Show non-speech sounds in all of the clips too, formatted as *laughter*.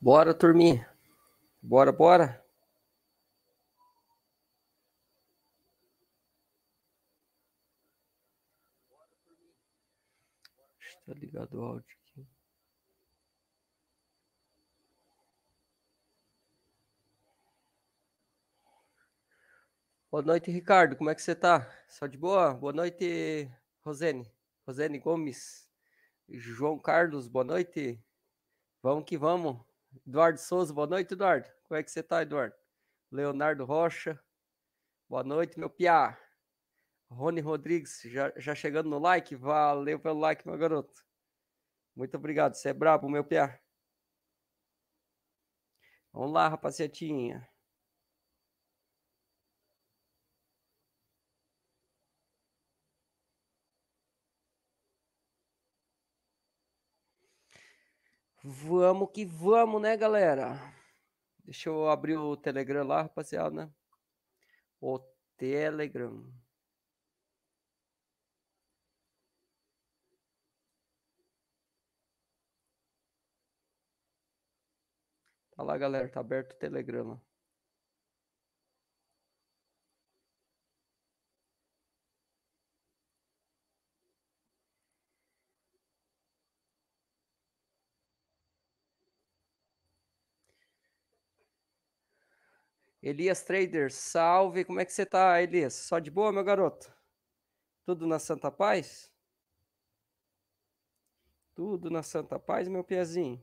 Bora, turminha. Bora, bora. Está ligado o áudio aqui. Boa noite, Ricardo. Como é que você tá? Só de boa? Boa noite, Rosene. Rosene Gomes. João Carlos, boa noite. Vamos que vamos. Eduardo Souza, boa noite, Eduardo. Como é que você tá, Eduardo? Leonardo Rocha, boa noite, meu piá. Rony Rodrigues, já, já chegando no like, valeu pelo like, meu garoto. Muito obrigado, você é brabo, meu piá. Vamos lá, rapaziadinha. Vamos que vamos, né, galera? Deixa eu abrir o Telegram lá, rapaziada. Né? O Telegram. Tá lá, galera. Tá aberto o Telegram lá. Elias Trader, salve. Como é que você tá, Elias? Só de boa, meu garoto? Tudo na Santa Paz? Tudo na Santa Paz, meu piazinho.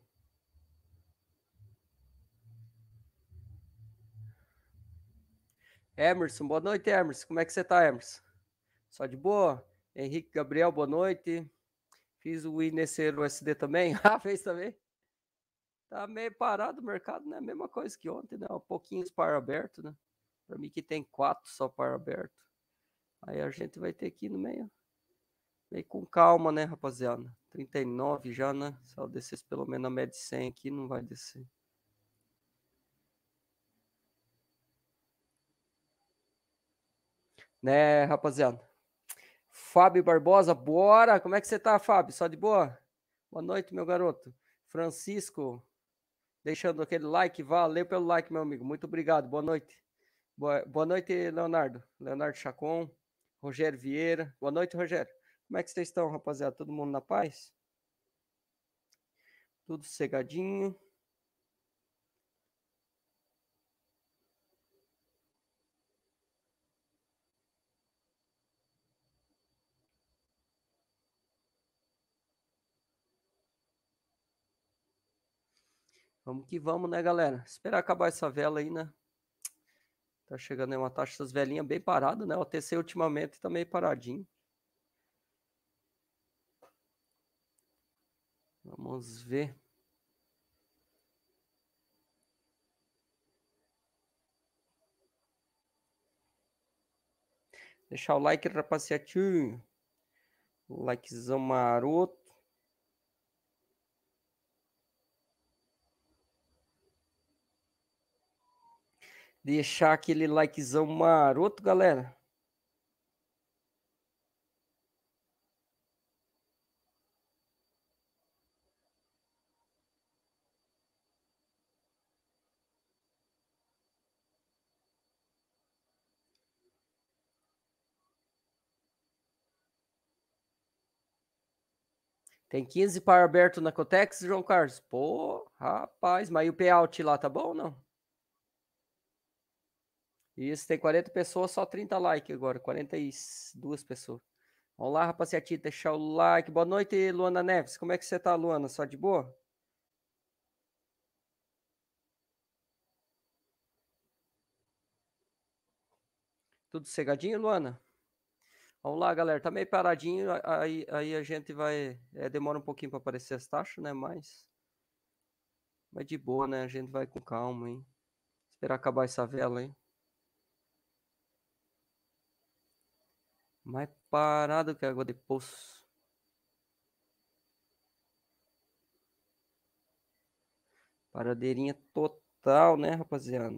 Emerson, boa noite, Emerson. Como é que você tá, Emerson? Só de boa? Henrique Gabriel, boa noite. Fiz o INCR SD também. *laughs* Ah, fez também? Tá meio parado o mercado, né? Mesma coisa que ontem, né? Um pouquinho par aberto, né? Para mim que tem quatro só par aberto. Aí a gente vai ter aqui no meio. Meio com calma, né, rapaziada? 39 já, né? Se ela descesse pelo menos a média de 100 aqui, não vai descer. Né, rapaziada? Fábio Barbosa, bora! Como é que você tá, Fábio? Só de boa? Boa noite, meu garoto. Francisco, deixando aquele like. Valeu pelo like, meu amigo. Muito obrigado. Boa noite. Boa, boa noite, Leonardo. Leonardo Chacon, Rogério Vieira. Boa noite, Rogério. Como é que vocês estão, rapaziada? Todo mundo na paz? Tudo cegadinho. Vamos que vamos, né, galera? Esperar acabar essa vela aí, né? Tá chegando aí uma taxa das velhinhas bem parada, né? O TC ultimamente tá meio paradinho. Vamos ver. Deixar o like, rapaziadinho. Likezão maroto. deixar aquele likezão maroto, galera. Tem 15 par aberto na Cotex, João Carlos. Pô, rapaz, mas e o payout lá tá bom ou não? Isso, tem 40 pessoas, só 30 likes agora, 42 pessoas. Vamos lá, rapaziada, deixar o like. Boa noite, Luana Neves. Como é que você tá, Luana? Só de boa? Tudo cegadinho, Luana? Vamos lá, galera. Tá meio paradinho, aí, aí a gente vai. É, demora um pouquinho para aparecer as taxas, né? Mas. Mas de boa, né? A gente vai com calma, hein? Esperar acabar essa vela, hein? Mais parado que água de poço. Paradeirinha total, né, rapaziada?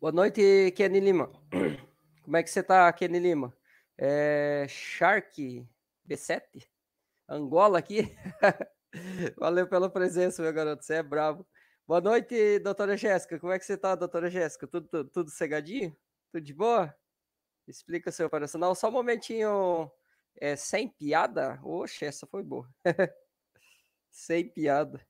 Boa noite, Kenny Lima. *clears throat* Como é que você tá, Kenny Lima? É, Shark B7? Angola aqui? *laughs* Valeu pela presença, meu garoto. Você é bravo. Boa noite, doutora Jéssica. Como é que você tá, doutora Jéssica? Tudo, tudo, tudo cegadinho? Tudo de boa? Explica seu operacional. Só um momentinho. É, sem piada? Oxe, essa foi boa. *laughs* sem piada.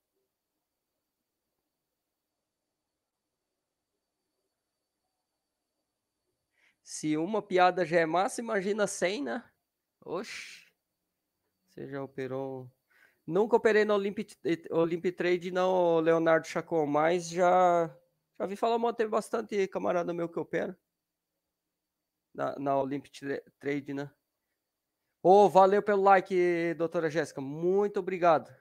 Se uma piada já é massa, imagina 100, né? Oxi. Você já operou. Nunca operei no Olymp, Trade, não, Leonardo Chacon, mas já, já vi falar, mano, teve bastante camarada meu que opera. Na, na Olymp Trade, né? Ô, oh, valeu pelo like, doutora Jéssica. Muito obrigado.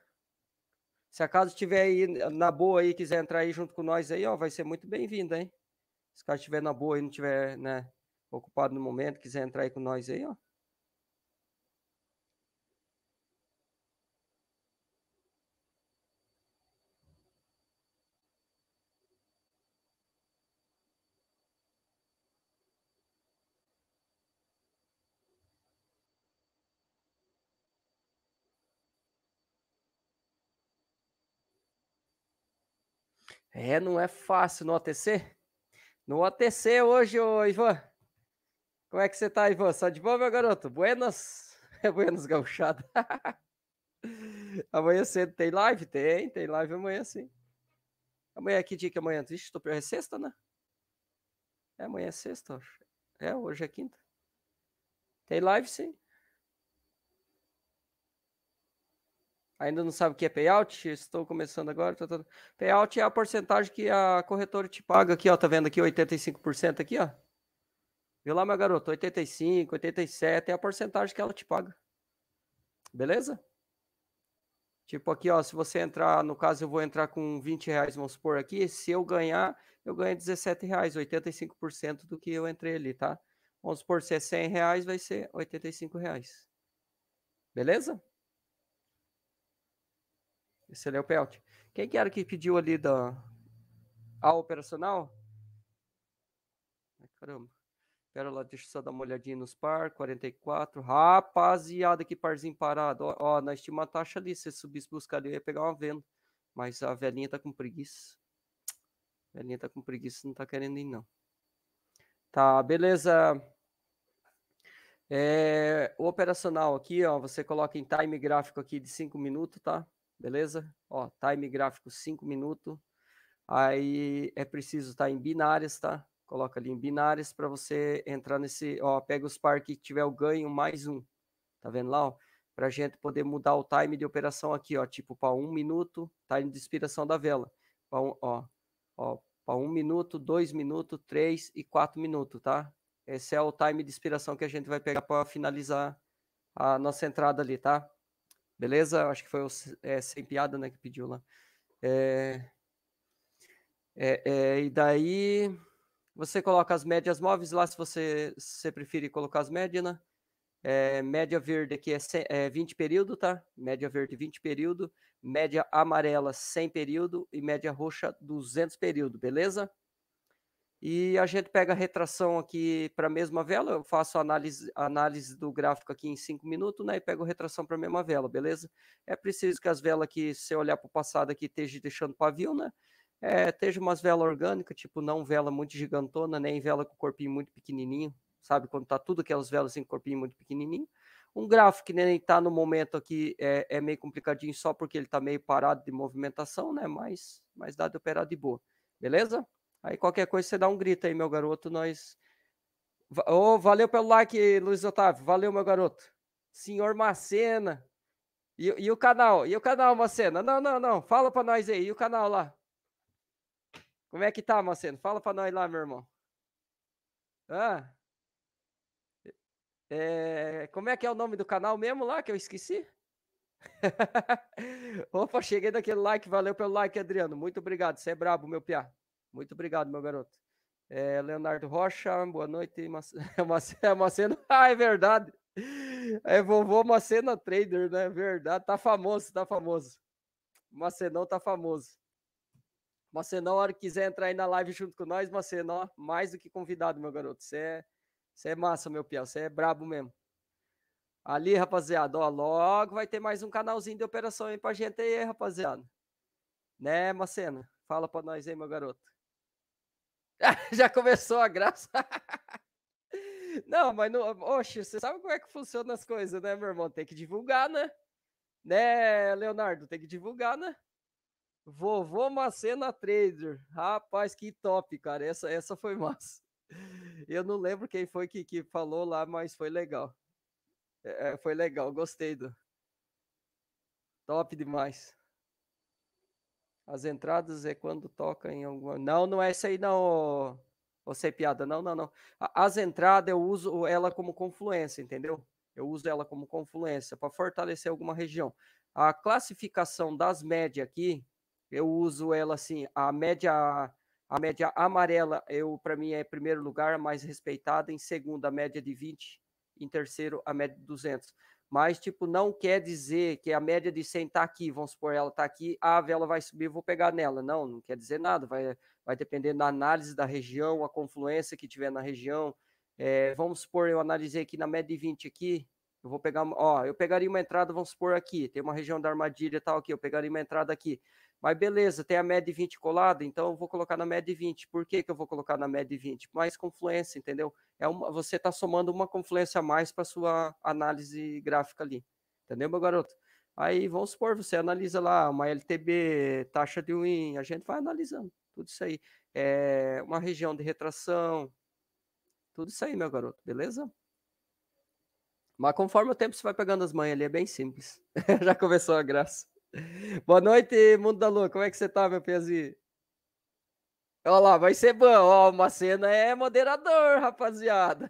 Se acaso tiver aí na boa aí, quiser entrar aí junto com nós aí, ó, vai ser muito bem-vindo, hein? Se o cara estiver na boa e não tiver, né, ocupado no momento, quiser entrar aí com nós aí, ó. É, não é fácil no OTC? No OTC hoje, ô Ivan, como é que você tá, Ivan? Só de boa, meu garoto? Buenas? *laughs* É Buenas, gauchada. *laughs* amanhã cedo tem live? Tem, tem live amanhã sim. Amanhã, que dia que é amanhã? Vixe, tô... é sexta, né? É, amanhã é sexta, acho. É, hoje é quinta. Tem live sim. Ainda não sabe o que é payout? Estou começando agora. Tô, tá, tô... Tá, tá. Payout é a porcentagem que a corretora te paga aqui, ó. Tá vendo aqui 85% aqui, ó? Viu lá, meu garoto? 85, 87 é a porcentagem que ela te paga. Beleza? Tipo aqui, ó, se você entrar, no caso eu vou entrar com 20 reais, vamos supor aqui, se eu ganhar, eu ganho 17 reais, 85% do que eu entrei ali, tá? Vamos supor, se é 100 reais, vai ser 85 reais. Beleza? Esse é o pelt. Quem que era que pediu ali da... A operacional? Caramba. Pera lá, deixa eu só dar uma olhadinha nos par. 44. Rapaziada, que parzinho parado. Ó, ó nós tinha uma taxa ali. Se subisse buscar ali, eu ia pegar uma venda. Mas a velhinha tá com preguiça. A velhinha tá com preguiça, não tá querendo ir, não. Tá, beleza. É, o operacional aqui, ó, você coloca em time gráfico aqui de 5 minutos, tá? Beleza? Ó, time gráfico 5 minutos. Aí é preciso estar tá em binárias, tá? coloca ali em binárias para você entrar nesse, ó, pega os par que tiver o ganho mais um, tá vendo lá, Para a gente poder mudar o time de operação aqui, ó, tipo para um minuto, time de expiração da vela, para um, ó, ó, para um minuto, dois minutos, três e quatro minutos, tá? Esse é o time de expiração que a gente vai pegar para finalizar a nossa entrada ali, tá? Beleza? Acho que foi o é, sem piada, né, que pediu lá. É, é, é e daí você coloca as médias móveis lá, se você, você preferir colocar as médias, né? É, média verde aqui é, é 20 eh, período, tá? Média verde 20 período, média amarela 100 período e média roxa 200 período, beleza? E a gente pega a retração aqui para a mesma vela, eu faço análise, análise do gráfico aqui em 5 minutos, né? E pego a retração para a mesma vela, beleza? É preciso que as velas aqui, se olhar para o passado aqui, esteja deixando pavio, né? é, esteja umas velas orgânicas, tipo não vela muito gigantona, nem vela com corpinho muito pequenininho, sabe? Quando tá tudo aquelas velas assim, com corpinho muito pequenininho. Um gráfico que nem tá no momento aqui é, é meio complicadinho só porque ele tá meio parado de movimentação, né? Mas, mas dá de operar de boa, beleza? Aí qualquer coisa você dá um grito aí, meu garoto, nós... Oh, valeu pelo like, Luiz Otávio, valeu, meu garoto. Senhor Macena, e, e, o canal? E o canal, Macena? Não, não, não. Fala pra nós aí. E o canal lá? Como é que tá, Maceno? Fala pra nós lá, meu irmão. Ah, é, como é que é o nome do canal mesmo lá que eu esqueci? *laughs* Opa, cheguei daquele like. Valeu pelo like, Adriano. Muito obrigado. Você é brabo, meu piá. Muito obrigado, meu garoto. É, Leonardo Rocha, boa noite. *laughs* É Macena. *laughs* Ah, é verdade. É vovô Macena Trader, né? Verdade. Tá famoso, tá famoso. Macenão tá famoso. Macenó, a hora que quiser entrar aí na live junto com nós, Macenó, é mais do que convidado, meu garoto. Você é, é massa, meu piau. Você é brabo mesmo. Ali, rapaziada, ó, logo vai ter mais um canalzinho de operação aí pra gente aí, rapaziada. Né, Macena? Fala pra nós aí, meu garoto. *laughs* Já começou a graça. *laughs* não, mas não. Oxe, você sabe como é que funciona as coisas, né, meu irmão? Tem que divulgar, né? Né, Leonardo? Tem que divulgar, né? Vovô Macena Trader. Rapaz, que top, cara. Essa, essa foi *laughs* massa. Eu não lembro quem foi que, que falou lá, mas foi legal. É, é, foi legal, gostei do. Top demais. As entradas é quando toca em alguma. Não, não é essa aí, não, você piada. Não, não, não. As entradas eu uso ela como confluência, entendeu? Eu uso ela como confluência para fortalecer alguma região. A classificação das médias aqui, eu uso ela assim, a média a média amarela, eu para mim é primeiro lugar, mais respeitada, em segundo a média de 20, em terceiro a média de 200. Mas tipo não quer dizer que a média de 100 tá aqui, vamos supor ela tá aqui, a vela vai subir, vou pegar nela. Não, não quer dizer nada, vai vai depender da análise da região, a confluência que tiver na região. É, vamos supor eu analisei aqui na média de 20 aqui, eu vou pegar, ó, eu pegaria uma entrada, vamos supor aqui, tem uma região da armadilha tal aqui, eu pegaria uma entrada aqui. Mas beleza, tem a média de 20 colada, então eu vou colocar na média de 20. Por que, que eu vou colocar na média de 20? Mais confluência, entendeu? É uma, você está somando uma confluência a mais para sua análise gráfica ali. Entendeu, meu garoto? Aí vamos supor, você analisa lá uma LTB, taxa de win, a gente vai analisando tudo isso aí. É, uma região de retração, tudo isso aí, meu garoto, beleza? Mas conforme o tempo você vai pegando as manhas ali, é bem simples. *laughs* Já começou a graça. Boa noite, Mundo da Lua. Como é que você tá, meu Piazinho? Olha lá, vai ser bom. Ó, o Macena é moderador, rapaziada.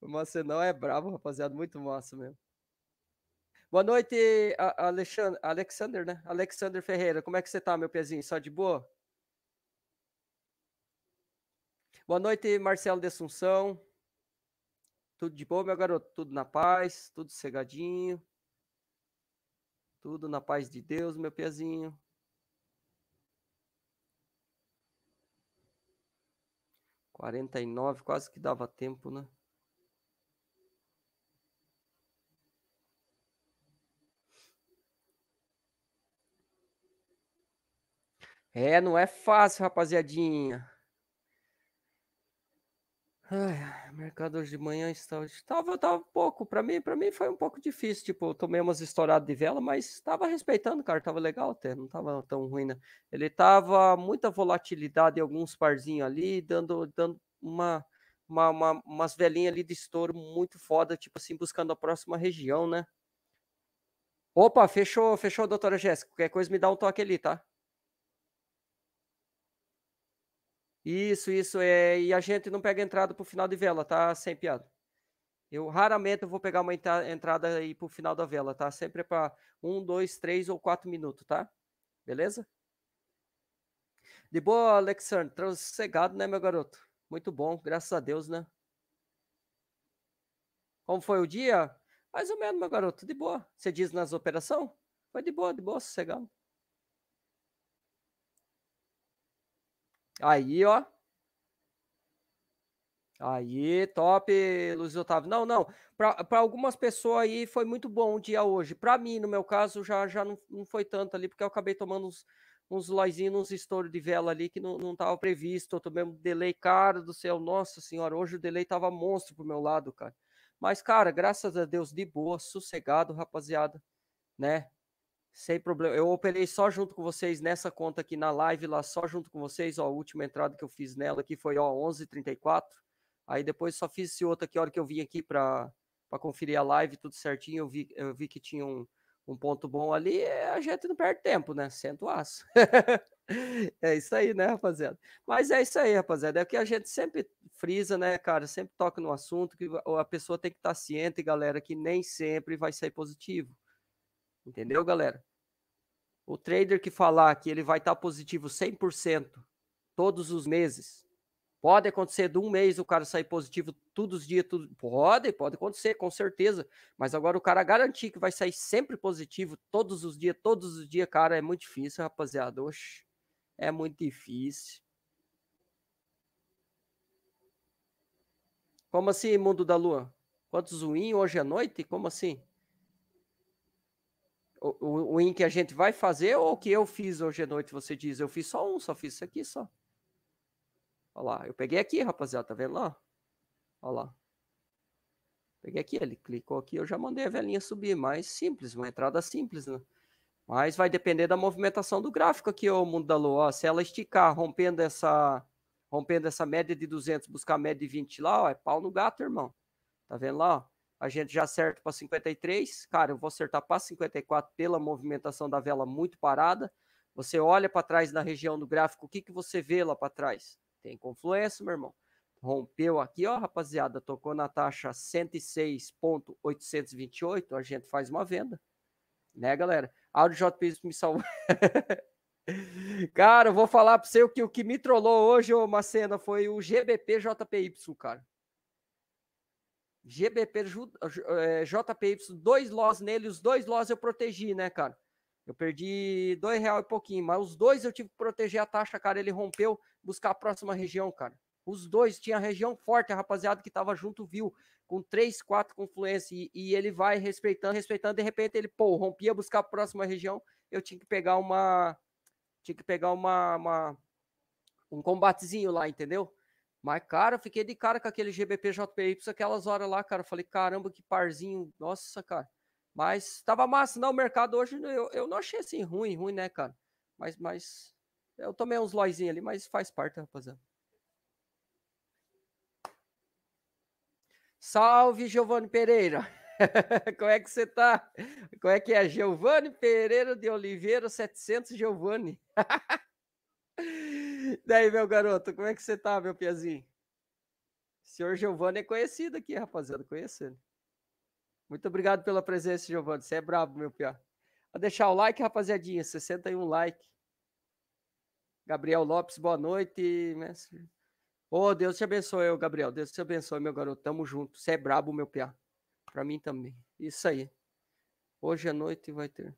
o *laughs* Macenão é brabo, rapaziada. Muito massa mesmo. Boa noite, Alexandre, Alexander, né? Alexander Ferreira. Como é que você tá, meu pezinho? Só de boa? Boa noite, Marcelo de Assunção. Tudo de boa, meu garoto? Tudo na paz, tudo cegadinho. Tudo na paz de Deus, meu pezinho. Quarenta e nove, quase que dava tempo, né? É, não é fácil, rapaziadinha. Ai, mercado hoje de manhã estava, estava, tava pouco. Para mim, para mim foi um pouco difícil. Tipo, eu tomei umas estouradas de vela, mas estava respeitando, cara. Tava legal até, não tava tão ruim, né? Ele tava muita volatilidade em alguns parzinhos ali, dando, dando uma, uma, uma umas velinhas ali de estouro muito foda, tipo assim, buscando a próxima região, né? Opa, fechou, fechou, doutora Jéssica. Qualquer coisa me dá um toque ali, tá? Isso, isso. É, e a gente não pega entrada pro final de vela, tá? Sem piada. Eu raramente vou pegar uma entrada aí pro final da vela, tá? Sempre é para um, dois, três ou quatro minutos, tá? Beleza? De boa, Alexandre. Sossegado, né, meu garoto? Muito bom, graças a Deus, né? Como foi o dia? Mais ou menos, meu garoto. De boa. Você diz nas operações? Foi de boa, de boa, sossegado. Aí, ó. Aí, top, Luiz Otávio. Não, não. Para algumas pessoas aí foi muito bom o dia hoje. Para mim, no meu caso, já, já não, não foi tanto ali, porque eu acabei tomando uns, uns loizinhos, uns estouro de vela ali que não estava previsto. Eu tomei um delay cara do céu. Nossa senhora, hoje o delay tava monstro pro meu lado, cara. Mas, cara, graças a Deus, de boa, sossegado, rapaziada, né? Sem problema. Eu operei só junto com vocês nessa conta aqui na live, lá só junto com vocês. Ó, a última entrada que eu fiz nela aqui foi ó, 11h34. Aí depois só fiz esse outro aqui, a hora que eu vim aqui para conferir a live, tudo certinho. Eu vi, eu vi que tinha um, um ponto bom ali. É, a gente não perde tempo, né? sento aço. *laughs* é isso aí, né, rapaziada? Mas é isso aí, rapaziada. É o que a gente sempre frisa, né, cara? Sempre toca no assunto que a pessoa tem que estar tá ciente, galera, que nem sempre vai sair positivo. Entendeu, galera? O trader que falar que ele vai estar tá positivo 100% todos os meses, pode acontecer de um mês o cara sair positivo todos os dias, tudo... pode, pode acontecer, com certeza. Mas agora o cara garantir que vai sair sempre positivo todos os dias, todos os dias, cara, é muito difícil, rapaziada. Oxe, é muito difícil. Como assim, mundo da lua? Quantos ruins hoje à é noite? Como assim? O, o, que a gente vai fazer ou o que eu fiz hoje à noite, você diz, eu fiz só um, só fiz isso aqui só. Olha lá, eu peguei aqui, rapaziada, tá vendo lá? Olha lá. Peguei aqui, ele clicou aqui, eu já mandei a velhinha subir, mais simples, uma entrada simples, né? Mas vai depender da movimentação do gráfico aqui, o mundo da lua. Ó, se ela esticar, rompendo essa rompendo essa média de 200, buscar a média de 20 lá, ó, é pau no gato, irmão. Tá vendo lá? Ó? a gente já acerta para 53, cara, eu vou acertar para 54 pela movimentação da vela muito parada. Você olha para trás na região do gráfico, o que, que você vê lá para trás? Tem confluência, meu irmão. Rompeu aqui, ó, rapaziada, tocou na taxa 106.828, a gente faz uma venda. Né, galera? Áudio JP me salvou. *laughs* cara, eu vou falar para você o que o que me trollou hoje, ô Macena, foi o GBP JPY, cara. GBP JPY, eh, dois loss nele, os dois loss eu protegi, né, cara? Eu perdi dois real e pouquinho, mas os dois eu tive que proteger a taxa, cara. Ele rompeu, buscar a próxima região, cara. Os dois tinha região forte, a rapaziada que tava junto viu, com 3, 4 confluência, e, e ele vai respeitando, respeitando, de repente ele, pô, rompia buscar a próxima região, eu tinha que pegar uma. Tinha que pegar uma, uma um combatezinho lá, entendeu? Mas, cara, eu fiquei de cara com aquele GBP-JPY aquelas horas lá, cara. falei, caramba, que parzinho. Nossa, cara. Mas tava massa. Não, o mercado hoje eu, eu não achei assim ruim, ruim, né, cara? Mas, mas eu tomei uns loizinhos ali, mas faz parte, rapaziada. Salve, Giovanni Pereira. *laughs* Como é que você tá? Como é que é? Giovanni Pereira de Oliveira 700 Giovanni. *laughs* Daí, meu garoto, como é que você tá, meu piazinho? Senhor Giovanni é conhecido aqui, rapaziada, conhecendo. Muito obrigado pela presença, Giovanni. Você é brabo, meu piá. Vou deixar o like, rapaziadinha. 61 like. Gabriel Lopes, boa noite. mestre Oh, Deus te abençoe, Gabriel. Deus te abençoe, meu garoto. Tamo junto. Você é brabo, meu piá. Pra mim também. Isso aí. Hoje à noite vai ter.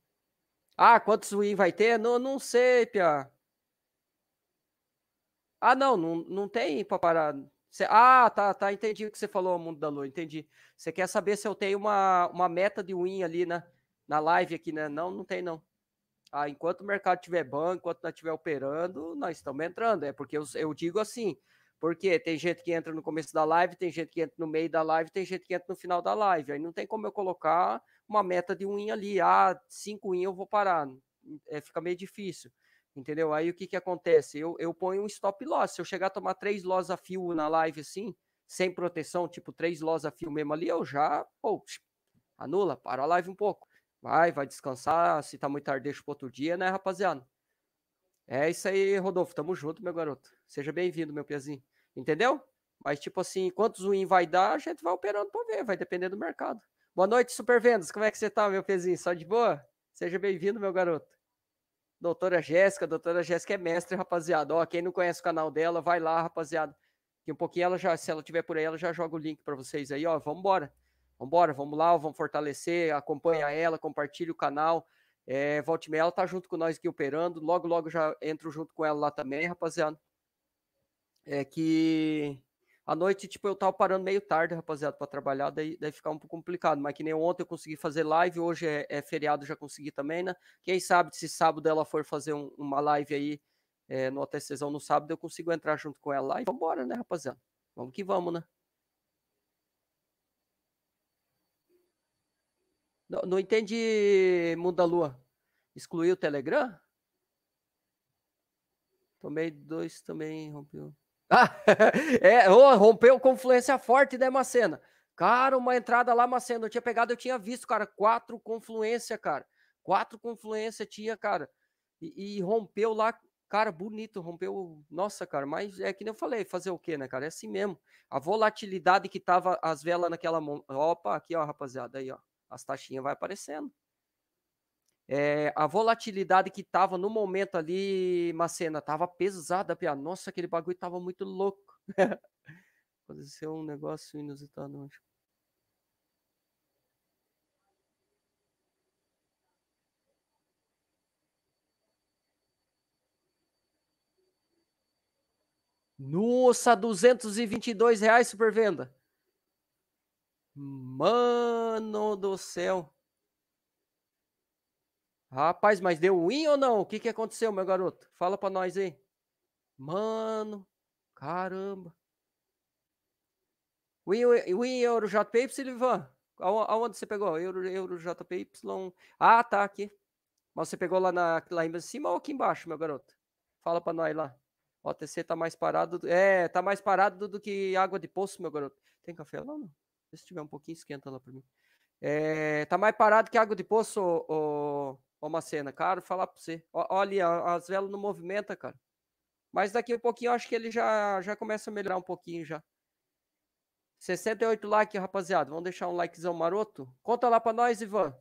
Ah, quantos win vai ter? Não, não sei, piá. Ah, não, não, não tem para parar. ah, tá, tá, entendi o que você falou, Mundo da Lua, entendi. Você quer saber se eu tenho uma, uma meta de win ali na, né, na live aqui, né? Não, não tem não. Ah, enquanto o mercado tiver bom, enquanto nós estiver operando, nós estamos entrando. É porque eu, eu digo assim, porque tem gente que entra no começo da live, tem gente que entra no meio da live, tem gente que entra no final da live. Aí não tem como eu colocar uma meta de win ali. Ah, cinco win eu vou parar. É, fica meio difícil. Entendeu? Aí o que, que acontece? Eu, eu ponho um stop loss. Se eu chegar a tomar três loss a fio na live assim, sem proteção, tipo três loss a fio mesmo ali, eu já pô, anula, para a live um pouco. Vai, vai descansar. Se tá muito tarde, deixa pro outro dia, né, rapaziada? É isso aí, Rodolfo. Tamo junto, meu garoto. Seja bem-vindo, meu pezinho. Entendeu? Mas, tipo assim, quantos win vai dar, a gente vai operando pra ver, vai depender do mercado. Boa noite, Supervendas. Como é que você tá, meu pezinho? Só de boa? Seja bem-vindo, meu garoto doutora Jéssica. Doutora Jéssica é mestre, rapaziada. Ó, quem não conhece o canal dela, vai lá, rapaziada. Que um pouquinho ela já, se ela tiver por aí, ela já joga o link para vocês aí, ó. Vamos embora. Vamos embora, vamos lá, vamos fortalecer, acompanha ela, compartilha o canal. É, volte meia, ela tá junto com nós aqui operando. Logo, logo já entro junto com ela lá também, rapaziada. É que à noite, tipo, eu tava parando meio tarde, rapaziada, para trabalhar, daí, daí ficar um pouco complicado. Mas que nem ontem eu consegui fazer live, hoje é, é feriado, já consegui também, né? Quem sabe se sábado ela for fazer um, uma live aí é, no cesão no sábado, eu consigo entrar junto com ela lá e vambora, né, rapaziada? Vamos que vamos, né? Não, não entendi, Mundo Lua. Excluiu o Telegram? Tomei dois também, rompeu. Ah, *laughs* é, oh, rompeu confluência forte, né, Macena? Cara, uma entrada lá, Macena, eu tinha pegado, eu tinha visto, cara, quatro confluência, cara. Quatro confluência tinha, cara. E, e rompeu lá, cara, bonito, rompeu. Nossa, cara, mas é que nem eu falei, fazer o quê, né, cara? É assim mesmo. A volatilidade que tava as velas naquela. Opa, aqui, ó, rapaziada, aí, ó. As taxinhas vai aparecendo. É, a volatilidade que tava no momento ali, Macena, tava pesada, Pia. Nossa, aquele bagulho tava muito louco. *laughs* Aconteceu um negócio inusitado, acho. Nossa, 222 reais super venda. Mano do céu. Rapaz, mas deu win ou não? O que, que aconteceu, meu garoto? Fala pra nós aí. Mano, caramba. Win, win Euro é JPY, Ivan? Aonde você pegou? Euro, Euro JPY. Ah, tá aqui. Mas você pegou lá, na, lá em cima ou aqui embaixo, meu garoto? Fala pra nós lá. O OTC tá mais parado. É, tá mais parado do que água de poço, meu garoto. Tem café lá não? Se tiver um pouquinho, esquenta lá pra mim. É, tá mais parado que água de poço, ô, Ó, Macena, cara, falar pra você. Ó, olha, as velas não movimenta, cara. Mas daqui a pouquinho eu acho que ele já, já começa a melhorar um pouquinho já. 68 likes, rapaziada. Vamos deixar um likezão maroto? Conta lá pra nós, Ivan.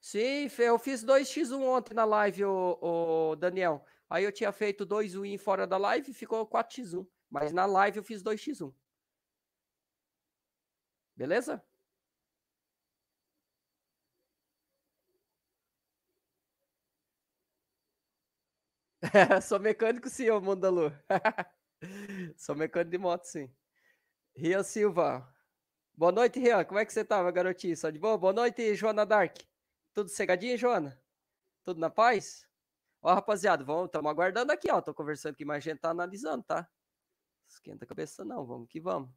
Sim, eu fiz 2x1 ontem na live, o, Daniel. Aí eu tinha feito 2 win fora da live e ficou 4x1. Mas na live eu fiz 2x1. Beleza? *laughs* Sou mecânico, sim, ô Mundalu. *laughs* Sou mecânico de moto, sim. Rian Silva. Boa noite, Rian. Como é que você tava, tá, garotinho? Só de boa? Boa noite, Joana Dark. Tudo cegadinho, Joana? Tudo na paz? Ó, rapaziada, vamos, estamos aguardando aqui, ó. Tô conversando aqui, mas a gente tá analisando, tá? Esquenta a cabeça, não. Vamos que vamos.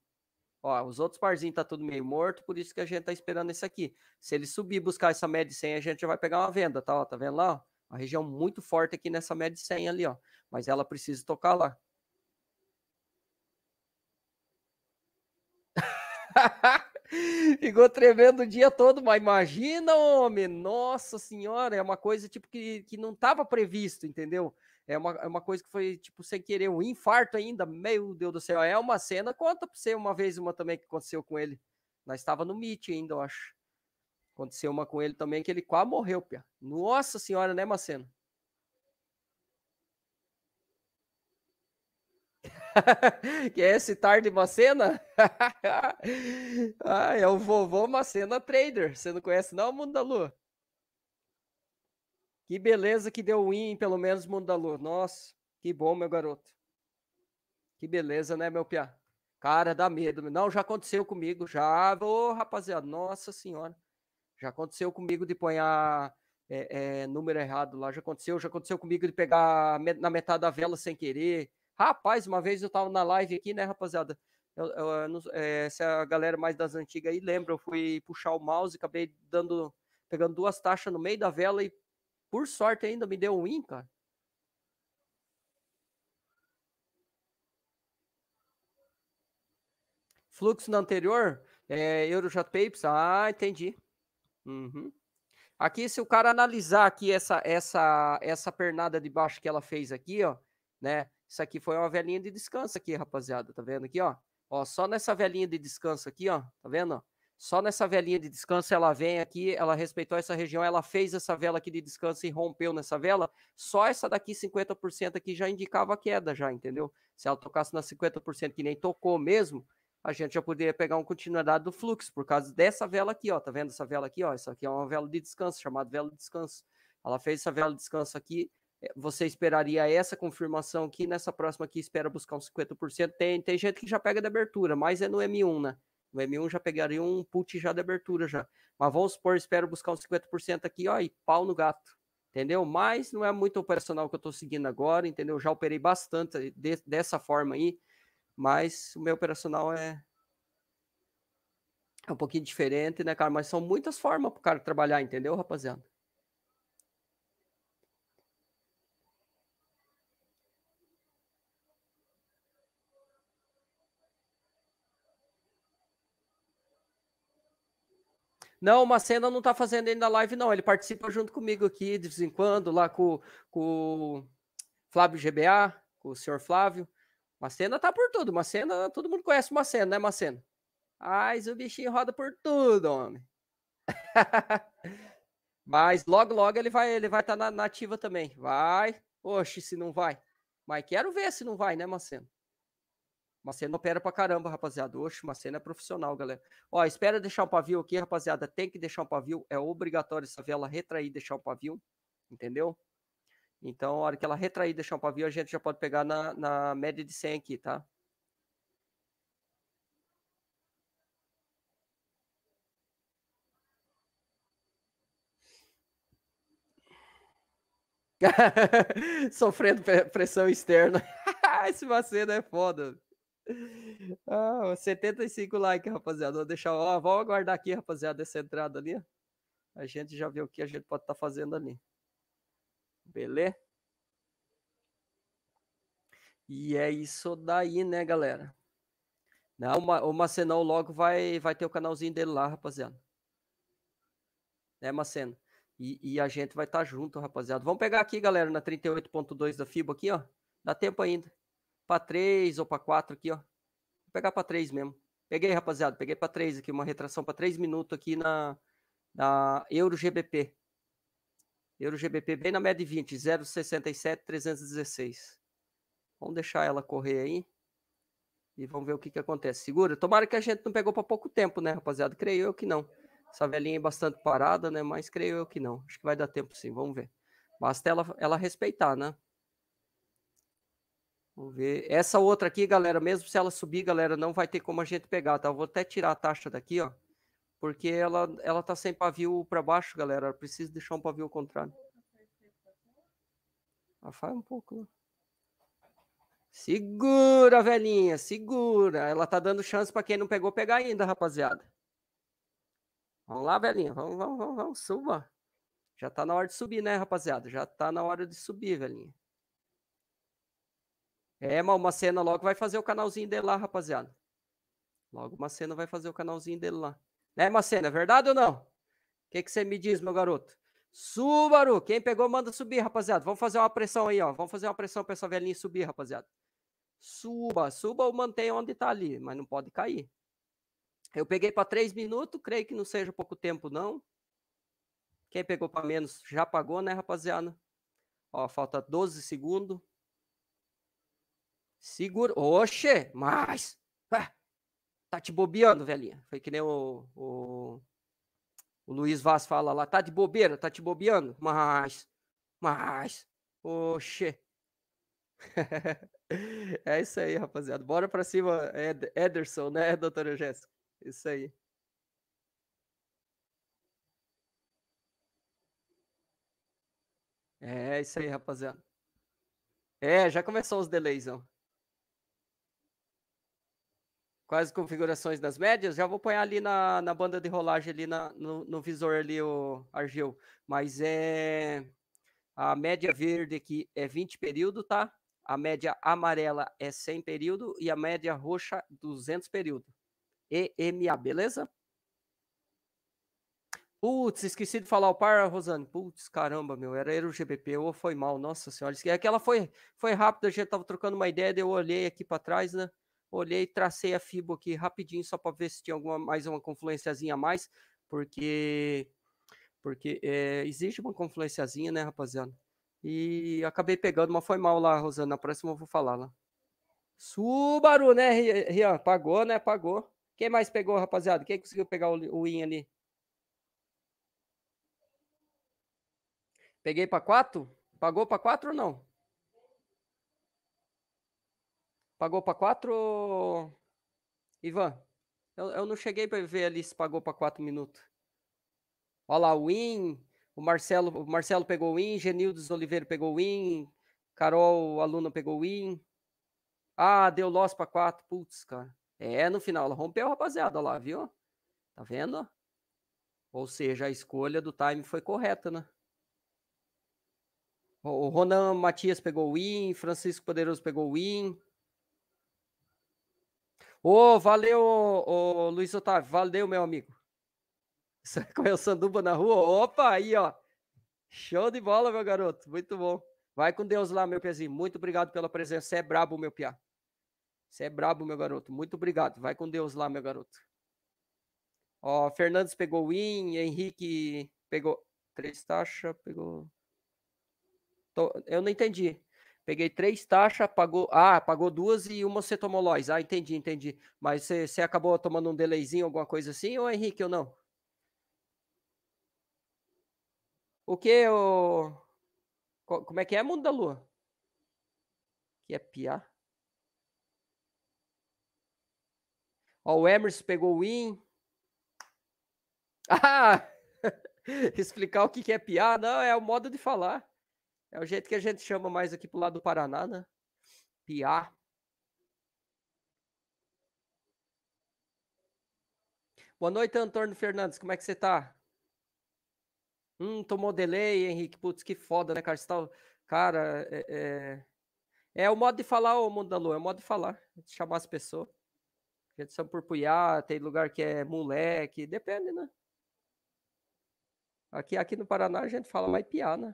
Ó, os outros parzinhos tá tudo meio morto, por isso que a gente tá esperando esse aqui. Se ele subir buscar essa média de 100, a gente já vai pegar uma venda, tá? Ó, tá vendo lá? A Uma região muito forte aqui nessa média de 100 ali, ó. Mas ela precisa tocar lá. *laughs* Ficou tremendo o dia todo, mas imagina, homem! Nossa senhora, é uma coisa tipo que, que não tava previsto, entendeu? É uma, é uma coisa que foi, tipo, sem querer, um infarto ainda. Meu Deus do céu. É uma cena. Conta pra você uma vez uma também que aconteceu com ele. Nós estava no Meet ainda, eu acho. Aconteceu uma com ele também que ele quase morreu, Pia. Nossa senhora, né, Macena? *laughs* que é esse tarde Macena? *laughs* ah, é o vovô Macena Trader. Você não conhece não, Mundo da Lua? Que beleza que deu win, pelo menos, Mundo da Lua. Nossa, que bom, meu garoto. Que beleza, né, meu piá? Cara, dá medo. Não, já aconteceu comigo, já. Ô, oh, rapaziada, nossa senhora. Já aconteceu comigo de ponhar é, é, número errado lá. Já aconteceu, já aconteceu comigo de pegar na metade da vela sem querer. Rapaz, uma vez eu tava na live aqui, né, rapaziada? Eu, eu, eu, é, se é a galera mais das antigas aí lembra, eu fui puxar o mouse, acabei dando, pegando duas taxas no meio da vela e por sorte ainda me deu um win, cara. Fluxo no anterior, é, Ah, entendi. Uhum. Aqui, se o cara analisar aqui essa, essa, essa pernada de baixo que ela fez aqui, ó, né? Isso aqui foi uma velhinha de descanso aqui, rapaziada. Tá vendo aqui, ó? Ó, só nessa velhinha de descanso aqui, ó. Tá vendo? Só nessa velinha de descanso ela vem aqui, ela respeitou essa região, ela fez essa vela aqui de descanso e rompeu nessa vela. Só essa daqui, 50% aqui, já indicava queda, já, entendeu? Se ela tocasse na 50% que nem tocou mesmo, a gente já poderia pegar uma continuidade do fluxo, por causa dessa vela aqui, ó. Tá vendo essa vela aqui, ó? Essa aqui é uma vela de descanso, chamada vela de descanso. Ela fez essa vela de descanso aqui, é, você esperaria essa confirmação aqui, nessa próxima aqui espera buscar uns 50%. Tem, tem gente que já pega de abertura, mas é no M1, né? O é M1 já pegaria um put já de abertura já. Mas vamos supor, espero buscar uns 50% aqui, ó, e pau no gato. Entendeu? Mas não é muito operacional que eu estou seguindo agora, entendeu? Já operei bastante eh, de, dessa forma aí, mas o meu operacional é, é um pouquinho diferente, né, cara? Mas são muitas formas para o cara trabalhar, entendeu, rapaziada? Não, o Macena não tá fazendo ainda live, não. Ele participa junto comigo aqui, de vez em quando, lá com, com o Flávio GBA, com o senhor Flávio. Macena tá por tudo. Macena, todo mundo conhece o Macena, né, Macena? Ai, o bichinho roda por tudo, homem. *laughs* Mas logo, logo ele vai ele vai estar tá na, na ativa também. Vai. Oxe, se não vai. Mas quero ver se não vai, né, Macena? Macena opera pra caramba, rapaziada. Oxe, Macena é profissional, galera. Ó, espera deixar um pavio aqui, rapaziada. Tem que deixar um pavio. É obrigatório essa vela retrair e deixar um pavio. Entendeu? Então, a hora que ela retrair e deixar um pavio, a gente já pode pegar na, na média de 100 aqui, tá? *laughs* Sofrendo pressão externa. *laughs* Esse Macena é foda. Ah, 75 likes, rapaziada. Vou deixar, ó, vamos aguardar aqui, rapaziada, essa entrada ali. Ó. A gente já viu o que a gente pode estar tá fazendo ali. Beleza? E é isso daí, né, galera? Não, né, o Macenão logo vai, vai ter o canalzinho dele lá, rapaziada. Né, Maceno? E, e a gente vai estar tá junto, rapaziada. Vamos pegar aqui, galera, na 38.2 da FIBA aqui, ó. Dá tempo ainda para três ou para quatro aqui, ó. Vou pegar para três mesmo. Peguei, rapaziada, peguei para três aqui, uma retração para três minutos aqui na, na Euro GBP. Euro GBP bem na média de 20, 0,67, 316. Vamos deixar ela correr aí e vamos ver o que, que acontece. Segura. Tomara que a gente não pegou para pouco tempo, né, rapaziada? Creio eu que não. Essa velhinha é bastante parada, né? Mas creio eu que não. Acho que vai dar tempo sim, vamos ver. Basta ela, ela respeitar, né? Vamos ver. Essa outra aqui, galera, mesmo se ela subir, galera, não vai ter como a gente pegar, tá? Eu vou até tirar a taxa daqui, ó. Porque ela, ela tá sem pavio para baixo, galera. Precisa preciso deixar um pavio ao contrário. Afai ah, um pouco, né? Segura, velhinha, segura. Ela tá dando chance para quem não pegou pegar ainda, rapaziada. Vamos lá, velhinha. Vamos, vamos, vamos, vamos, suba. Já tá na hora de subir, né, rapaziada? Já tá na hora de subir, velhinha. É, mas uma cena logo vai fazer o canalzinho dele lá, rapaziada. Logo uma cena vai fazer o canalzinho dele lá. Né, Macena? É verdade ou não? O que, que você me diz, meu garoto? Subaru! Quem pegou, manda subir, rapaziada. Vamos fazer uma pressão aí, ó. Vamos fazer uma pressão pra essa velhinha subir, rapaziada. Suba, suba ou mantenha onde tá ali, mas não pode cair. Eu peguei para três minutos, creio que não seja pouco tempo, não. Quem pegou para menos já pagou, né, rapaziada? Ó, falta 12 segundos. Segura. Oxe, mas. Ah, tá te bobeando, velhinha. Foi que nem o, o, o, Luiz Vaz fala lá. Tá de bobeira, tá te bobeando. Mas. Mas. Oxe. *laughs* é isso aí, rapaziada. Bora pra cima, Ed, Ederson, né, doutora Jéssica? Isso aí. É isso aí, rapaziada. É, já começou os delays, ó quais as configurações das médias, já vou pôr ali na, na banda de rolagem, ali na, no, no visor ali, o Argil. Mas é... A média verde aqui é 20 período, tá? A média amarela é 100 período e a média roxa 200 período. EMA, beleza? Putz, esqueci de falar o par, Rosane. Putz, caramba, meu, era, o GBP ou foi mal, nossa senhora. Aquela é que foi, foi rápida, a gente tava trocando uma ideia, eu olhei aqui para trás, né? olhei, tracei a FIBO aqui rapidinho só para ver se tinha alguma mais uma confluenciazinha a mais, porque porque é, existe uma confluenciazinha, né, rapaziada? E acabei pegando, mas foi mal lá, Rosana. Na próxima eu vou falar lá. Subaru, né, Rian? Pagou, né? Pagou. Quem mais pegou, rapaziada? Quem conseguiu pegar o win ali? Peguei para quatro Pagou para quatro ou não? Pagou para 4, Ivan? Eu, eu não cheguei para ver ali se pagou para 4 minutos. Olha lá, o Win, o Marcelo, o Marcelo pegou o Win, Genildes Oliveira pegou o Win, Carol, o aluno, pegou o Win. Ah, deu loss para 4, putz, cara. É, no final, ela rompeu, rapaziada, lá, viu? Tá vendo? Ou seja, a escolha do time foi correta, né? O Ronan Matias pegou o win, Francisco Poderoso pegou o win, Ô, oh, valeu, oh, Luiz Otávio, valeu, meu amigo. *laughs* Correu sanduba na rua? Opa, aí, ó. Show de bola, meu garoto. Muito bom. Vai com Deus lá, meu pezinho. Muito obrigado pela presença. Você é brabo, meu piá. Você é brabo, meu garoto. Muito obrigado. Vai com Deus lá, meu garoto. Ó, Fernandes pegou win, Henrique pegou três taxas, pegou... Tô... Eu não entendi peguei três taxas, pagou, ah, pagou duas e uma você tomou Lois. Ah, entendi, entendi. Mas você, você acabou tomando um delayzinho, alguma coisa assim, ou Henrique, ou não? O que, o... Como é que é? é Mundo da Lua? Que é piá? Ó, o Emerson pegou o win. *laughs* Ah! *laughs* Explicar o que é piá? Não, é o modo de falar. É o jeito que a gente chama mais aqui pro lado do Paraná, né? Piá. Boa noite, Antônio Fernandes. Como é que você tá? Hum, tomou delay, Henrique. Putz, que foda, né, cara? tá... Cara, é, é... é o modo de falar, o mundo da lua. É o modo de falar, de chamar as pessoas. A gente chama por puiá, tem lugar que é moleque, depende, né? Aqui, aqui no Paraná a gente fala mais piá, né?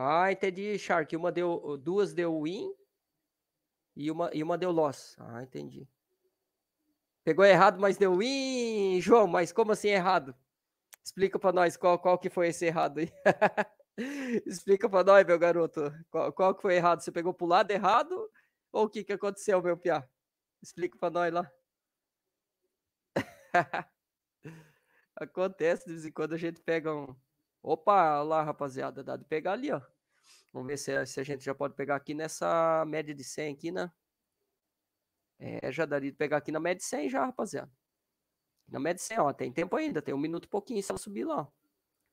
Ah, entendi, Shark. Uma deu, duas deu win e uma, e uma deu loss. Ah, entendi. Pegou errado, mas deu win, João. Mas como assim errado? Explica para nós qual, qual que foi esse errado aí. *laughs* Explica para nós, meu garoto. Qual, qual que foi errado? Você pegou pro lado errado ou o que que aconteceu, meu piá? Explica para nós lá. *laughs* Acontece de vez em quando a gente pega um Opa, lá, rapaziada, dá de pegar ali, ó. Vamos ver se, é, se a gente já pode pegar aqui nessa média de 100 aqui, né? É, já daria de pegar aqui na média de 100 já, rapaziada. Na média de 100, ó, tem tempo ainda, tem um minuto e pouquinho se ela subir lá, ó.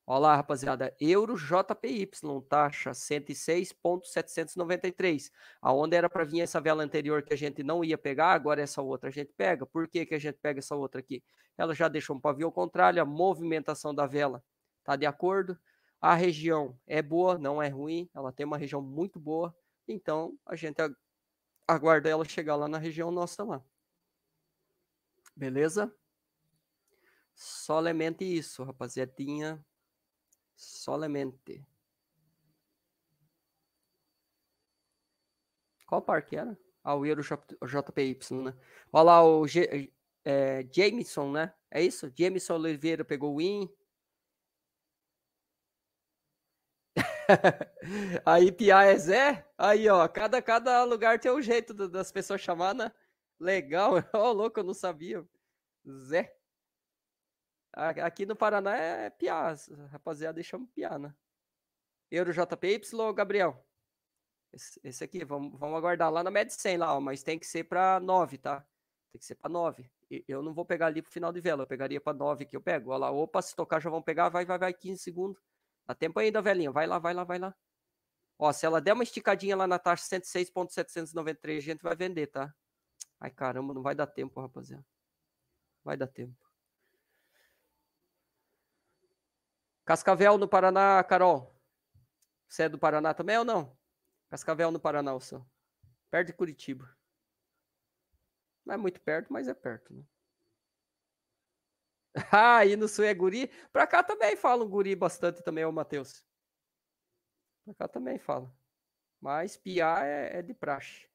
Olha lá, rapaziada, euro JPY, taxa 106.793. Aonde era para vir essa vela anterior que a gente não ia pegar, agora essa outra a gente pega. Por que, que a gente pega essa outra aqui? Ela já deixou um pavio ao contrário, a movimentação da vela Tá de acordo? A região é boa, não é ruim, ela tem uma região muito boa, então a gente aguarda ela chegar lá na região nossa lá. Beleza? Somente isso, rapaziadinha. Somente. Qual parque era? Ah, o Euro JPY, né? Olha lá o G, é, Jameson, né? É isso? Jameson Oliveira pegou o win. *laughs* aí Piá é Zé. Aí, ó, cada, cada lugar tem um jeito das pessoas chamar, né? Legal. *laughs* Ó, louco, eu não sabia. Zé. Aqui no Paraná é Pia, Rapaziada, chama Piá, né? Euro JPY, Gabriel. Esse, esse aqui, vamos, vamos aguardar lá na 100, lá, ó, mas tem que ser para 9, tá? Tem que ser para 9. Eu não vou pegar ali pro final de vela, eu pegaria para 9 que eu pego. Olha lá, opa, se tocar já vão pegar, vai, vai, vai, 15 segundos. Dá tempo ainda, velhinha. Vai lá, vai lá, vai lá. Ó, se ela der uma esticadinha lá na taxa 106.793, a gente vai vender, tá? Ai, caramba, não vai dar tempo, rapaziada. Vai dar tempo. Cascavel no Paraná, Carol. Você é do Paraná também ou não? Cascavel no Paraná, o seu. Perto de Curitiba. Não é muito perto, mas é perto, né? *laughs* Ah, aí no sul é guri. Pra cá também falam guri bastante também, o Matheus. Pra cá também fala. Mas piar é, é de praxe.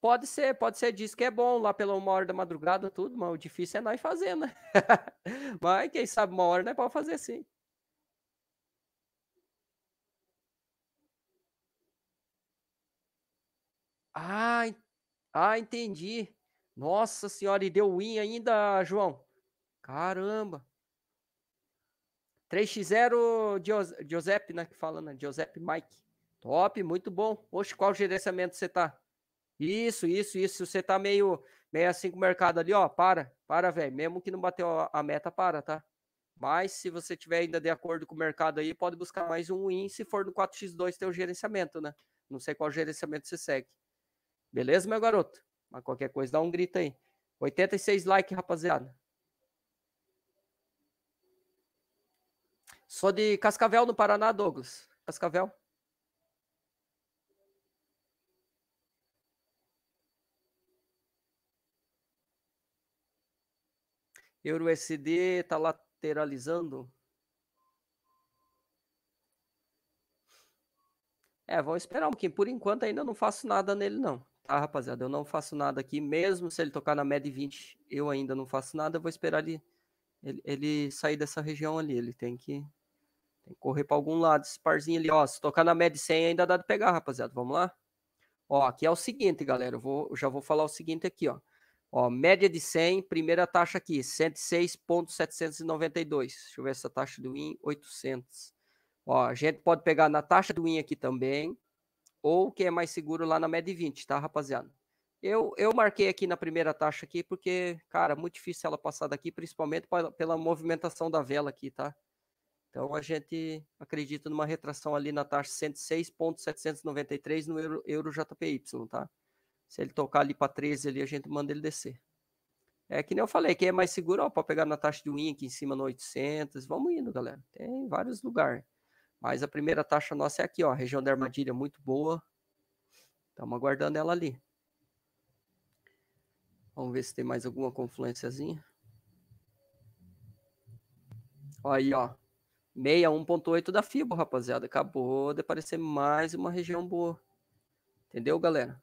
Pode ser, pode ser disso que é bom lá pela uma hora da madrugada, tudo, mas o difícil é nós fazer, né? *laughs* mas quem sabe uma hora não é pra fazer sim. Ah, ah, entendi. Nossa senhora, e deu win ainda, João. Caramba. 3x0 Giuseppe, né? Que fala, né? Giuseppe Mike. Top, muito bom. Oxe, qual gerenciamento você tá? Isso, isso, isso. Você tá meio, meio assim com o mercado ali, ó. Para, para, velho. Mesmo que não bateu a meta, para, tá? Mas se você tiver ainda de acordo com o mercado aí, pode buscar mais um win se for no 4x2 o gerenciamento, né? Não sei qual gerenciamento você segue. Beleza, meu garoto? Mas qualquer coisa, dá um grito aí. 86 likes, rapaziada. Sou de Cascavel, no Paraná, Douglas. Cascavel. Euro SD tá lateralizando. É, vamos esperar um pouquinho. Por enquanto ainda não faço nada nele não tá, rapaziada? Eu não faço nada aqui, mesmo se ele tocar na média 20, eu ainda não faço nada, eu vou esperar ele, ele, ele sair dessa região ali, ele tem que, tem que correr para algum lado, esse parzinho ali, ó, se tocar na média 100 ainda dá de pegar, rapaziada, vamos lá? Ó, aqui é o seguinte, galera, eu, vou, já vou falar o seguinte aqui, ó. Ó, média de 100, primeira taxa aqui, 106.792. Deixa eu ver essa taxa do IN, 800. Ó, a gente pode pegar na taxa do IN aqui também, ou que é mais seguro lá na MED20, tá, rapaziada? Eu, eu marquei aqui na primeira taxa aqui, porque, cara, muito difícil ela passar daqui, principalmente pela, pela movimentação da vela aqui, tá? Então a gente acredita numa retração ali na taxa 106.793 no euro, euro JPY, tá? Se ele tocar ali para 13 ali, a gente manda ele descer. É que nem eu falei, quem é mais seguro, ó, para pegar na taxa de win aqui em cima no 800, vamos indo, galera. Tem vários lugares. Mas a primeira taxa nossa é aqui, ó, região da armadilha muito boa. Estamos aguardando ela ali. Vamos ver se tem mais alguma confluênciazinha. Aí, ó. 61.8 da FIBO, rapaziada. Acabou de aparecer mais uma região boa. Entendeu, galera?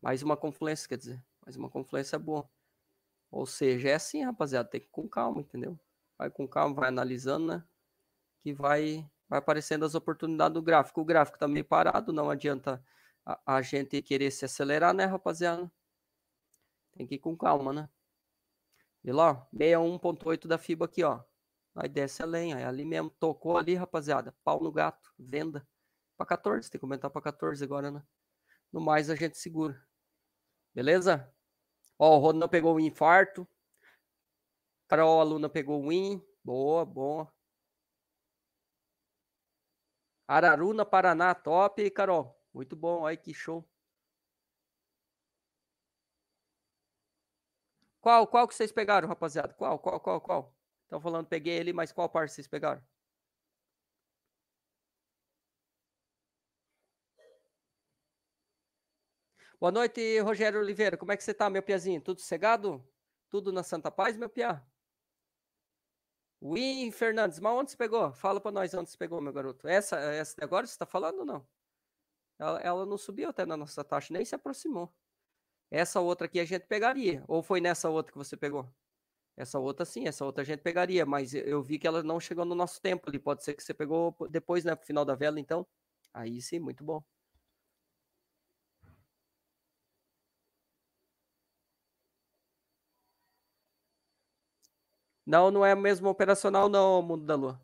Mais uma confluência, quer dizer. Mais uma confluência boa. Ou seja, é assim, rapaziada. Tem que ir com calma, entendeu? Vai com calma, vai analisando, né? que vai, vai aparecendo as oportunidades do gráfico. O gráfico está meio parado, não adianta a, a gente querer se acelerar, né, rapaziada? Tem que ir com calma, né? E lá, 61.8 da FIBA aqui, ó. Aí desce a lenha, é ali mesmo. Tocou ali, rapaziada. Pau no gato, venda. Para 14, tem que aumentar para 14 agora, né? No mais a gente segura. Beleza? Ó, o Ronan pegou o um infarto. Carol, aluna, pegou o win. Boa, boa. Araruna, Paraná, top, Carol. Muito bom, aí que show. Qual, qual que vocês pegaram, rapaziada? Qual, qual, qual, qual? Estão falando, peguei ele, mas qual parte vocês pegaram? Boa noite, Rogério Oliveira. Como é que você tá, meu piazinho? Tudo cegado? Tudo na Santa Paz, meu piá? Win Fernandes, mas onde você pegou? Fala para nós onde você pegou, meu garoto. Essa, essa agora você está falando ou não? Ela, ela, não subiu até na nossa taxa, nem se aproximou. Essa outra aqui a gente pegaria. Ou foi nessa outra que você pegou? Essa outra sim, essa outra a gente pegaria, mas eu vi que ela não chegou no nosso tempo ali. Pode ser que você pegou depois, né? Pro final da vela, então. Aí sim, muito bom. Não, não é mesmo operacional, não, Mundo da Lua.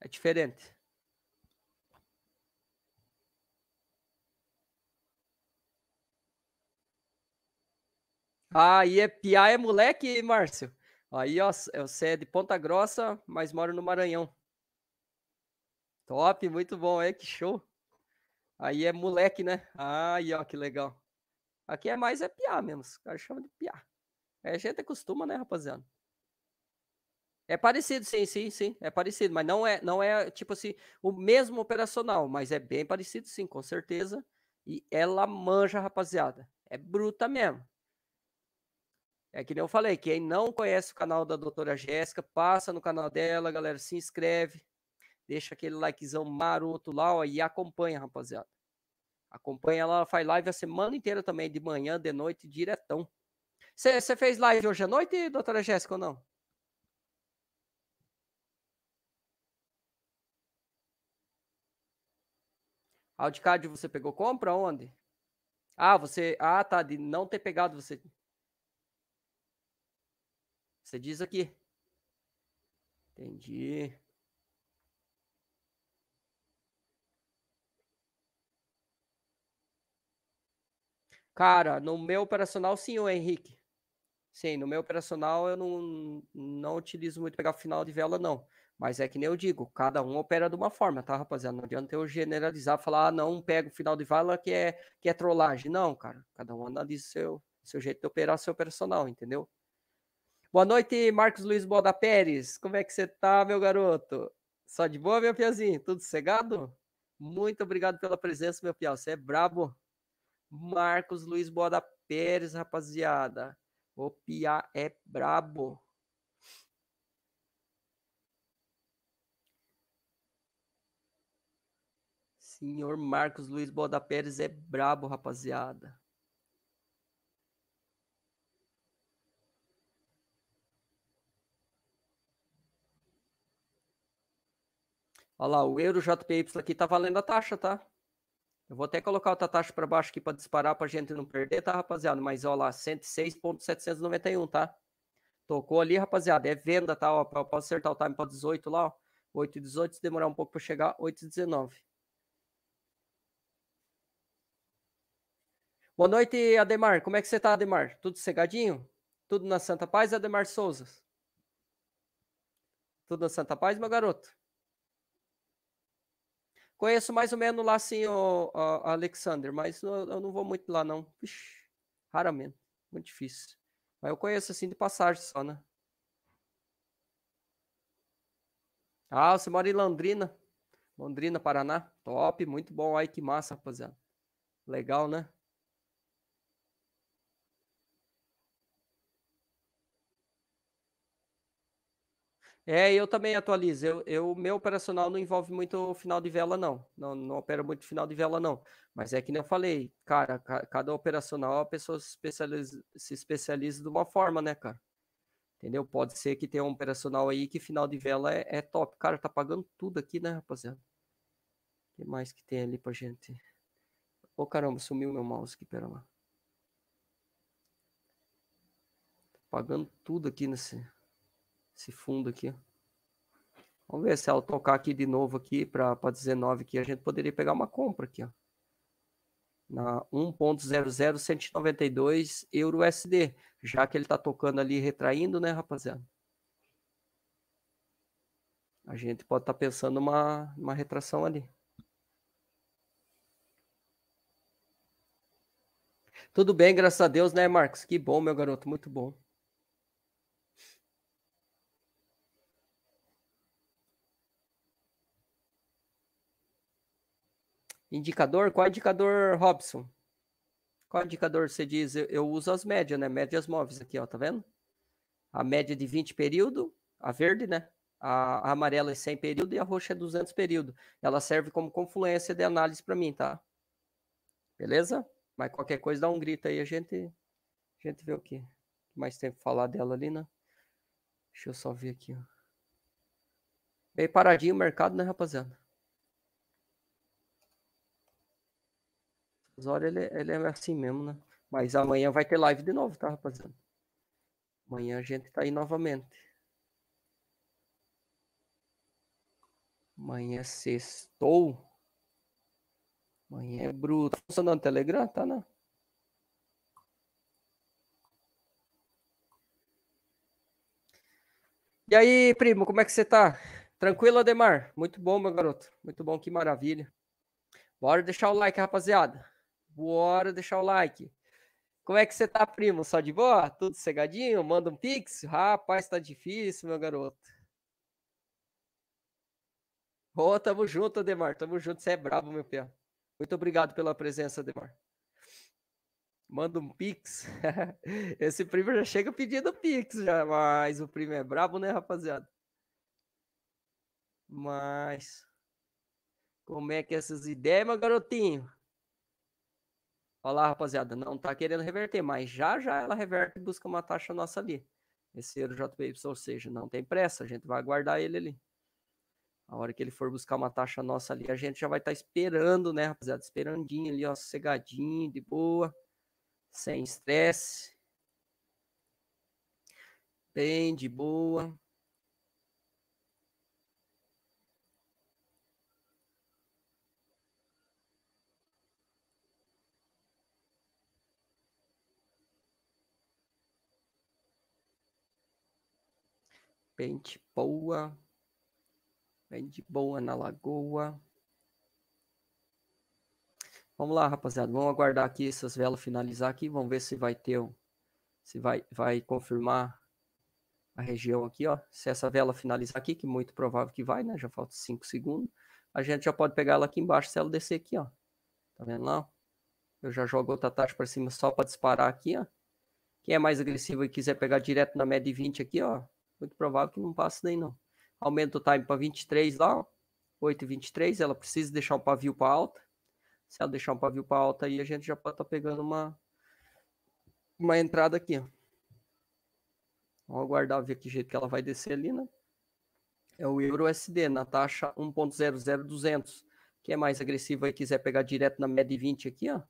É diferente. Aí ah, é piá é moleque, Márcio. Aí, ó, você é de Ponta Grossa, mas moro no Maranhão. Top, muito bom, é que show. Aí é moleque, né? Aí, ó, que legal. Aqui é mais é piá mesmo, os caras chamam de piá. É, a gente acostuma, né, rapaziada? É parecido, sim, sim, sim. É parecido, mas não é, não é tipo assim, o mesmo operacional, mas é bem parecido, sim, com certeza. E ela manja, rapaziada. É bruta mesmo. É que nem eu falei, quem não conhece o canal da doutora Jéssica, passa no canal dela, galera, se inscreve, deixa aquele likezão maroto lá ó, e acompanha, rapaziada. Acompanha ela, ela faz live a semana inteira também, de manhã, de noite, diretão. Você fez live hoje à noite, doutora Jéssica, ou não? Audicard, você pegou compra onde? Ah, você. Ah, tá. De não ter pegado, você. Você diz aqui. Entendi. Cara, no meu operacional, sim, o Henrique. Sim, no meu operacional eu não, não utilizo muito pegar final de vela, não. Mas é que nem eu digo, cada um opera de uma forma, tá, rapaziada? Não adianta eu generalizar, falar, ah, não, pega o final de vela que é, que é trollagem. Não, cara, cada um analisa seu, seu jeito de operar seu operacional, entendeu? Boa noite, Marcos Luiz Boda Pérez. Como é que você tá, meu garoto? Só de boa, meu piazinho? Tudo cegado? Muito obrigado pela presença, meu piau. Você é brabo. Marcos Luiz Boda Pérez, rapaziada. O Pia é brabo. Senhor Marcos Luiz Boda Pérez é brabo, rapaziada. Olha lá, o euro JPY aqui tá valendo a taxa, tá? Eu vou até colocar outra taxa para baixo aqui para disparar para a gente não perder, tá, rapaziada? Mas olha lá, 106.791, tá? Tocou ali, rapaziada. É venda, tá? Ó, posso acertar o time para 18 lá, ó. 8 e 18, se demorar um pouco para chegar, 8 e 19. Boa noite, Ademar. Como é que você tá, Ademar? Tudo cegadinho? Tudo na Santa Paz, Ademar Souza? Tudo na Santa Paz, meu garoto? Conheço mais ou menos lá, assim, o, o Alexander, mas eu, eu, não vou muito lá, não. Ixi, raramente. Muito difícil. Mas eu conheço, assim, de passagem só, né? Ah, você mora em Londrina. Londrina, Paraná. Top, muito bom. Ai, que massa, rapaziada. Legal, né? É, eu também atualizo. Eu, eu, meu operacional não envolve muito final de vela, não. Não, não opera muito final de vela, não. Mas é que nem eu falei, cara, cada operacional a pessoa se especializa, se especializa de uma forma, né, cara? Entendeu? Pode ser que tenha um operacional aí que final de vela é, é top. Cara, tá pagando tudo aqui, né, rapaziada? O que mais que tem ali pra gente? Ô, caramba, sumiu meu mouse aqui, pera lá. Tá pagando tudo aqui nesse esse fundo aqui. Vamos ver se ela tocar aqui de novo aqui para 19 aqui a gente poderia pegar uma compra aqui, ó. Na 1.00192 euro USD, já que ele está tocando ali retraindo, né, rapaziada? A gente pode estar tá pensando uma uma retração ali. Tudo bem, graças a Deus, né, Marcos? Que bom, meu garoto, muito bom. Indicador? Qual é indicador, Robson? Qual é indicador você diz? Eu, eu uso as médias, né? Médias móveis aqui, ó, tá vendo? A média de 20 período, a verde, né? A, a amarela é 100 período e a roxa é 200 período. Ela serve como confluência de análise para mim, tá? Beleza? Mas qualquer coisa dá um grito aí, a gente, a gente vê o que mais tem pra falar dela ali, né? Deixa eu só ver aqui, ó. Meio paradinho o mercado, né, rapaziada? horas ele, ele é assim mesmo, né? Mas amanhã vai ter live de novo, tá, rapaziada? Amanhã a gente tá aí novamente. Amanhã é sextou. Amanhã é bruto. Tá funcionando o Telegram? Tá, né? E aí, primo, como é que você tá? Tranquilo, Ademar? Muito bom, meu garoto. Muito bom, que maravilha. Bora deixar o like, rapaziada bora deixar o like. Como é que você tá, primo? Só de boa? Tudo cegadinho? Manda um pix? Rapaz, tá difícil, meu garoto. Ô, oh, tamo junto, Demar. Tamo junto. Você é brabo, meu pé. Muito obrigado pela presença, Demar. Manda um pix. *laughs* Esse primo já chega pedindo pix, já, mas o primo é brabo, né, rapaziada? Mas como é que é essas ideias, meu garotinho? lá, rapaziada, não tá querendo reverter, mas já já ela reverte e busca uma taxa nossa ali. Esse euro JPY, ou seja, não tem pressa, a gente vai aguardar ele ali. A hora que ele for buscar uma taxa nossa ali, a gente já vai estar tá esperando, né, rapaziada? Esperandinho ali, ó, cegadinho, de boa, sem estresse. Bem de boa. Bem de boa. Bem de boa na lagoa. Vamos lá, rapaziada. Vamos aguardar aqui essas velas finalizar aqui. Vamos ver se vai ter um, se vai, vai confirmar a região aqui, ó. Se essa vela finalizar aqui, que muito provável que vai, né? Já falta 5 segundos. A gente já pode pegar ela aqui embaixo se ela descer aqui, ó. Tá vendo lá? Eu já jogo outra taxa para cima só para disparar aqui, ó. Quem é mais agressivo e quiser pegar direto na média de 20 aqui, ó. Muito provável que não passe daí, não. Aumenta o time para 23 lá, 8,23. Ela precisa deixar o pavio para alta. Se ela deixar um pavio para alta, aí a gente já pode estar tá pegando uma, uma entrada aqui. Ó. Vamos aguardar ver que jeito que ela vai descer ali, né? É o Euro USD na taxa 1.00200. Quem é mais agressivo e quiser pegar direto na média 20 aqui, ó.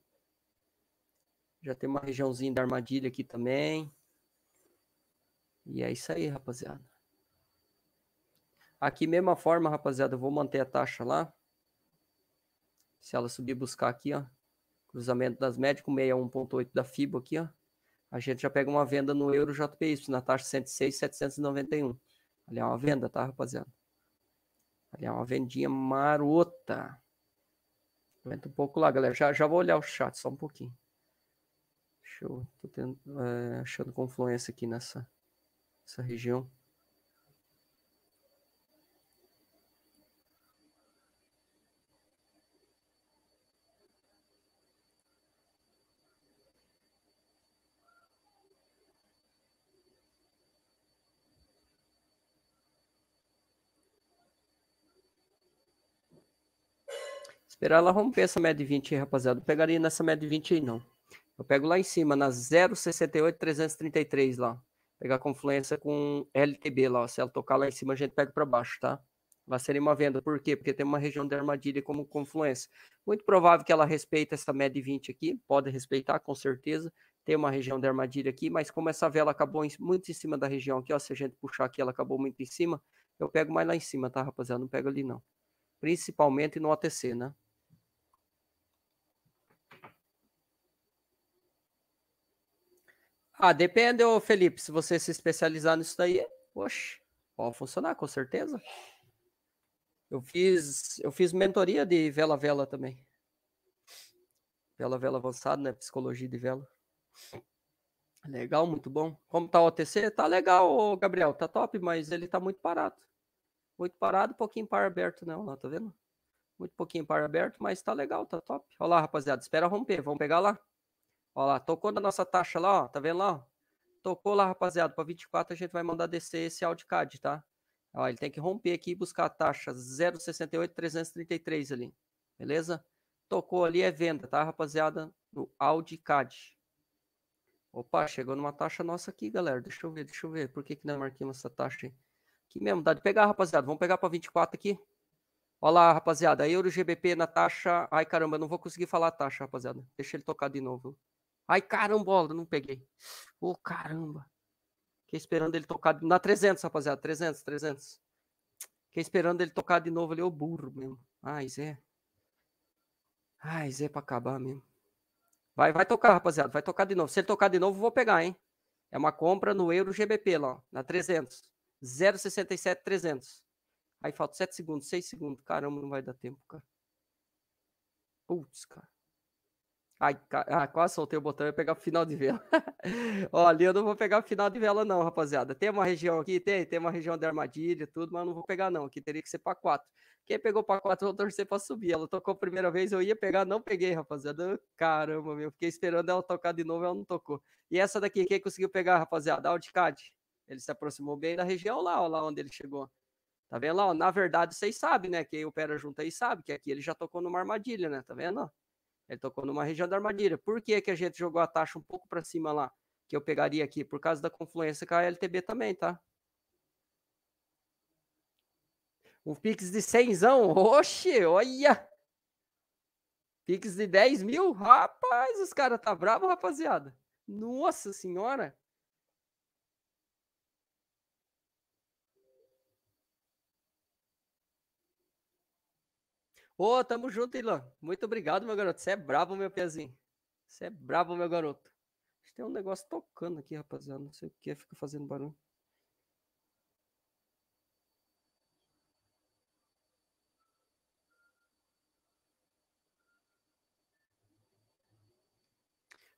Já tem uma regiãozinha da armadilha aqui também. E é isso aí, rapaziada. Aqui, mesma forma, rapaziada, eu vou manter a taxa lá. Se ela subir buscar aqui, ó, cruzamento das médias com 61.8 da FIBO aqui, ó, a gente já pega uma venda no euro JPY na taxa 106.791. Ali é uma venda, tá, rapaziada? Ali é uma vendinha marota. Aguenta um pouco lá, galera. Já, já vou olhar o chat só um pouquinho. Deixa eu... Tô tendo, é, achando confluência aqui nessa essa região. Esperar ela romper essa média de 20 aí, rapaziada. Eu pegaria nessa média de 20 aí, não. Eu pego lá em cima, na 0,68,333 lá. Pegar confluência com LTB lá. Se ela tocar lá em cima, a gente pega para baixo, tá? Vai ser uma venda. Por quê? Porque tem uma região de armadilha como confluência. Muito provável que ela respeite essa média de 20 aqui. Pode respeitar, com certeza. Tem uma região de armadilha aqui, mas como essa vela acabou em, muito em cima da região aqui, ó, se a gente puxar aqui, ela acabou muito em cima, eu pego mais lá em cima, tá, rapaziada? Não pego ali, não. Principalmente no OTC, né? Ah, depende, ô Felipe. Se você se especializar nisso daí, poxa, pode funcionar, com certeza. Eu fiz, eu fiz mentoria de vela vela também. Vela vela avançado, né? Psicologia de vela. Legal, muito bom. Como tá o OTC? Tá legal, Gabriel, tá top, mas ele tá muito parado. Muito parado, pouquinho par aberto não, lá, tá vendo? Muito pouquinho par aberto, mas tá legal, tá top. Olha lá, rapaziada, espera romper, vamos pegar lá. Olha lá, tocou na nossa taxa lá, ó, tá vendo lá? Tocou lá, rapaziada, para 24 a gente vai mandar descer esse AudiCAD, tá? Ó, ele tem que romper aqui e buscar a taxa 0,68333 ali, beleza? Tocou ali é venda, tá, rapaziada? No AudiCAD. Opa, chegou numa taxa nossa aqui, galera. Deixa eu ver, deixa eu ver. Por que, que não marquemos essa taxa aí? Aqui mesmo, dá de pegar, rapaziada. Vamos pegar para 24 aqui. Olha lá, rapaziada. Euro GBP na taxa. Ai, caramba, eu não vou conseguir falar a taxa, rapaziada. Deixa ele tocar de novo. Ai, carambola, não peguei. Ô, oh, caramba. Fiquei esperando ele tocar. Na 300, rapaziada. 300, 300. Fiquei esperando ele tocar de novo ali. Ô, oh, burro mesmo. Ai, Zé. Ai, Zé, pra acabar mesmo. Vai, vai tocar, rapaziada. Vai tocar de novo. Se ele tocar de novo, eu vou pegar, hein? É uma compra no Euro GBP lá, ó, na 300. 0,67, 300. Aí falta 7 segundos, 6 segundos. Caramba, não vai dar tempo, cara. Putz, cara. Ai, ah, quase soltei o botão, eu ia pegar o final de vela. *laughs* Olha, eu não vou pegar o final de vela, não, rapaziada. Tem uma região aqui, tem, tem uma região de armadilha tudo, mas não vou pegar, não. Que teria que ser para quatro. Quem pegou para quatro, eu vou torcer para subir. Ela tocou a primeira vez, eu ia pegar, não peguei, rapaziada. Caramba, meu, fiquei esperando ela tocar de novo, ela não tocou. E essa daqui, quem conseguiu pegar, rapaziada? AudiCAD. Ele se aproximou bem da região lá, ó, lá onde ele chegou. Tá vendo lá? Ó, na verdade, vocês sabem, né? Quem opera junto aí sabe que aqui ele já tocou numa armadilha, né? Tá vendo? Ó? Ele tocou numa região da armadilha. Por que, que a gente jogou a taxa um pouco para cima lá? Que eu pegaria aqui? Por causa da confluência com a LTB também, tá? Um Pix de 100zão. Oxe, olha! Pix de 10 mil? Rapaz, os caras tá bravo, rapaziada. Nossa senhora! Ô, oh, tamo junto, Ilan. Muito obrigado, meu garoto. Você é brabo, meu pezinho. Você é brabo, meu garoto. Tem um negócio tocando aqui, rapaziada. Não sei o que, fica fazendo barulho.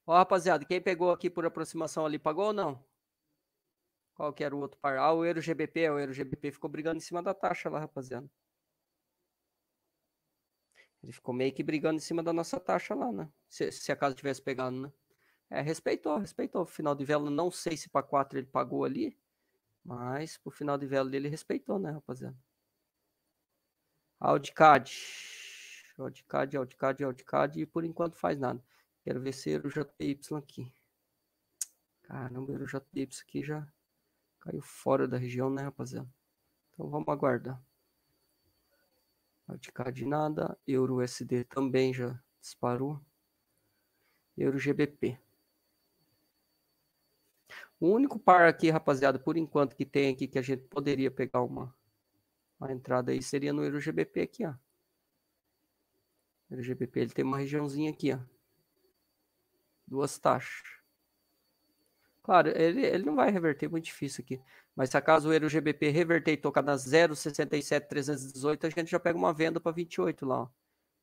Ó, rapaziada, quem pegou aqui por aproximação ali pagou ou não? Qual que era o outro par? Ah, o Euro GBP. O Euro GBP ficou brigando em cima da taxa lá, rapaziada. Ele ficou meio que brigando em cima da nossa taxa lá, né? Se, se a casa tivesse pegado, né? É, respeitou, respeitou. final de vela, não sei se para 4 ele pagou ali, mas pro final de vela dele respeitou, né, rapaziada? Audicad. Audicad, Audicad, Audicad, e por enquanto faz nada. Quero ver se o JY aqui. Caramba, o JY aqui já caiu fora da região, né, rapaziada? Então vamos aguardar. AutoCAD nada. Euro USD também já disparou. Euro GBP. O único par aqui, rapaziada, por enquanto que tem aqui que a gente poderia pegar uma, uma entrada aí seria no Euro GBP aqui, ó. Euro GBP, ele tem uma regiãozinha aqui, ó. Duas taxas. Claro, ele, ele não vai reverter, é muito difícil aqui. Mas se acaso o euro GBP reverter e tocar na 0,67318, a gente já pega uma venda para 28 lá, ó.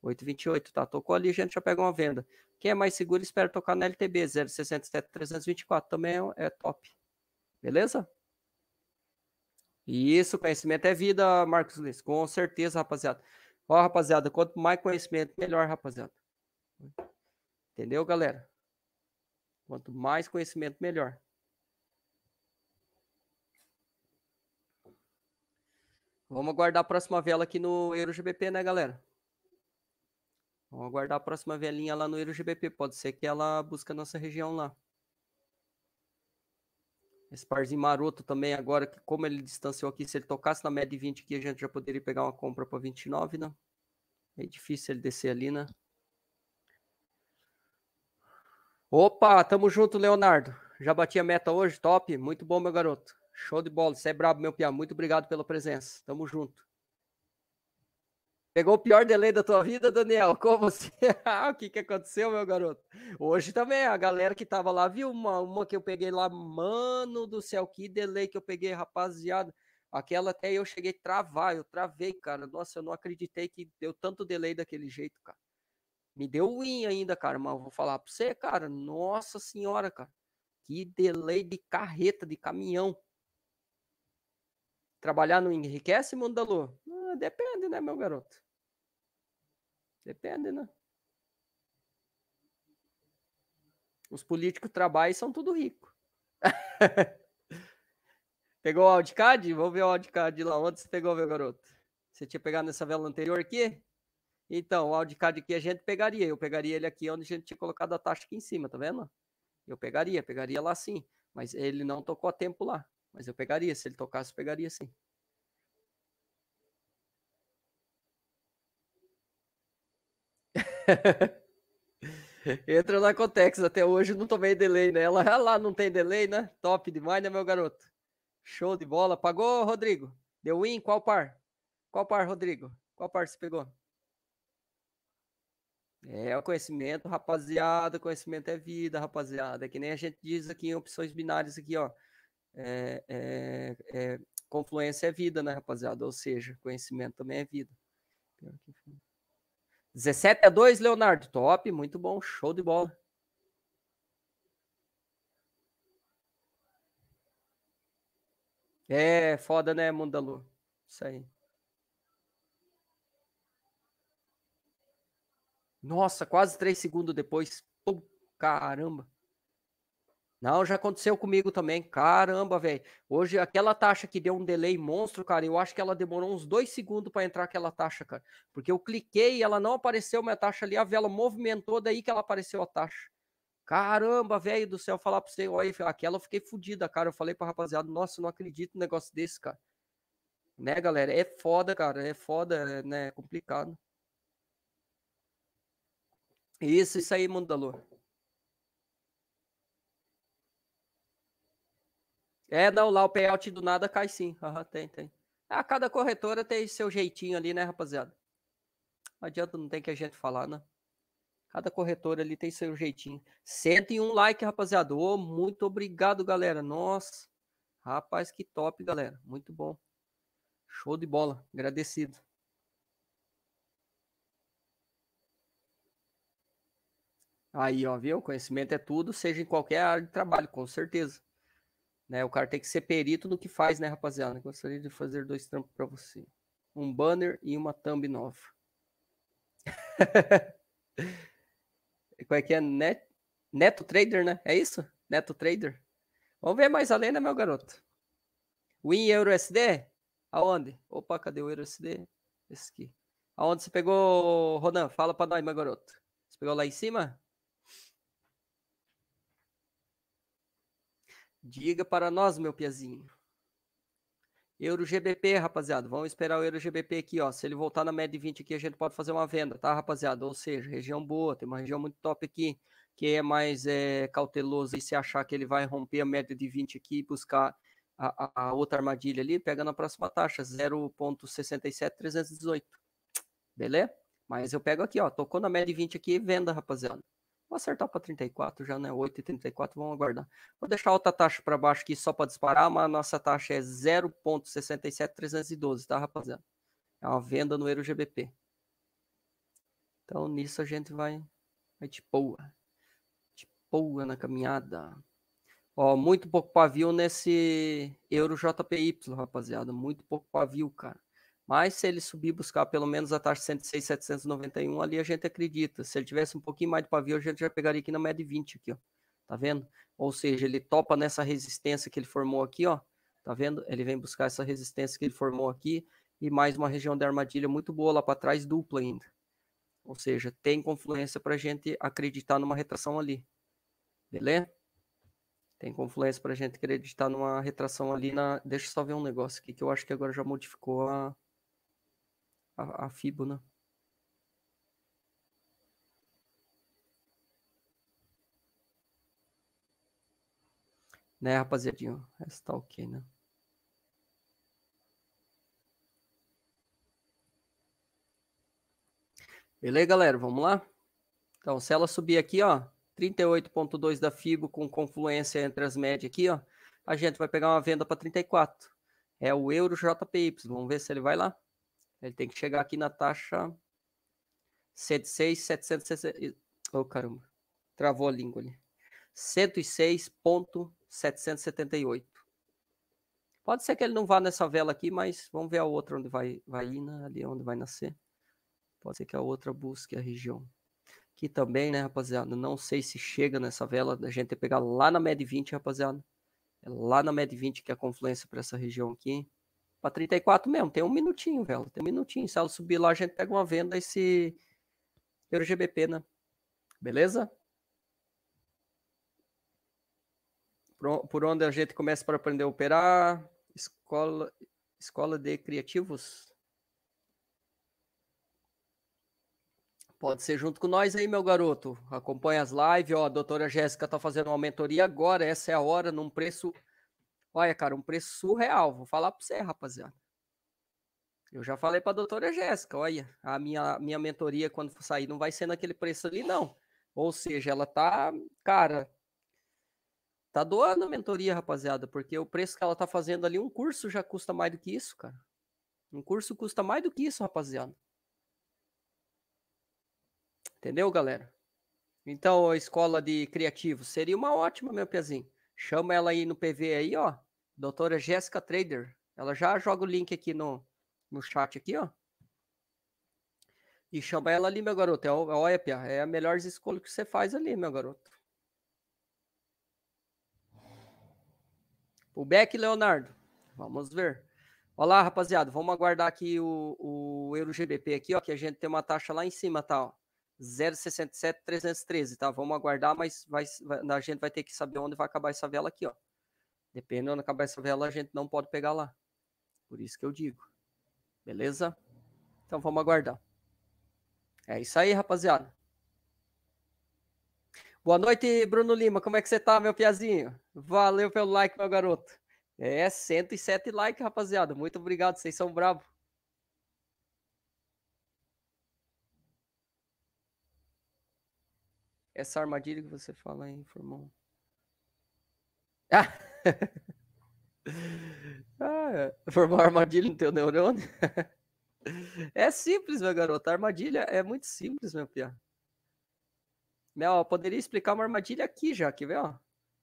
8,28, tá? Tocou ali, a gente já pega uma venda. Quem é mais seguro, espera tocar na LTB, 0,67324, também é, é top. Beleza? E isso, conhecimento é vida, Marcos Luiz. Com certeza, rapaziada. Ó, rapaziada, quanto mais conhecimento, melhor, rapaziada. Entendeu, galera? Quanto mais conhecimento, melhor. Vamos aguardar a próxima vela aqui no EuroGBP, né, galera? Vamos aguardar a próxima velinha lá no EuroGBP. Pode ser que ela busque a nossa região lá. Esse parzinho maroto também agora, que como ele distanciou aqui, se ele tocasse na média de 20 aqui, a gente já poderia pegar uma compra para 29, né? É difícil ele descer ali, né? Opa, tamo junto, Leonardo. Já bati a meta hoje, top. Muito bom, meu garoto. Show de bola. Você é brabo, meu pia, Muito obrigado pela presença. Tamo junto. Pegou o pior delay da tua vida, Daniel? Como você? *laughs* o que, que aconteceu, meu garoto? Hoje também, a galera que tava lá, viu uma, uma que eu peguei lá, mano do céu, que delay que eu peguei, rapaziada. Aquela até eu cheguei a travar, eu travei, cara. Nossa, eu não acreditei que deu tanto delay daquele jeito, cara. Me deu win ainda, cara, mas eu vou falar pra você, cara. Nossa senhora, cara. Que delay de carreta, de caminhão. Trabalhar no Enriquece Mandalor? Ah, depende, né, meu garoto? Depende, né? Os políticos trabalham e são tudo rico. *laughs* pegou o AudiCAD? Vamos ver o AudiCAD lá. Onde você pegou, meu garoto? Você tinha pegado nessa vela anterior aqui? Então, o AudiCAD aqui a gente pegaria. Eu pegaria ele aqui onde a gente tinha colocado a taxa aqui em cima, tá vendo? Eu pegaria, pegaria lá sim. Mas ele não tocou a tempo lá. Mas eu pegaria, se ele tocasse, eu pegaria sim. *laughs* Entra na Cotex, até hoje não tomei delay nela. Né? Ah lá, não tem delay, né? Top demais, né, meu garoto? Show de bola. Pagou, Rodrigo? Deu win? Qual par? Qual par, Rodrigo? Qual par você pegou? É, o conhecimento, rapaziada, conhecimento é vida, rapaziada. É que nem a gente diz aqui em opções binárias aqui, ó é, é, é, confluência é vida, né, rapaziada? Ou seja, conhecimento também é vida. 17 a 2, Leonardo. Top, muito bom, show de bola. É foda, né, Mundalu? Isso aí. Nossa, quase três segundos depois. Pum, caramba. Não, já aconteceu comigo também. Caramba, velho. Hoje, aquela taxa que deu um delay monstro, cara, eu acho que ela demorou uns dois segundos para entrar aquela taxa, cara. Porque eu cliquei, ela não apareceu minha taxa ali, a vela movimentou, daí que ela apareceu a taxa. Caramba, velho do céu, falar para você, olha, aquela eu fiquei fodida, cara. Eu falei pra rapaziada, nossa, não acredito no negócio desse, cara. Né, galera? É foda, cara. É foda, é, né? É complicado. Isso, isso aí, Mundalor. É, não, lá o payout do nada cai sim. Aham, tem, tem. É, a cada corretora tem seu jeitinho ali, né, rapaziada? Não adianta, não tem que a gente falar, né? Cada corretora ali tem seu jeitinho. 101 like, rapaziada. Oh, muito obrigado, galera. Nossa, rapaz, que top, galera. Muito bom. Show de bola. Agradecido. Aí, ó, viu? Conhecimento é tudo, seja em qualquer área de trabalho, com certeza. Né? O cara tem que ser perito no que faz, né, rapaziada? Gostaria de fazer dois trampos para você. Um banner e uma thumb nova. Qual *laughs* é que é? Net... Neto Trader, né? É isso? Neto Trader? Vamos ver mais além, né, meu garoto? Win Euro SD? Aonde? Opa, cadê o Euro SD? Esse aqui. Aonde você pegou, Ronan? Fala para nós, meu garoto. Você pegou lá em cima? Diga para nós, meu piazinho. Euro GBP, rapaziada. Vamos esperar o Euro GBP aqui, ó. Se ele voltar na média de 20 aqui, a gente pode fazer uma venda, tá, rapaziada? Ou seja, região boa, tem uma região muito top aqui. Quem é mais é, cauteloso e se achar que ele vai romper a média de 20 aqui e buscar a, a, outra armadilha ali, pega na próxima taxa, 0.67318. Beleza? Mas eu pego aqui, ó. Tocou na média de 20 aqui, venda, rapaziada. Vou acertar para 34 já, né? 34, vamos aguardar. Vou deixar outra taxa para baixo aqui só para disparar, mas a nossa taxa é 0.67312, tá, rapaziada? É uma venda no Euro GBP. Então, nisso a gente vai, vai de boa. De boa na caminhada. Ó, muito pouco pavio nesse Euro JPY, rapaziada. Muito pouco pavio, cara. Mas se ele subir buscar pelo menos a taxa 106, 791, ali a gente acredita. Se ele tivesse um pouquinho mais de pavio, a gente já pegaria aqui na média de 20 aqui, ó. Tá vendo? Ou seja, ele topa nessa resistência que ele formou aqui, ó. Tá vendo? Ele vem buscar essa resistência que ele formou aqui e mais uma região de armadilha muito boa lá para trás, dupla ainda. Ou seja, tem confluência para a gente acreditar numa retração ali. Beleza? Tem confluência para a gente acreditar numa retração ali na. Deixa eu só ver um negócio aqui que eu acho que agora já modificou a a, a FIBO, né? Né, rapaziadinho? Essa tá ok, né? Beleza, galera? Vamos lá? Então, se ela subir aqui, ó, 38.2 da FIBO com confluência entre as médias aqui, ó, a gente vai pegar uma venda para 34. É o euro JPY. Vamos ver se ele vai lá. Ele tem que chegar aqui na taxa 106, 760. Oh, caramba. Travou a língua ali. 106.778. Pode ser que ele não vá nessa vela aqui, mas vamos ver a outra onde vai, vai ir, né? ali onde vai nascer. Pode ser que a outra busque a região. Aqui também, né, rapaziada? Não sei se chega nessa vela da gente pegar lá na MED 20, rapaziada. É lá na MED 20 que é a confluência para essa região aqui para 34 mesmo, tem um minutinho, velho. Tem um minutinho. Se ela subir lá, a gente pega uma venda esse se. GBP, né? Beleza? Por onde a gente começa para aprender a operar? Escola, escola de criativos? Pode ser junto com nós aí, meu garoto. Acompanha as lives, ó. A doutora Jéssica tá fazendo uma mentoria agora. Essa é a hora, num preço Olha, cara, um preço surreal. Vou falar para você, rapaziada. Eu já falei para a doutora Jéssica, olha, a minha, minha mentoria quando for sair não vai ser naquele preço ali, não. Ou seja, ela tá, cara, tá doando a mentoria, rapaziada, porque o preço que ela tá fazendo ali, um curso já custa mais do que isso, cara. Um curso custa mais do que isso, rapaziada. Entendeu, galera? Então, a escola de criativos seria uma ótima, meu pezinho. Chama ela aí no PV aí, ó doutora Jéssica Trader. Ela já joga o link aqui no, no chat aqui, ó. E chama ela ali, meu garoto. É, olha, Pia, é a melhor escolha que você faz ali, meu garoto. O Beck Leonardo. Vamos ver. Olá, rapaziada. Vamos aguardar aqui o, o GBP aqui, ó, que a gente tem uma taxa lá em cima, tá? Ó. 0,67, 313, tá? Vamos aguardar, mas vai, vai, a gente vai ter que saber onde vai acabar essa vela aqui, ó. Dependendo da cabeça vela, a gente não pode pegar lá. Por isso que eu digo. Beleza? Então vamos aguardar. É isso aí, rapaziada. Boa noite, Bruno Lima. Como é que você tá, meu piazinho? Valeu pelo like, meu garoto. É, 107 likes, rapaziada. Muito obrigado, vocês são bravos. Essa armadilha que você fala aí, informou. Ah! *laughs* ah, é. formar armadilha no teu neurônio? *laughs* é simples, meu garoto. A armadilha é muito simples, meu pior. Né, poderia explicar uma armadilha aqui já, que ver? Ó?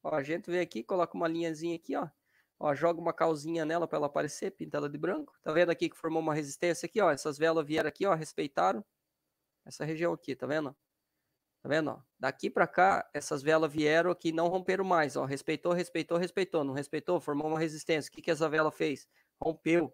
ó? a gente vem aqui, coloca uma linhazinha aqui, ó. ó joga uma calzinha nela para ela aparecer, pinta ela de branco. Tá vendo aqui que formou uma resistência aqui, ó? Essas velas vieram aqui, ó, respeitaram essa região aqui, tá vendo? Tá vendo? Ó? Daqui para cá, essas velas vieram aqui não romperam mais. Ó. Respeitou, respeitou, respeitou. Não respeitou, formou uma resistência. O que, que essa vela fez? Rompeu.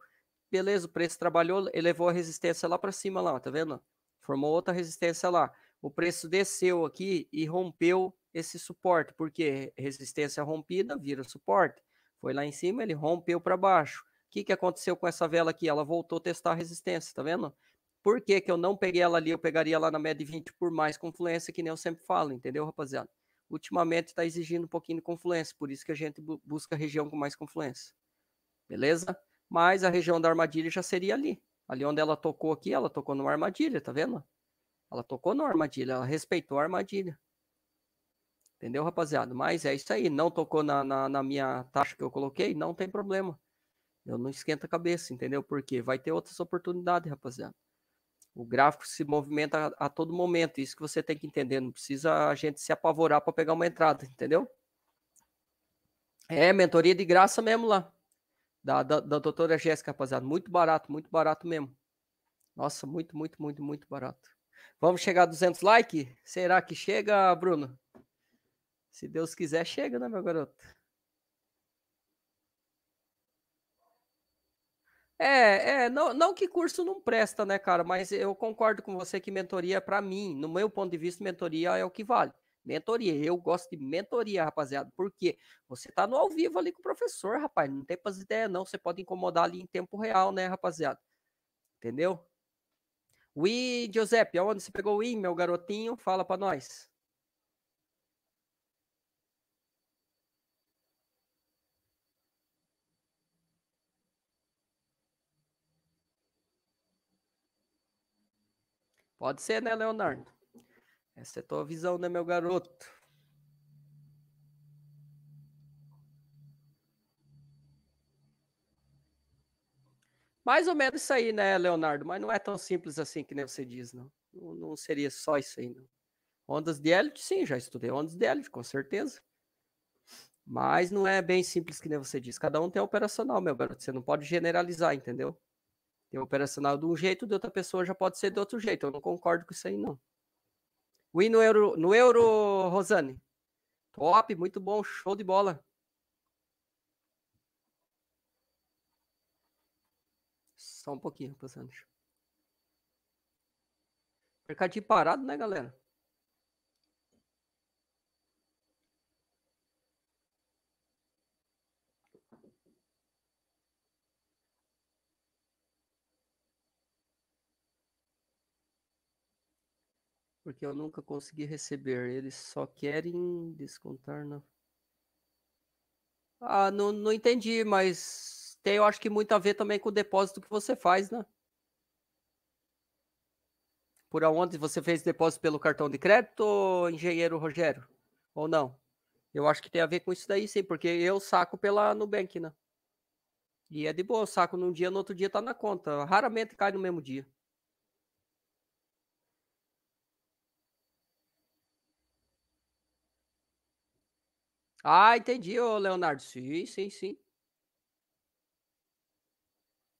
Beleza, o preço trabalhou, elevou a resistência lá para cima, lá, tá vendo? Formou outra resistência lá. O preço desceu aqui e rompeu esse suporte, porque resistência rompida vira suporte. Foi lá em cima, ele rompeu para baixo. O que, que aconteceu com essa vela aqui? Ela voltou a testar a resistência, tá vendo? Por que, que eu não peguei ela ali? Eu pegaria ela na média de 20 por mais confluência, que nem eu sempre falo, entendeu, rapaziada? Ultimamente está exigindo um pouquinho de confluência, por isso que a gente busca a região com mais confluência. Beleza? Mas a região da armadilha já seria ali. Ali onde ela tocou aqui, ela tocou numa armadilha, tá vendo? Ela tocou numa armadilha, ela respeitou a armadilha. Entendeu, rapaziada? Mas é isso aí. Não tocou na, na, na minha taxa que eu coloquei, não tem problema. Eu não esquenta a cabeça, entendeu? Porque vai ter outras oportunidades, rapaziada. O gráfico se movimenta a, a todo momento, isso que você tem que entender. Não precisa a gente se apavorar para pegar uma entrada, entendeu? É, mentoria de graça mesmo lá. Da, da, da doutora Jéssica, rapaziada. Muito barato, muito barato mesmo. Nossa, muito, muito, muito, muito barato. Vamos chegar a 200 likes? Será que chega, Bruno? Se Deus quiser, chega, né, meu garoto? É, é não, não que curso não presta, né, cara? Mas eu concordo com você que mentoria, para mim, no meu ponto de vista, mentoria é o que vale. Mentoria, eu gosto de mentoria, rapaziada, porque você tá no ao vivo ali com o professor, rapaz, não tem para ideia não, você pode incomodar ali em tempo real, né, rapaziada? Entendeu? Ui, Giuseppe, aonde você pegou o i, meu garotinho? Fala para nós. Pode ser, né, Leonardo? Essa é a tua visão, né, meu garoto? Mais ou menos isso aí, né, Leonardo? Mas não é tão simples assim que nem você diz, não. Não, não seria só isso aí, não. Ondas de hélice, sim, já estudei ondas de hélice, com certeza. Mas não é bem simples que nem você diz. Cada um tem um operacional, meu garoto. Você não pode generalizar, entendeu? Tem operacional de um jeito, de outra pessoa já pode ser de outro jeito. Eu não concordo com isso aí, não. Win no euro, no euro Rosane. Top, muito bom, show de bola. Só um pouquinho, passando. Mercadinho parado, né, galera? porque eu nunca consegui receber. Eles só querem descontar na. Ah, não, não entendi, mas tem, eu acho que muito a ver também com o depósito que você faz, né? Por onde você fez depósito pelo cartão de crédito, engenheiro Rogério? Ou não? Eu acho que tem a ver com isso daí, sim, porque eu saco pela Nubank, né? E é de boa, eu saco num dia, no outro dia tá na conta. Raramente cai no mesmo dia. Ah, entendi, ô Leonardo. Sim, sim, sim.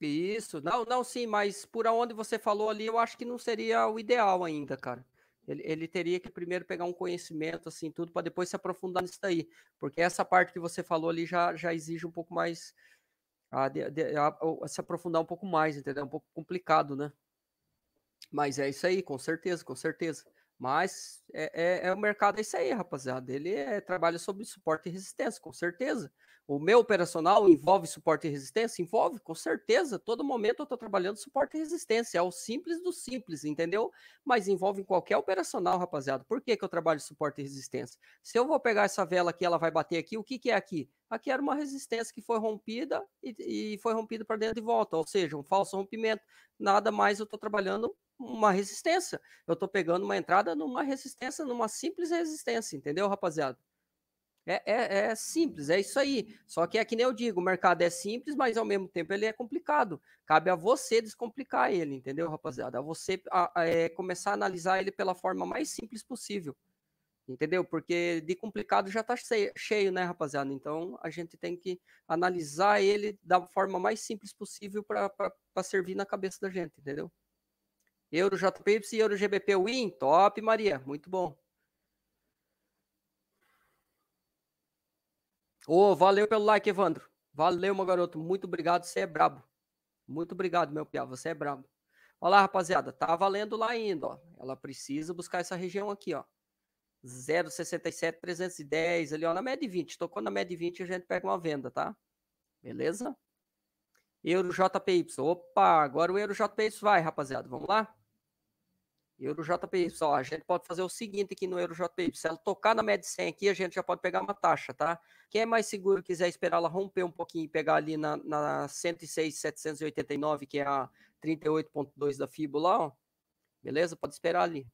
Isso. Não, não, sim, mas por onde você falou ali, eu acho que não seria o ideal ainda, cara. Ele, ele teria que primeiro pegar um conhecimento, assim, tudo, para depois se aprofundar nisso daí. Porque essa parte que você falou ali já, já exige um pouco mais. Ah, a, a, a, se aprofundar um pouco mais, entendeu? É um pouco complicado, né? Mas é isso aí, com certeza, com certeza. Mas é, é, é, o mercado, é isso aí, rapaziada. Ele é, trabalha sobre suporte e resistência, com certeza. O meu operacional envolve suporte e resistência? Envolve, com certeza. Todo momento eu estou trabalhando suporte e resistência. É o simples do simples, entendeu? Mas envolve qualquer operacional, rapaziada. Por que, que eu trabalho suporte e resistência? Se eu vou pegar essa vela aqui, ela vai bater aqui. O que, que é aqui? Aqui era uma resistência que foi rompida e, e foi rompida para dentro e volta. Ou seja, um falso rompimento. Nada mais eu estou trabalhando uma resistência. Eu estou pegando uma entrada numa resistência, numa simples resistência, entendeu, rapaziada? É, é, é, simples, é isso aí. Só que é que nem eu digo, o mercado é simples, mas ao mesmo tempo ele é complicado. Cabe a você descomplicar ele, entendeu, rapaziada? A você a, a, é, começar a analisar ele pela forma mais simples possível. Entendeu? Porque de complicado já tá cheio, né, rapaziada? Então a gente tem que analisar ele da forma mais simples possível para servir na cabeça da gente, entendeu? Euro JPY, Euro GBP Win, top, Maria, muito bom. Ô, oh, valeu pelo like, Evandro. Valeu, meu garoto. Muito obrigado, você é brabo. Muito obrigado, meu piá, você é brabo. Olha lá, rapaziada, tá valendo lá ainda, ó. Ela precisa buscar essa região aqui, ó. 0,67, 310 ali, ó, na média de 20. Tocou na média de 20 a gente pega uma venda, tá? Beleza? Euro JPY. Opa, agora o Euro JPY vai, rapaziada. Vamos lá? EuroJPY. Só a gente pode fazer o seguinte aqui no EuroJPY. Se ela tocar na média 100 aqui, a gente já pode pegar uma taxa, tá? Quem é mais seguro quiser esperar ela romper um pouquinho e pegar ali na, na 106,789, que é a 38,2 da FIBO lá, ó. Beleza? Pode esperar ali.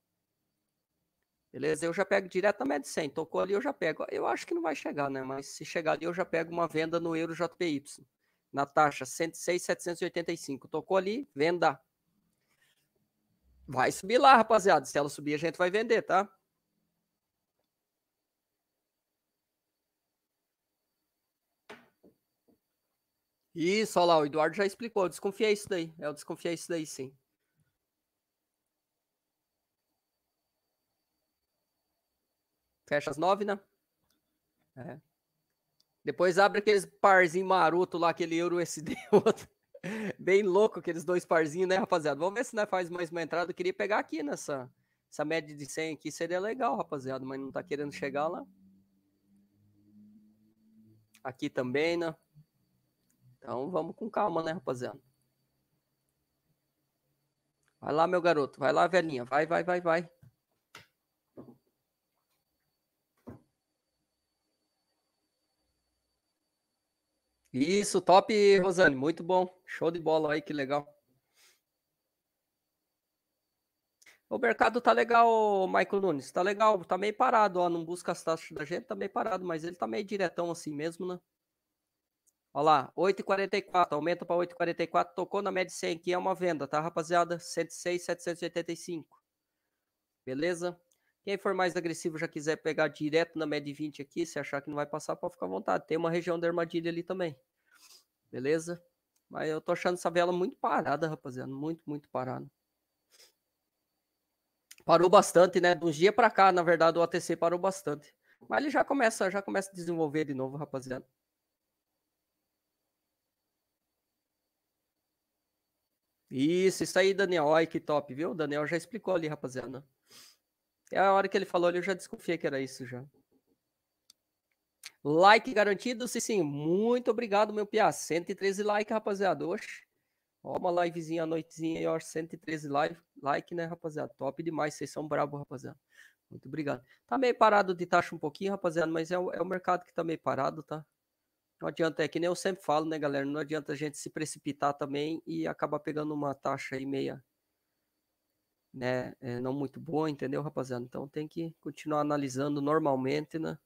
Beleza? Eu já pego direto na média 100. Tocou ali, eu já pego. Eu acho que não vai chegar, né? Mas se chegar ali, eu já pego uma venda no EuroJPY. Na taxa 106,785. Tocou ali, venda. Vai subir lá, rapaziada. Se ela subir, a gente vai vender, tá? Isso, olha lá, o Eduardo já explicou. Eu desconfiei isso daí. Eu desconfiei isso daí, sim. Fecha as nove, né? É. Depois abre aqueles parzinho maroto lá, aquele euro SD, *laughs* outro. *laughs* Bem louco aqueles dois parzinhos, né, rapaziada? Vamos ver se não faz mais uma entrada. Eu queria pegar aqui nessa essa média de 100 aqui, seria legal, rapaziada, mas não tá querendo chegar lá. Aqui também, né? Então vamos com calma, né, rapaziada? Vai lá, meu garoto. Vai lá, velhinha. Vai, vai, vai, vai. Isso, top, Rosane. Muito bom. Show de bola aí, que legal. O mercado tá legal, Michael Nunes. Tá legal, tá meio parado, ó. Não busca as taxas da gente, tá meio parado, mas ele tá meio diretão assim mesmo, né? Olha lá, 8,44, aumenta para 8,44, tocou na média 100, que é uma venda, tá, rapaziada? 106,785. Beleza? Quem for mais agressivo já quiser pegar direto na média de 20 aqui, se achar que não vai passar, pode ficar à vontade. Tem uma região da armadilha ali também. Beleza? Mas eu tô achando essa vela muito parada, rapaziada. Muito, muito parada. Parou bastante, né? De uns dias para cá, na verdade, o ATC parou bastante. Mas ele já começa, já começa a desenvolver de novo, rapaziada. Isso, isso aí, Daniel. Olha que top, viu? O Daniel já explicou ali, rapaziada. É a hora que ele falou eu já desconfiei que era isso já. Like garantido, sim, sim. Muito obrigado, meu piá. 113 like, rapaziada. Oxe. Ó, uma livezinha à noitezinha aí, ó. 113 live, like, né, rapaziada? Top demais. Vocês são brabo, rapaziada. Muito obrigado. Tá meio parado de taxa um pouquinho, rapaziada, mas é o, é o mercado que tá meio parado, tá? Não adianta, é que nem eu sempre falo, né, galera? Não adianta a gente se precipitar também e acabar pegando uma taxa aí meia né, é não muito boa, entendeu, rapaziada? Então tem que continuar analisando normalmente, né?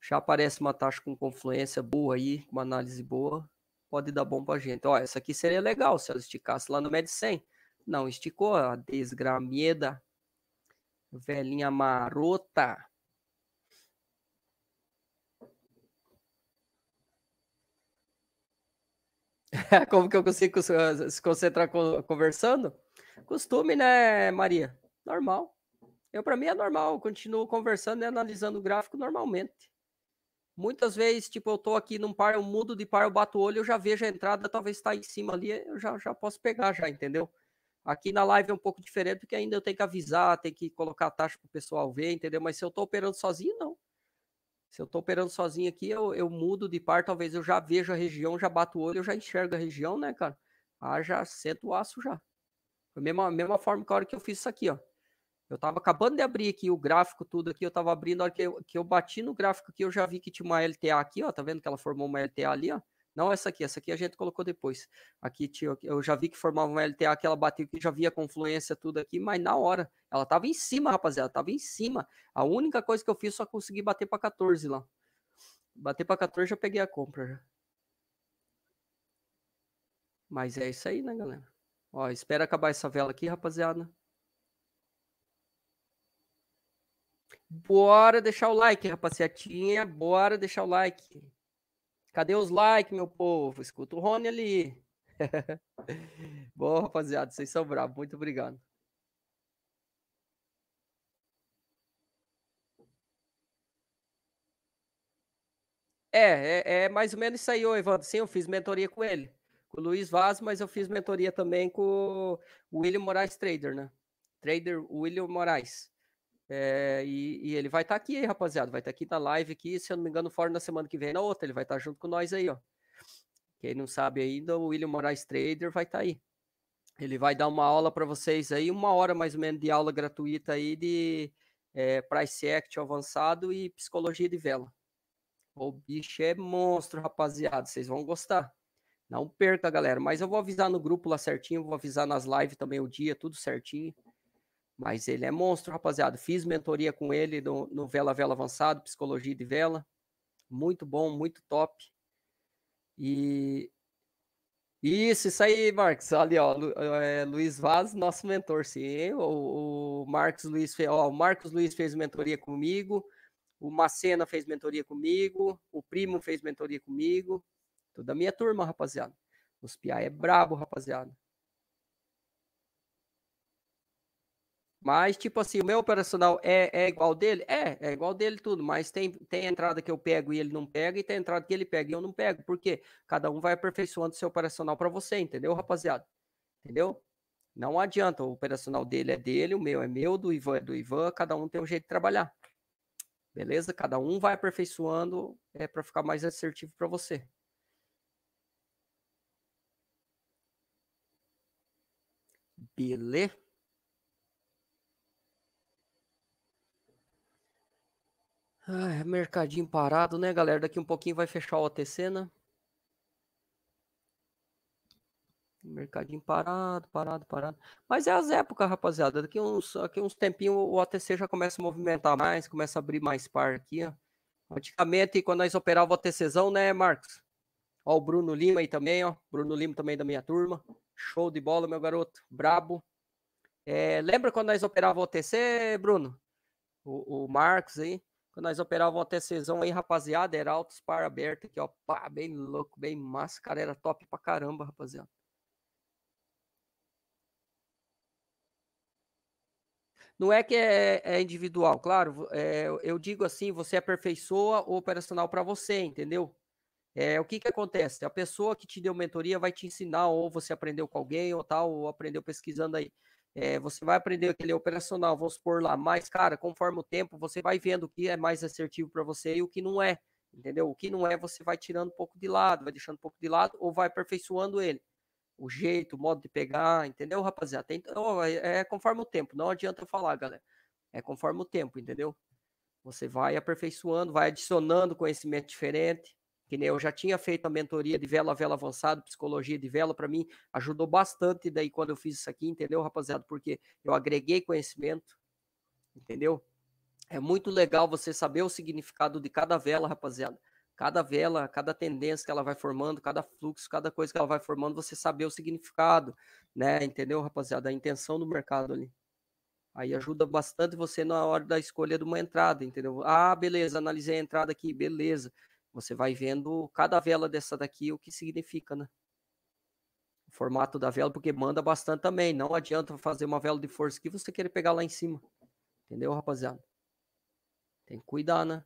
Já aparece uma taxa com confluência boa aí, uma análise boa, pode dar bom pra gente. Ó, essa aqui seria legal se ela esticasse lá no MED 100. Não, esticou a desgrameda, velhinha marota. *laughs* Como que eu consigo se concentrar conversando? Costume, né, Maria? Normal. Eu, para mim, é normal. Eu continuo conversando e analisando o gráfico normalmente. Muitas vezes, tipo, eu tô aqui num par, eu mudo de par, eu bato o olho, eu já vejo a entrada, talvez está em cima ali, eu já, já posso pegar já, entendeu? Aqui na live é um pouco diferente, porque ainda eu tenho que avisar, tenho que colocar a taxa para o pessoal ver, entendeu? Mas se eu estou operando sozinho, não. Se eu estou operando sozinho aqui, eu, eu mudo de par, talvez eu já veja a região, já bato o olho, eu já enxergo a região, né, cara? Ah, já sento o aço já. Foi a mesma, mesma forma que a hora que eu fiz isso aqui, ó. Eu tava acabando de abrir aqui o gráfico, tudo aqui, eu tava abrindo, a hora que eu, que eu bati no gráfico aqui, eu já vi que tinha uma LTA aqui, ó, tá vendo que ela formou uma LTA ali, ó? Não essa aqui, essa aqui a gente colocou depois. Aqui tinha, eu já vi que formava uma LTA que ela bateu, que já via confluência tudo aqui, mas na hora, ela tava em cima, rapaziada, tava em cima. A única coisa que eu fiz só consegui bater para 14 lá. Bater para 14 já peguei a compra já. Mas é isso aí, né, galera? Ó, espera acabar essa vela aqui, rapaziada. Bora deixar o like, rapaziadinha. Bora deixar o like. Cadê os likes, meu povo? Escuta o Rony ali. *laughs* Bom, rapaziada, vocês são bravos. Muito obrigado. É, é, é mais ou menos isso aí, ô Evandro. Sim, eu fiz mentoria com ele o Luiz Vaz, mas eu fiz mentoria também com o William Moraes Trader, né? Trader William Moraes. É, e, e, ele vai estar tá aqui, rapaziada. Vai estar tá aqui na tá live aqui, se eu não me engano, fora na semana que vem, na outra. Ele vai estar tá junto com nós aí, ó. Quem não sabe ainda, o William Moraes Trader vai estar tá aí. Ele vai dar uma aula para vocês aí, uma hora mais ou menos de aula gratuita aí de é, Price Act avançado e psicologia de vela. O bicho é monstro, rapaziada. Vocês vão gostar. Não perca, galera. Mas eu vou avisar no grupo lá certinho, vou avisar nas lives também o dia, tudo certinho. Mas ele é monstro, rapaziada. Fiz mentoria com ele no, no Vela Vela Avançado, Psicologia de Vela. Muito bom, muito top. E. Isso, isso aí, Marcos. Ali, ó, Lu, é, Luiz Vaz, nosso mentor, sim. O, o Marcos Luiz fez, o Marcos Luiz fez mentoria comigo. O Macena fez mentoria comigo. O Primo fez mentoria comigo toda então, da minha turma, rapaziada. Os PI é brabo, rapaziada. Mas, tipo assim, o meu operacional é, é igual dele? É, é igual dele tudo, mas tem, tem entrada que eu pego e ele não pega, e tem entrada que ele pega e eu não pego. Por quê? Cada um vai aperfeiçoando seu operacional para você, entendeu, rapaziada? Entendeu? Não adianta, o operacional dele é dele, o meu é meu, do Ivan é do Ivan, cada um tem um jeito de trabalhar. Beleza? Cada um vai aperfeiçoando é, para ficar mais assertivo para você. Pelé. Ai, mercadinho parado, né, galera? Daqui um pouquinho vai fechar o OTC, né? Mercadinho parado, parado, parado. Mas é as épocas, rapaziada. Daqui uns, daqui uns tempinhos o OTC já começa a movimentar mais, começa a abrir mais par aqui, ó. Antigamente, quando nós operava o OTCzão, né, Marcos? Ó, o Bruno Lima aí também, ó. Bruno Lima também da minha turma. Show de bola, meu garoto. Brabo. É, lembra quando nós operava o OTC, Bruno? O, o Marcos aí. Quando nós operava o OTCzão aí, rapaziada, era altos par aberto aqui, ó. Pá, bem louco, bem massa. Cara, era top pra caramba, rapaziada. Não é que é, é individual, claro. É, eu digo assim, você aperfeiçoa o operacional para você, entendeu? É, o que, que acontece? A pessoa que te deu mentoria vai te ensinar, ou você aprendeu com alguém, ou tal, ou aprendeu pesquisando aí. É, você vai aprender aquele é operacional, vamos supor lá, mas, cara, conforme o tempo, você vai vendo o que é mais assertivo para você e o que não é, entendeu? O que não é, você vai tirando um pouco de lado, vai deixando um pouco de lado, ou vai aperfeiçoando ele. O jeito, o modo de pegar, entendeu, rapaziada? Então, é, é conforme o tempo, não adianta eu falar, galera. É conforme o tempo, entendeu? Você vai aperfeiçoando, vai adicionando conhecimento diferente, que nem eu já tinha feito a mentoria de vela, vela avançado, psicologia de vela, para mim ajudou bastante daí quando eu fiz isso aqui, entendeu, rapaziada? Porque eu agreguei conhecimento, entendeu? É muito legal você saber o significado de cada vela, rapaziada. Cada vela, cada tendência que ela vai formando, cada fluxo, cada coisa que ela vai formando, você saber o significado, né? Entendeu, rapaziada? A intenção do mercado ali. Aí ajuda bastante você na hora da escolha de uma entrada, entendeu? Ah, beleza, analisei a entrada aqui, beleza você vai vendo cada vela dessa daqui o que significa, né? O formato da vela, porque manda bastante também. Não adianta fazer uma vela de força que você querer pegar lá em cima. Entendeu, rapaziada? Tem que cuidar, né?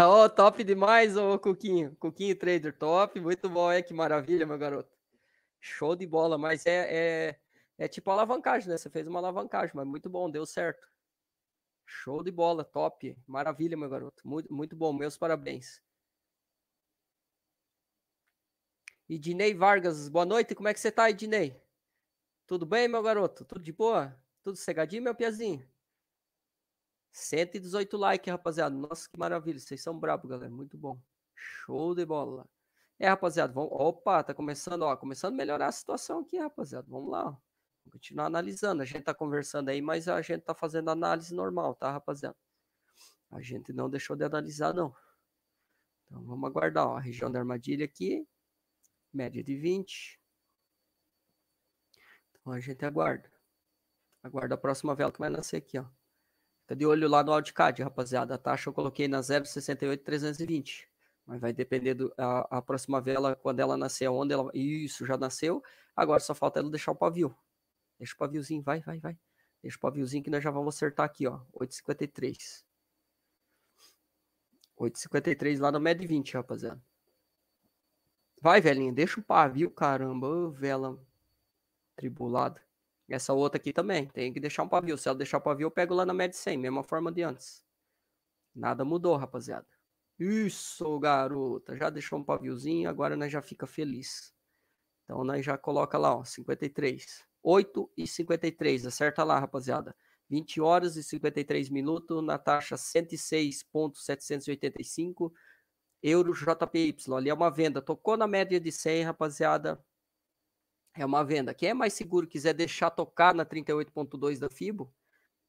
Oh, *laughs* top demais, ô Cuquinho. Cuquinho Trader, top. Muito bom, é que maravilha, meu garoto. Show de bola, mas é, é, é tipo alavancagem, né? Você fez uma alavancagem, mas muito bom, deu certo. Show de bola, top. Maravilha, meu garoto. Muito, muito bom, meus parabéns. Idinei Vargas, boa noite. Como é que você tá, Idinei? Tudo bem, meu garoto? Tudo de boa? Tudo cegadinho, meu piazinho? 118 likes, rapaziada. Nossa, que maravilha. Vocês são brabo, galera. Muito bom. Show de bola. É, rapaziada, vamos... opa, tá começando, ó, começando a melhorar a situação aqui, rapaziada. Vamos lá, ó. vamos continuar analisando. A gente tá conversando aí, mas a gente tá fazendo análise normal, tá, rapaziada? A gente não deixou de analisar, não. Então vamos aguardar, ó, a região da armadilha aqui, média de 20. Então a gente aguarda. Aguarda a próxima vela que vai nascer aqui, ó. Fica de olho lá no AudiCAD, rapaziada. A taxa eu coloquei na 0,68320. Mas vai depender do a, a, próxima vela, quando ela nascer, onde ela. Isso, já nasceu. Agora só falta ela deixar o pavio. Deixa o paviozinho, vai, vai, vai. Deixa o paviozinho que nós já vamos acertar aqui, ó. 8,53. 8,53 lá no MED 20, rapaziada. Vai, velhinha, deixa o pavio, caramba. Ô, vela tribulada. Essa outra aqui também, tem que deixar um pavio. Se ela deixar o pavio, eu pego lá na MED 100, mesma forma de antes. Nada mudou, rapaziada. Isso, garota, já deixou um paviozinho, agora nós já fica feliz. Então nós já coloca lá, ó, 53. 8 e 53, acerta lá, rapaziada. 20 horas e 53 minutos, na taxa 106.785 euro JPY. Ali é uma venda. Tocou na média de 100, rapaziada. É uma venda. Quem é mais seguro, quiser deixar tocar na 38.2 da FIBO,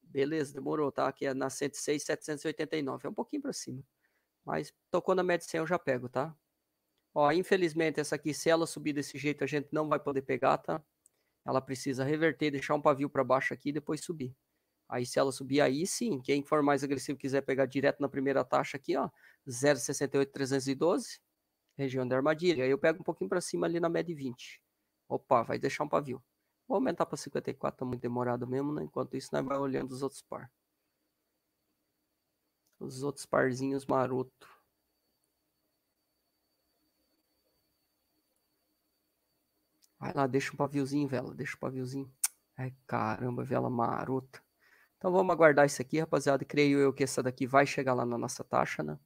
beleza, demorou, tá? Aqui é na 106.789. É um pouquinho para cima. Mas tocou na média 100 eu já pego, tá? Ó, infelizmente essa aqui, se ela subir desse jeito, a gente não vai poder pegar, tá? Ela precisa reverter, deixar um pavio para baixo aqui e depois subir. Aí se ela subir aí sim, quem for mais agressivo quiser pegar direto na primeira taxa aqui, ó, 0,68312, região da armadilha. Aí eu pego um pouquinho para cima ali na média 20. Opa, vai deixar um pavio. Vou aumentar para 54, tá muito demorado mesmo, né? Enquanto isso, nós vamos olhando os outros par. Os outros parzinhos maroto. Vai lá, deixa um paviozinho, vela. Deixa um paviozinho. Ai, caramba, vela marota. Então vamos aguardar isso aqui, rapaziada. Creio eu que essa daqui vai chegar lá na nossa taxa, né?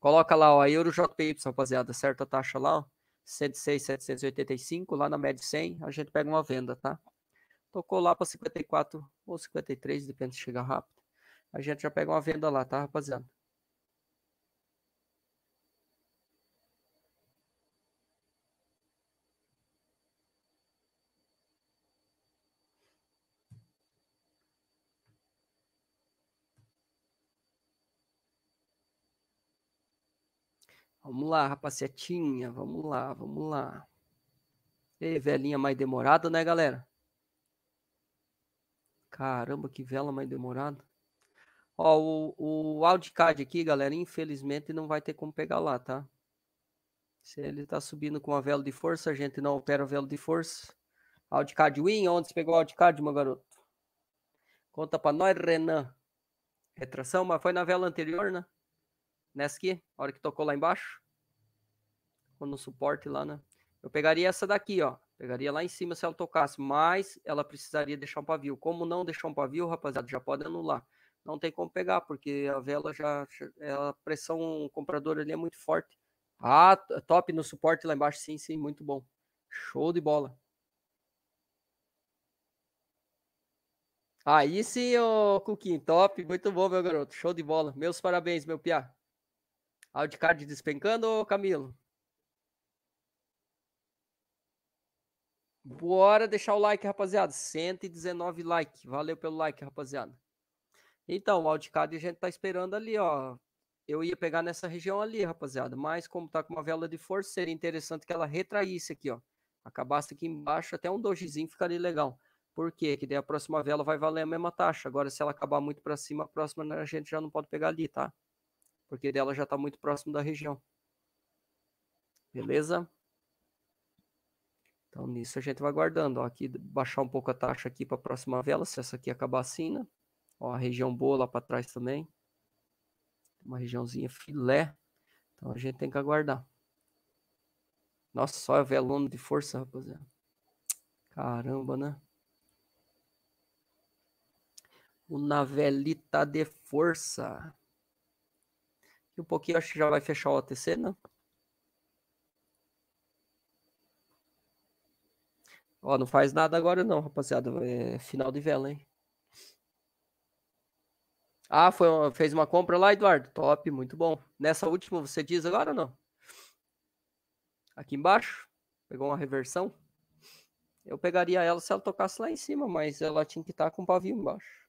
Coloca lá, ó, euro JPY, rapaziada. Certa taxa lá, ó. 106, lá na média 100, a gente pega uma venda, tá? Tocou lá para 54 ou 53, depende se chegar rápido a gente já pega uma venda lá, tá, rapaziada? Vamos lá, rapacetinha, vamos lá, vamos lá. Ei, velhinha mais demorada, né, galera? Caramba, que vela mais demorada. Ó, o, o aqui, galera, infelizmente não vai ter como pegar lá, tá? Se ele tá subindo com a vela de força, a gente não opera a vela de força. Wildcard win, onde você pegou o wildcard, meu garoto? Conta pra nós, Renan. Retração, mas foi na vela anterior, né? Nessa aqui, a hora que tocou lá embaixo. Ou no suporte lá, né? Eu pegaria essa daqui, ó. Pegaria lá em cima se ela tocasse, mas ela precisaria deixar um pavio. Como não deixou um pavio, rapaziada, já pode anular não tem como pegar, porque a vela já, é, a pressão comprador ali é muito forte. Ah, top no suporte lá embaixo, sim, sim, muito bom. Show de bola. Aí sim, ô Cuquim, top, muito bom, meu garoto, show de bola. Meus parabéns, meu pia Audicard despencando, ô Camilo? Bora deixar o like, rapaziada. 119 like. Valeu pelo like, rapaziada. Então, o wildcard a gente tá esperando ali, ó. Eu ia pegar nessa região ali, rapaziada. Mas como tá com uma vela de força, seria interessante que ela retraísse aqui, ó. Acabasse aqui embaixo, até um dojizinho ficaria legal. Por quê? Que daí a próxima vela vai valer a mesma taxa. Agora, se ela acabar muito para cima, a próxima né, a gente já não pode pegar ali, tá? Porque dela já tá muito próximo da região. Beleza? Então nisso a gente vai guardando. Ó, aqui baixar um pouco a taxa aqui para a próxima vela, se essa aqui acabar assim, né? Ó, a região boa lá para trás também. Uma regiãozinha filé. Então a gente tem que aguardar. Nossa, só eu ver de força, rapaziada. Caramba, né? O Navelita de força. E um pouquinho acho que já vai fechar o OTC, não? Né? Ó, não faz nada agora não, rapaziada. É final de vela, hein? Ah, foi, fez uma compra lá, Eduardo? Top, muito bom. Nessa última você diz agora ou não? Aqui embaixo, pegou uma reversão. Eu pegaria ela se ela tocasse lá em cima, mas ela tinha que estar tá com o pavio embaixo.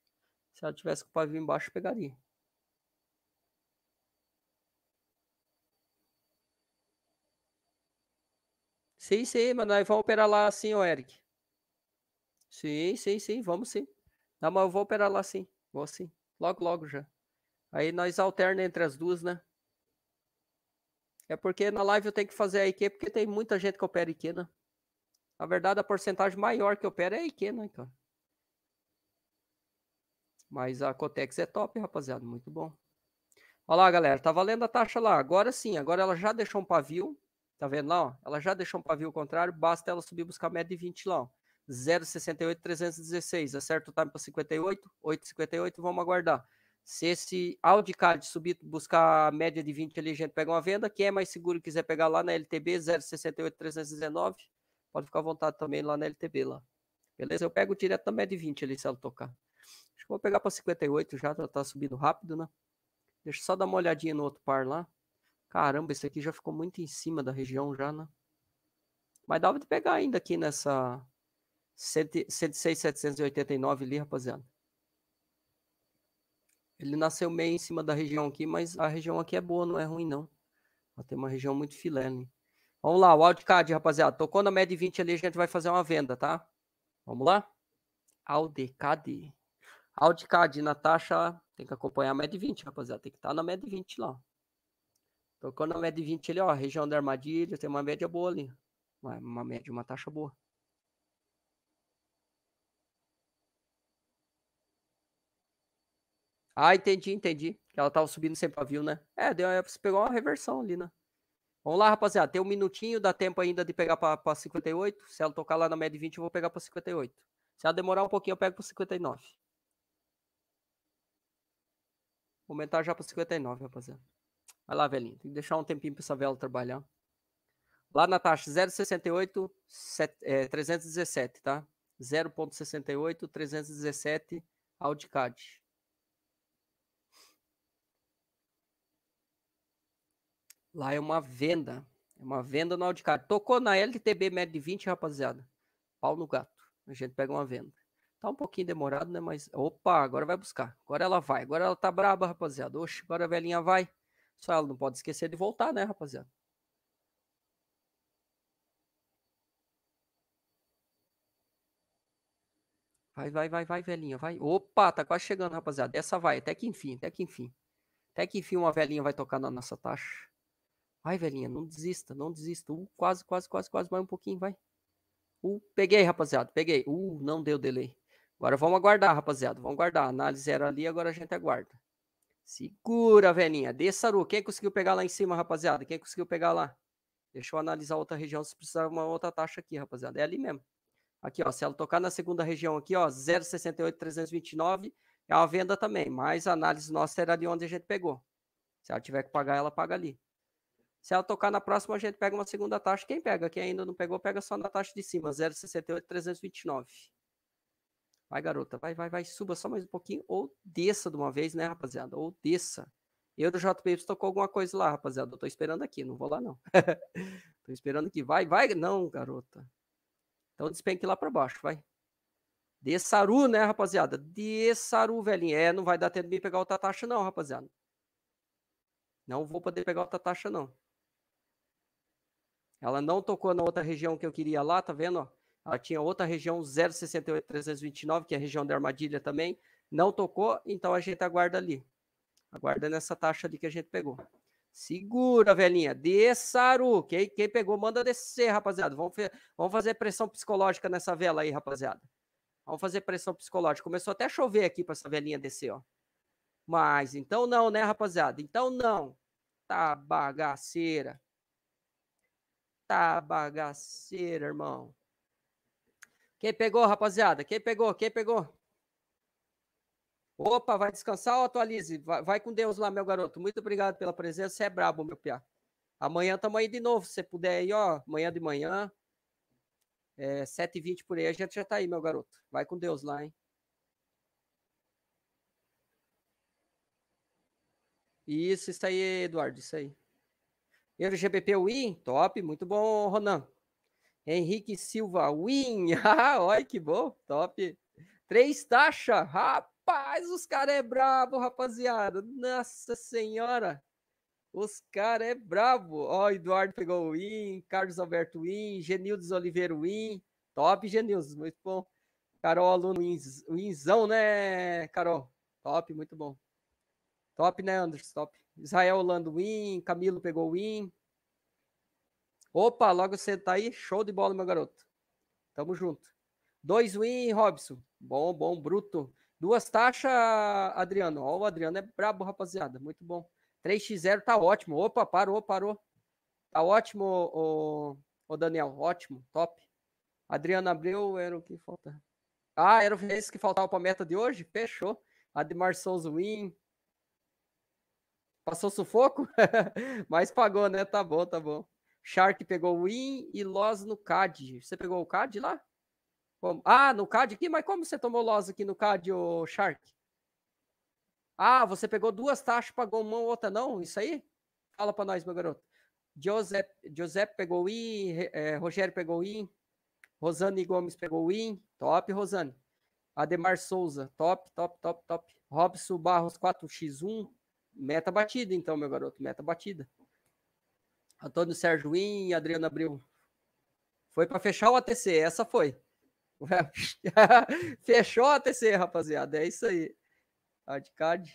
Se ela tivesse com o pavio embaixo, pegaria. Sim, sim, mas nós vamos operar lá sim, Eric. Sim, sim, sim, vamos sim. Não, mas eu vou operar lá sim. Vou sim. Logo, logo já. Aí nós alterna entre as duas, né? É porque na live eu tenho que fazer a IQ, porque tem muita gente que opera IQ, né? Na verdade, a porcentagem maior que opera é a IQ, né, cara? Mas a Cotex é top, rapaziada. Muito bom. Olha lá, galera. Tá valendo a taxa lá. Agora sim. Agora ela já deixou um pavio. Tá vendo lá? Ó? Ela já deixou um pavio contrário. Basta ela subir buscar a média de 20 lá. Ó. 068-316. Acerta o time para 58, 8,58, vamos aguardar. Se esse Card subir, buscar a média de 20 ali, a gente pega uma venda. Quem é mais seguro quiser pegar lá na LTB, 068-319, pode ficar à vontade também lá na LTB lá. Beleza? Eu pego direto na média de 20 ali, se ela tocar. Acho que vou pegar para 58 já, já tá subindo rápido, né? Deixa eu só dar uma olhadinha no outro par lá. Caramba, esse aqui já ficou muito em cima da região já, né? Mas dava de pegar ainda aqui nessa 106,789 ali, rapaziada. Ele nasceu meio em cima da região aqui, mas a região aqui é boa, não é ruim, não. Ela tem uma região muito filé, né? Vamos lá, wildcard, rapaziada. Tocou na média de 20 ali, a gente vai fazer uma venda, tá? Vamos lá? Aldecad. Aldecad na taxa, tem que acompanhar a média de 20, rapaziada. Tem que estar tá na média de 20 lá. Tocou na média de 20 ali, ó. Região da armadilha, tem uma média boa ali. Uma, uma média, uma taxa boa. Ah, entendi, entendi. Que ela tava subindo sem pavio, né? É, deu, você pegou uma reversão ali, né? Vamos lá, rapaziada. Tem um minutinho, dá tempo ainda de pegar para 58. Se ela tocar lá na média de 20, eu vou pegar para 58. Se ela demorar um pouquinho, eu pego para 59. Vou aumentar já para 59, rapaziada. Vai lá, velhinho. Tem que deixar um tempinho para essa vela trabalhar. Lá na taxa 0,68, é, 317, tá? 0,68, 317, Audicad. Lá é uma venda. É uma venda no Audicard. Tocou na LTB média de 20, rapaziada. Pau no gato. A gente pega uma venda. Tá um pouquinho demorado, né? Mas. Opa, agora vai buscar. Agora ela vai. Agora ela tá braba, rapaziada. Oxe, agora a velhinha vai. Só ela não pode esquecer de voltar, né, rapaziada? Vai, vai, vai, vai, velhinha, vai. Opa, tá quase chegando, rapaziada. Essa vai, até que enfim, até que enfim. Até que enfim uma velhinha vai tocar na nossa taxa. Vai, velhinha, não desista, não desista. Uh, quase, quase, quase, quase, mais um pouquinho, vai. Uh, peguei, rapaziada, peguei. Uh, não deu delay. Agora vamos aguardar, rapaziada, vamos aguardar. A análise era ali, agora a gente aguarda. Segura, velhinha. Dessaru, quem conseguiu pegar lá em cima, rapaziada? Quem conseguiu pegar lá? Deixa eu analisar outra região, se precisar uma outra taxa aqui, rapaziada. É ali mesmo. Aqui, ó, se ela tocar na segunda região aqui, ó, 0,68329, é uma venda também, mas a análise nossa era ali onde a gente pegou. Se ela tiver que pagar, ela paga ali. Se ela tocar na próxima, a gente pega uma segunda taxa. Quem pega? Quem ainda não pegou, pega só na taxa de cima, 0,68329. Vai, garota, vai, vai, vai, suba só mais um pouquinho, ou desça de uma vez, né, rapaziada? Ou desça. Eu do JP tocou alguma coisa lá, rapaziada. Eu tô esperando aqui, não vou lá, não. *laughs* tô esperando que vai, vai, não, garota. Então despenque lá para baixo, vai. Dessaru, né, rapaziada? Dessaru, velhinho. É, não vai dar tempo de me pegar outra taxa, não, rapaziada. Não vou poder pegar outra taxa, não. Ela não tocou na outra região que eu queria lá, tá vendo? Ela tinha outra região 0,68329, que é a região da armadilha também. Não tocou, então a gente aguarda ali. Aguarda nessa taxa ali que a gente pegou. Segura, velhinha. Desçaru. Quem, quem pegou, manda descer, rapaziada. Vamos, vamos fazer pressão psicológica nessa vela aí, rapaziada. Vamos fazer pressão psicológica. Começou até a chover aqui para essa velhinha descer, ó. Mas então não, né, rapaziada? Então não. Tá bagaceira. Eita bagaceira, irmão. Quem pegou, rapaziada? Quem pegou? Quem pegou? Opa, vai descansar ou atualize? Vai, vai, com Deus lá, meu garoto. Muito obrigado pela presença. Você é brabo, meu piá. Amanhã tamo aí de novo, se puder aí, ó. Amanhã de manhã. É, 7h20 por aí, a gente já tá aí, meu garoto. Vai com Deus lá, hein? Isso, isso aí, Eduardo, isso aí. EuroGPP Win, top, muito bom, Ronan. Henrique Silva Win, *laughs* ah, olha que bom, top. Três taxas, rapaz, os caras é brabo, rapaziada. Nossa senhora, os caras é brabo. Ó, Eduardo pegou o Win, Carlos Alberto Win, Genildes Oliveira Win, top, Genildes, muito bom. Carol, aluno Winzão, né, Carol? Top, muito bom. Top, né, Anderson? Top. Israel Holando win, Camilo pegou win. Opa, logo você tá aí. Show de bola, meu garoto. Tamo junto. Dois win, Robson. Bom, bom, bruto. Duas taxas, Adriano. Ó, o Adriano é brabo, rapaziada. Muito bom. 3x0 tá ótimo. Opa, parou, parou. Tá ótimo, o, o Daniel. Ótimo, top. Adriano abriu, era o que faltava. Ah, era o que faltava pra meta de hoje? Fechou. Admar Souza win. Passou sufoco? *laughs* Mas pagou, né? Tá bom, tá bom. Shark pegou o win e loss no CAD. Você pegou o CAD lá? Como? Ah, no CAD aqui? Mas como você tomou loss aqui no CAD, ô Shark? Ah, você pegou duas taxas, pagou uma outra não? Isso aí? Fala pra nós, meu garoto. José Giuseppe pegou o win, é, Rogério pegou o win, Rosane Gomes pegou o win. Top, Rosane. Ademar Souza, top, top, top, top. Robson Barros 4x1, Meta batida, então, meu garoto, meta batida. Antônio Sérgio Win, Adriano Abril. Foi para fechar o ATC, essa foi. *laughs* Fechou o ATC, rapaziada, é isso aí. Hardcard.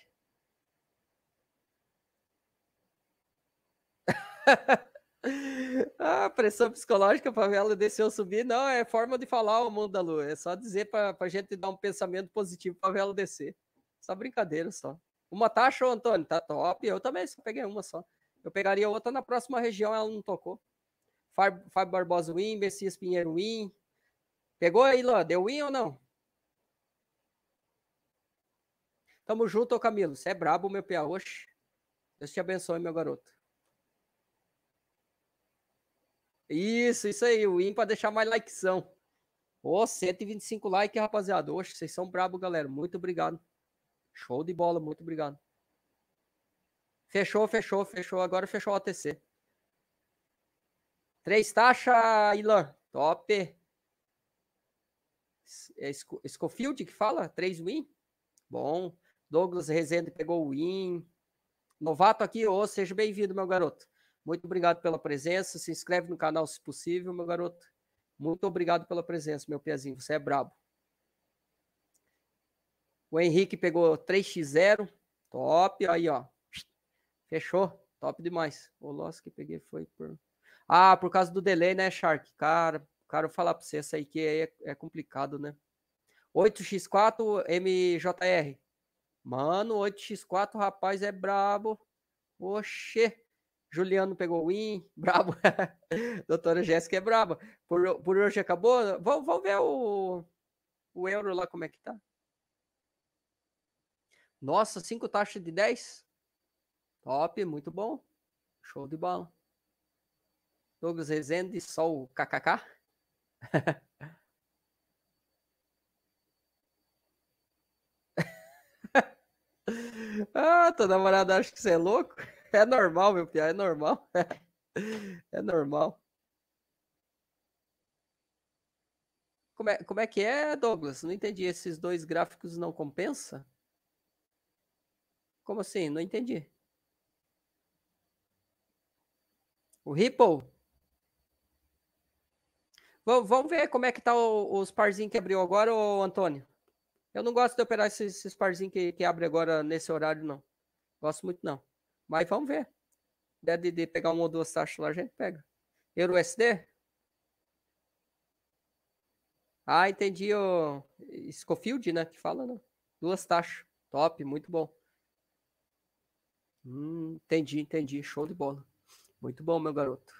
*laughs* ah, pressão psicológica para ela ou subir. Não, é forma de falar o mundo da lua. É só dizer para a gente dar um pensamento positivo para ela descer. Só brincadeira, só. Uma tá show, Antônio, tá top. Eu também só peguei uma só. Eu pegaria outra na próxima região, ela não tocou. Fábio Barbosa win, Messias Pinheiro win. Pegou aí, Lã? Deu win ou não? Tamo junto, ô Camilo. Você é brabo, meu pia. Oxe. Deus te abençoe, meu garoto. Isso, isso aí. Win para deixar mais likezão. Ô, oh, 125 likes, rapaziada. Oxe, vocês são brabo, galera. Muito obrigado. Show de bola, muito obrigado. Fechou, fechou, fechou. Agora fechou o ATC. Três taxa, Ilan. Top. É Scofield que fala? Três win? Bom. Douglas Rezende pegou o win. Novato aqui, ô, oh, seja bem-vindo, meu garoto. Muito obrigado pela presença. Se inscreve no canal se possível, meu garoto. Muito obrigado pela presença, meu pezinho. Você é brabo. O Henrique pegou 3x0. Top. Aí, ó. Fechou. Top demais. O loss que peguei foi por. Ah, por causa do delay, né, Shark? Cara, quero falar pra você, essa aí que é, é complicado, né? 8x4 MJR. Mano, 8x4, rapaz, é brabo. Oxê. Juliano pegou win, *laughs* brabo. Doutora Jéssica é braba. Por, por hoje acabou? Vamos, vamos ver o, o euro lá como é que tá. Nossa, cinco taxas de 10? Top, muito bom. Show de bola. Douglas Rezende, só o KKK. *laughs* ah, tua namorada acha que você é louco? É normal, meu pia, é normal. *laughs* é normal. Como é, como é que é, Douglas? Não entendi. Esses dois gráficos não compensa? Como assim? Não entendi. O Ripple. Vamos ver como é que tá os parzinhos que abriu agora, ô Antônio. Eu não gosto de operar esses, esses parzinhos que, que abre agora nesse horário, não. Gosto muito, não. Mas vamos ver. Der de, de pegar uma ou duas taxas lá, a gente pega. Euro SD? Ah, entendi. O Scofield, né? Que fala, né? Duas taxas. Top, muito bom. Hum, entendi, entendi. Show de bola. Muito bom, meu garoto.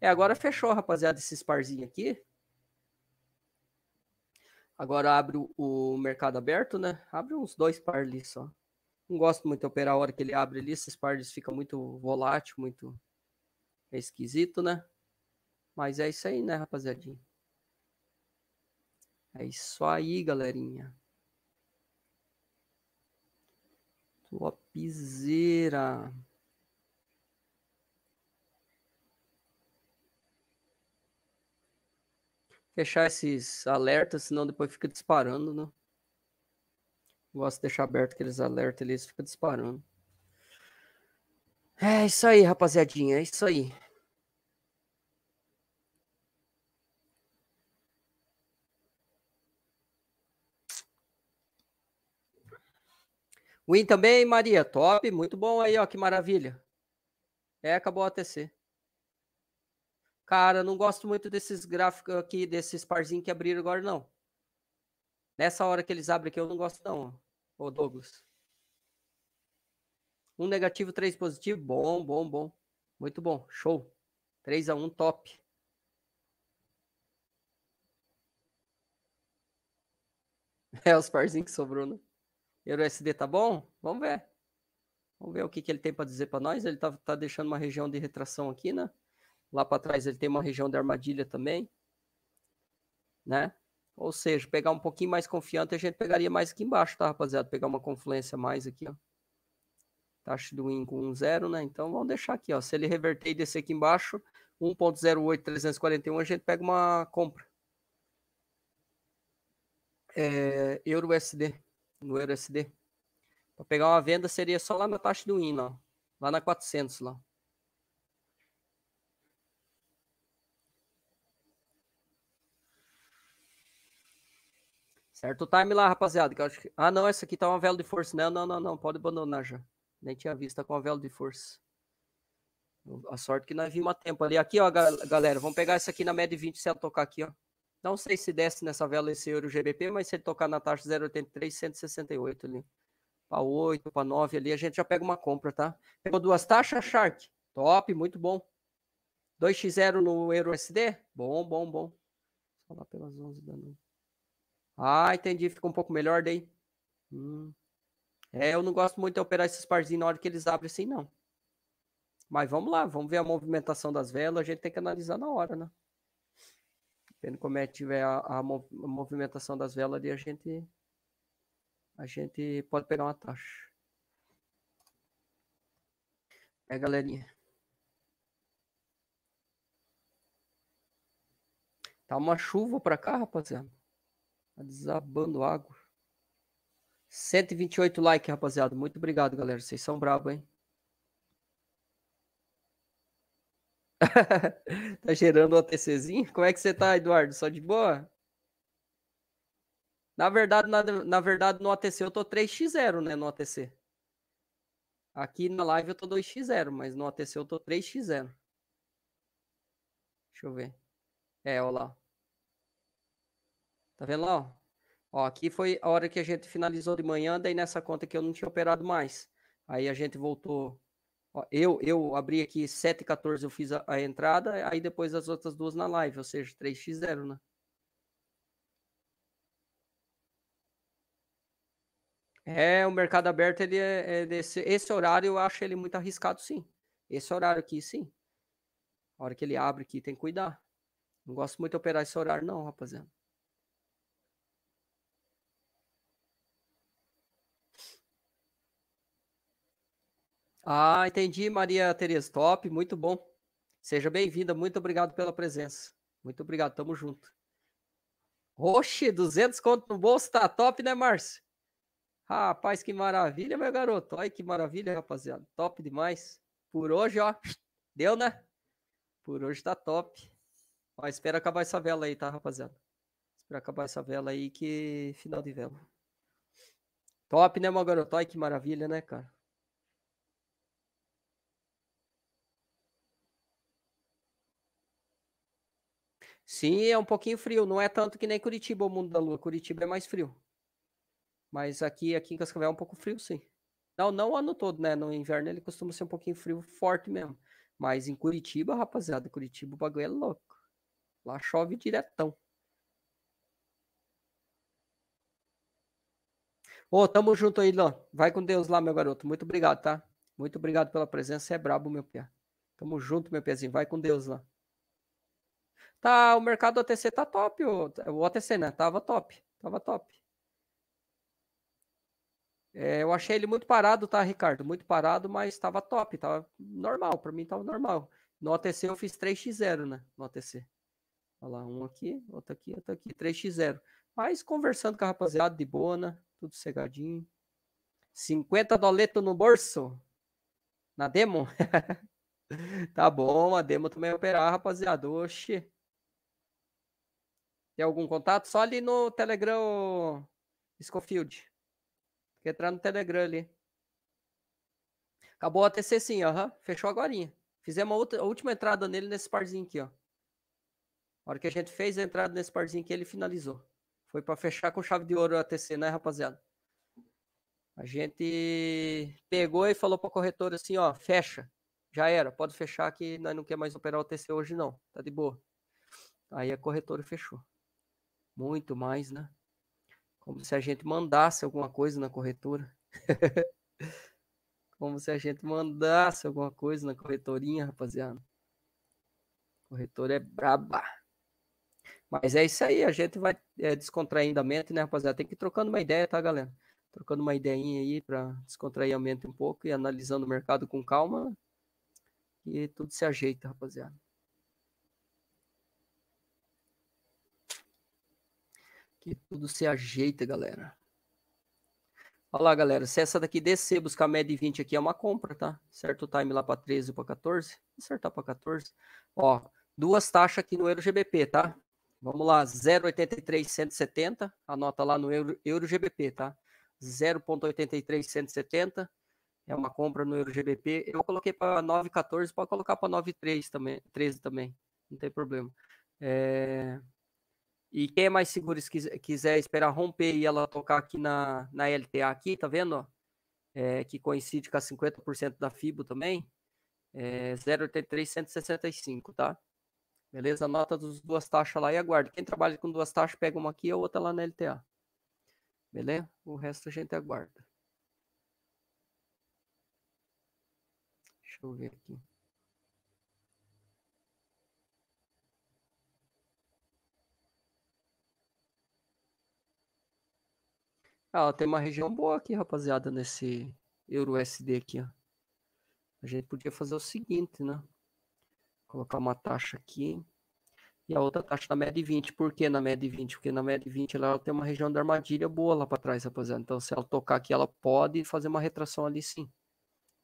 É, agora fechou, rapaziada, esses parzinhos aqui. Agora abre o mercado aberto, né? Abre uns dois par ali só. Não gosto muito de operar a hora que ele abre ali. Esses pares ficam muito volátil, muito é esquisito, né? Mas é isso aí, né, rapaziadinha? É isso aí, galerinha. Lopiseira. Fechar esses alertas, senão depois fica disparando, né? Gosto de deixar aberto aqueles alertas ali, eles ficam disparando. É isso aí, rapaziadinha, é isso aí. Win também, Maria. Top, muito bom aí, ó. Que maravilha. É, acabou a ATC. Cara, não gosto muito desses gráficos aqui, desses parzinhos que abriram agora, não. Nessa hora que eles abrem aqui, eu não gosto, não, ô Douglas. Um negativo, três positivo. Bom, bom, bom. Muito bom. Show. 3 a 1 top. *laughs* É, os parzinhos que sobrou, né? EURUSD tá bom? Vamos ver. Vamos ver o que, que ele tem para dizer para nós. Ele tá, tá deixando uma região de retração aqui, né? Lá para trás ele tem uma região de armadilha também, né? Ou seja, pegar um pouquinho mais confiante, a gente pegaria mais aqui embaixo, tá, rapaziada? Pegar uma confluência mais aqui, ó. Taxa do win com 1,0, né? Então vamos deixar aqui, ó. Se ele reverter e descer aqui embaixo, 1.08341, a gente pega uma compra. É, Euro USD no sd Para pegar uma venda seria só lá na taxa do IN, ó, lá na 400 lá. Certo o time lá, rapaziada. Que eu acho que... Ah, não, essa aqui tá uma vela de força. Não, não, não, não. Pode abandonar já. Nem tinha visto, tá com uma vela de força. A sorte que nós vimos a tempo ali. Aqui, ó, galera. Vamos pegar essa aqui na média de 20 se ela tocar aqui, ó. Não sei se desce nessa vela esse euro GBP, mas se ele tocar na taxa 0,83, 168 ali. Para 8, para 9 ali, a gente já pega uma compra, tá? Pegou duas taxas, Shark? Top, muito bom. 2x0 no euro SD? Bom, bom, bom. Só lá pelas 11 da noite. Ah, entendi. Ficou um pouco melhor daí. Hum. É, eu não gosto muito de operar esses parzinhos na hora que eles abrem assim, não. Mas vamos lá, vamos ver a movimentação das velas. A gente tem que analisar na hora, né? Vendo como é que tiver a, a movimentação das velas ali, a gente, a gente pode pegar uma taxa. É, galerinha. Tá uma chuva pra cá, rapaziada. Tá desabando água. 128 likes, rapaziada. Muito obrigado, galera. Vocês são bravos hein? *laughs* tá gerando um ATCzinho? Como é que você tá, Eduardo? Só de boa? Na verdade, na, na verdade, no ATC eu tô 3x0, né? No ATC. Aqui na live eu tô 2x0, mas no ATC eu tô 3x0. Deixa eu ver. É, olha lá. Tá vendo lá? Ó, aqui foi a hora que a gente finalizou de manhã, daí nessa conta que eu não tinha operado mais. Aí a gente voltou eu, eu abri aqui 7 e 14, eu fiz a, a, entrada, aí depois as outras duas na live, ou seja, 3x0, né? É, o mercado aberto, ele é, é desse, esse horário eu acho ele muito arriscado, sim. Esse horário aqui, sim. A hora que ele abre aqui, tem que cuidar. Não gosto muito de operar esse horário, não, rapaziada. Ah, entendi, Maria Tereza. Top, muito bom. Seja bem-vinda, muito obrigado pela presença. Muito obrigado, tamo junto. Oxi, 200 conto no bolso, tá top, né, Márcio? Rapaz, que maravilha, meu garoto. Olha que maravilha, rapaziada. Top demais. Por hoje, ó. Deu, né? Por hoje tá top. Ó, espera acabar essa vela aí, tá, rapaziada? Espera acabar essa vela aí que final de vela. Top, né, meu garoto? Olha que maravilha, né, cara? Sim, é um pouquinho frio. Não é tanto que nem Curitiba, o mundo da lua. Curitiba é mais frio. Mas aqui, aqui em Cascavel é um pouco frio, sim. Não, não o ano todo, né? No inverno ele costuma ser um pouquinho frio, forte mesmo. Mas em Curitiba, rapaziada, Curitiba o bagulho é louco. Lá chove diretão. Ô, oh, tamo junto aí, Lã. Vai com Deus lá, meu garoto. Muito obrigado, tá? Muito obrigado pela presença. Você é brabo, meu pé. Tamo junto, meu pezinho. Vai com Deus lá. Tá, o mercado do OTC tá top, o, o OTC, né? Tava top, tava top. É, eu achei ele muito parado, tá, Ricardo? Muito parado, mas tava top, tava normal, para mim tava normal. No OTC eu fiz 3x0, né? No OTC. Olha lá, um aqui, outro aqui, outro aqui, 3x0. Mas conversando com a rapaziada de boa, né? Tudo cegadinho. 50 doleto no bolso. Na demo? *laughs* tá bom, a demo também vai é operar, rapaziada. Oxi. Tem algum contato? Só ali no Telegram Scofield. Tem que entrar no Telegram ali. Acabou a TC sim, aham. Uhum. Fechou agora. Fizemos a, outra, a última entrada nele nesse parzinho aqui, ó. A hora que a gente fez a entrada nesse parzinho aqui, ele finalizou. Foi para fechar com chave de ouro a TC, né, rapaziada? A gente pegou e falou para corretora assim, ó, fecha. Já era, pode fechar que nós não quer mais operar o TC hoje não, tá de boa. Aí a corretora fechou. Muito mais, né? Como se a gente mandasse alguma coisa na corretora. *laughs* Como se a gente mandasse alguma coisa na corretorinha, rapaziada. Corretora é braba. Mas é isso aí, a gente vai é, descontraindo a mente, né, rapaziada? Tem que ir trocando uma ideia, tá, galera? Trocando uma ideinha aí para descontrair a mente um pouco e analisando o mercado com calma. E tudo se ajeita, rapaziada. Que tudo se ajeita, galera. Olha lá, galera. Se essa daqui descer, buscar média de 20 aqui é uma compra, tá? Certo o time lá para 13 ou para 14. Acertar para 14. Ó, duas taxas aqui no Euro GBP, tá? Vamos lá, 0,83170. Anota lá no Euro, GBP, tá? 0,83170 é uma compra no Euro GBP. Eu coloquei para 9,14, pode colocar para 9,13 também, também, não tem problema. É... E quem é mais seguro, se quiser esperar romper e ela tocar aqui na, na LTA aqui, tá vendo? É, que coincide com a 50% da FIBO também. É 0,83,165, tá? Beleza? Nota as duas taxas lá e aguarda. Quem trabalha com duas taxas, pega uma aqui e a outra lá na LTA. Beleza? O resto a gente aguarda. Deixa eu ver aqui. Ah, tem uma região boa aqui, rapaziada, nesse Euro aqui, ó. A gente podia fazer o seguinte, né? Colocar uma taxa aqui e a outra taxa na média de 20. Por que na média de 20? Porque na média de 20 ela, ela tem uma região de armadilha boa lá para trás, rapaziada. Então, se ela tocar aqui, ela pode fazer uma retração ali sim.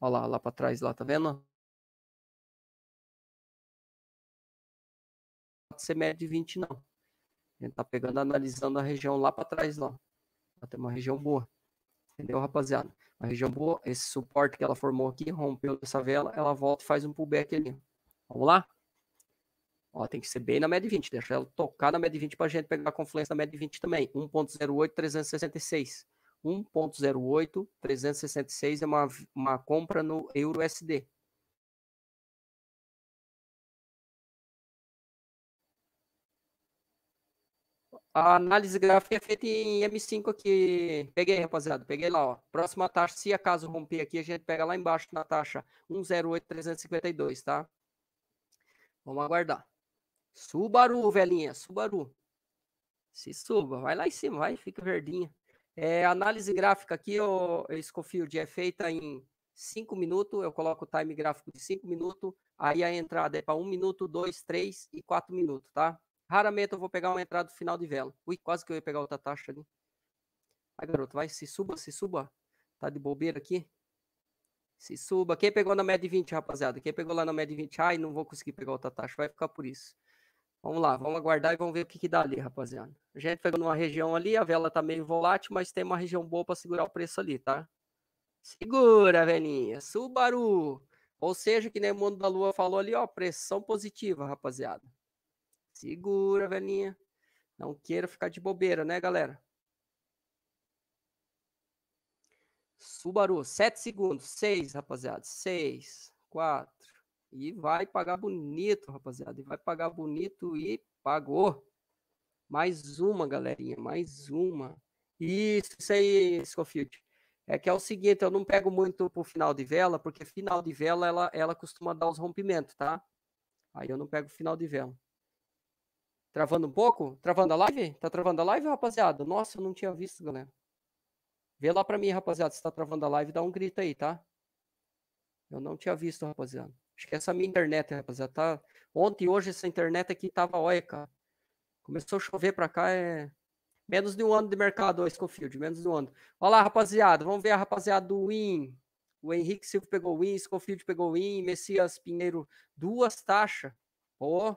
Olha lá, lá para trás, lá, tá vendo? Pode ser média de 20, não. A gente tá pegando, analisando a região lá para trás, lá. Até uma região boa. Entendeu, rapaziada? Uma região boa, esse suporte que ela formou aqui, rompeu essa vela, ela volta e faz um pullback ali. Vamos lá? Ó, tem que ser bem na média de 20. Deixa ela tocar na média de 20 para a gente pegar a confluência na média de 20 também. 1.08, 366 é uma, uma compra no euro USD. A análise gráfica é feita em M5 aqui. Peguei, rapaziada. Peguei lá, ó. Próxima taxa, se acaso romper aqui, a gente pega lá embaixo na taxa 108.352, tá? Vamos aguardar. Subaru, velhinha. Subaru. Se suba. Vai lá em cima, vai. Fica verdinha. É, análise gráfica aqui, eu, eu Scofield, é feita em 5 minutos. Eu coloco o time gráfico de 5 minutos. Aí a entrada é para 1 um minuto, 2, 3 e 4 minutos, tá? Raramente eu vou pegar uma entrada final de vela. Ui, quase que eu ia pegar outra taxa ali. Vai, garoto, vai, se suba, se suba. Tá de bobeira aqui? Se suba. Quem pegou na média de 20, rapaziada? Quem pegou lá na média de 20? Ai, não vou conseguir pegar outra taxa. Vai ficar por isso. Vamos lá, vamos aguardar e vamos ver o que, que dá ali, rapaziada. A gente pegou numa região ali, a vela tá meio volátil, mas tem uma região boa para segurar o preço ali, tá? Segura, velhinha. Subaru. Ou seja, que nem o mundo da lua falou ali, ó, pressão positiva, rapaziada. Segura, velhinha. Não queira ficar de bobeira, né, galera? Subaru, 7 segundos. 6, rapaziada. 6, 4. E vai pagar bonito, rapaziada. E vai pagar bonito e pagou. Mais uma, galerinha. Mais uma. Isso, isso aí, Scofield. É que é o seguinte, eu não pego muito pro final de vela, porque final de vela ela, ela costuma dar os rompimentos, tá? Aí eu não pego final de vela. Travando um pouco? Travando a live? Tá travando a live, rapaziada? Nossa, eu não tinha visto, galera. Vê lá pra mim, rapaziada, se tá travando a live, dá um grito aí, tá? Eu não tinha visto, rapaziada. Acho que essa minha internet, rapaziada, tá... Ontem e hoje essa internet aqui tava óica. cara. Começou a chover pra cá, é... Menos de um ano de mercado, ó, Schofield, menos de um ano. Olha lá, rapaziada, vamos ver a rapaziada do Win. O Henrique Silva pegou Win, Schofield pegou Win, Messias Pinheiro, duas taxas. Pô,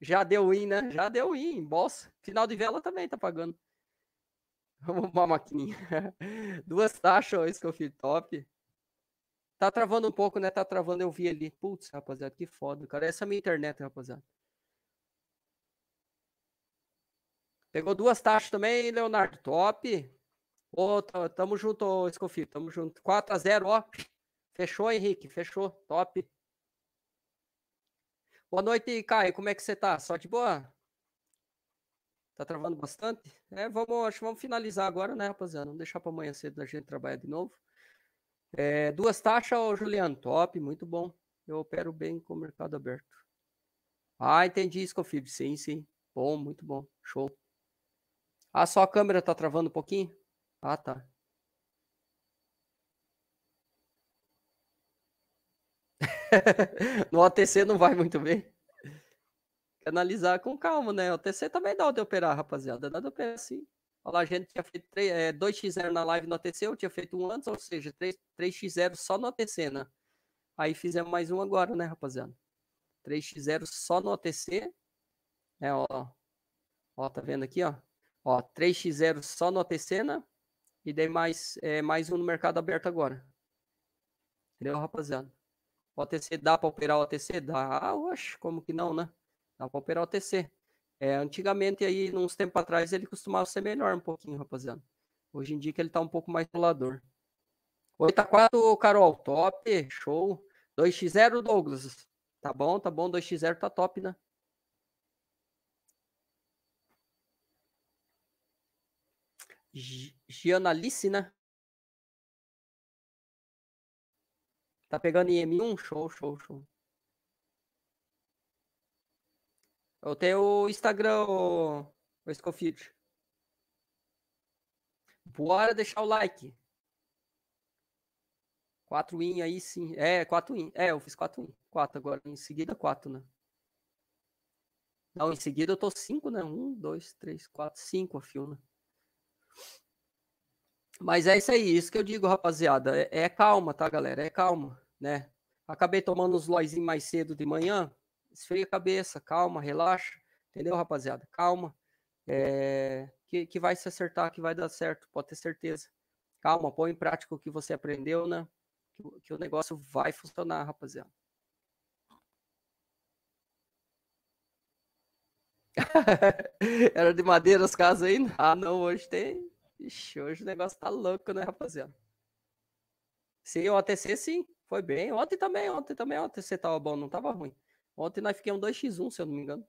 já deu in, né? Já deu in Boss. Final de vela também tá pagando. Uma *laughs* maquininha. *laughs* Duas taxas, ó, isso que eu fiz top. Tá travando um pouco, né? Tá travando, eu vi ali. Putz, rapaziada, que foda, cara. Essa é a minha internet, rapaziada. Pegou duas taxas também, Leonardo. Top. Ô, tamo junto, Escofio. Tamo junto. 4x0, ó. Fechou, Henrique. Fechou. Top. Boa noite, Caio. Como é que você tá? Só de boa? Tá travando bastante? É, vamos, acho que vamos finalizar agora, né, rapaziada? Não deixar para amanhã cedo a gente trabalhar de novo. É, duas taxas, ô Juliano, top, muito bom. Eu opero bem com o mercado aberto. Ah, entendi, Scofib. Sim, sim. Bom, muito bom. Show. Ah, só a câmera tá travando um pouquinho? Ah, tá. *laughs* no OTC não vai muito bem. Analisar com calma, né? O OTC também dá de operar, rapaziada. Dá de operar sim. Olha lá, a gente tinha feito 3, é, 2x0 na live no OTC, eu tinha feito um antes, ou seja, 3, 3x0 só no OTC, né? Aí fizemos mais um agora, né, rapaziada? 3x0 só no OTC. É, ó. Ó, tá vendo aqui, ó? Ó, 3x0 só no OTC, né? E dei mais, é, mais um no mercado aberto agora. Entendeu, rapaziada? O OTC dá para operar o OTC? Dá, ah, oxe, como que não, né? Dá para operar o OTC. É, antigamente, aí, uns tempos atrás, ele costumava ser melhor um pouquinho, rapaziada. Hoje em dia que ele tá um pouco mais rolador. 8x4, Carol, top, show. 2x0, Douglas. Tá bom, tá bom, 2x0 tá top, né? Gianalice, né? Tá pegando em m 1 Show, show, show. Eu tenho o Instagram, o, o Scofield. Bora deixar o like. 4 in aí sim. É, 4 in. É, eu fiz 4 in. 4 agora. Em seguida, 4, né? Não, em seguida eu tô 5, né? 1, 2, 3, 4, 5 a fio, né? Mas é isso aí, isso que eu digo, rapaziada. É, é calma, tá, galera? É calma né? Acabei tomando os loizinhos mais cedo de manhã, esfria a cabeça, calma, relaxa, entendeu, rapaziada? Calma, é... que, que vai se acertar, que vai dar certo, pode ter certeza. Calma, põe em prática o que você aprendeu, né? que, que o negócio vai funcionar, rapaziada. *laughs* Era de madeira as casas aí? Ah, não, hoje tem. Ixi, hoje o negócio tá louco, né, rapaziada? Sim, o ATC sim. Foi bem. Ontem também, ontem também, ontem você tava bom, não tava ruim. Ontem nós fiquei um 2x1, se eu não me engano.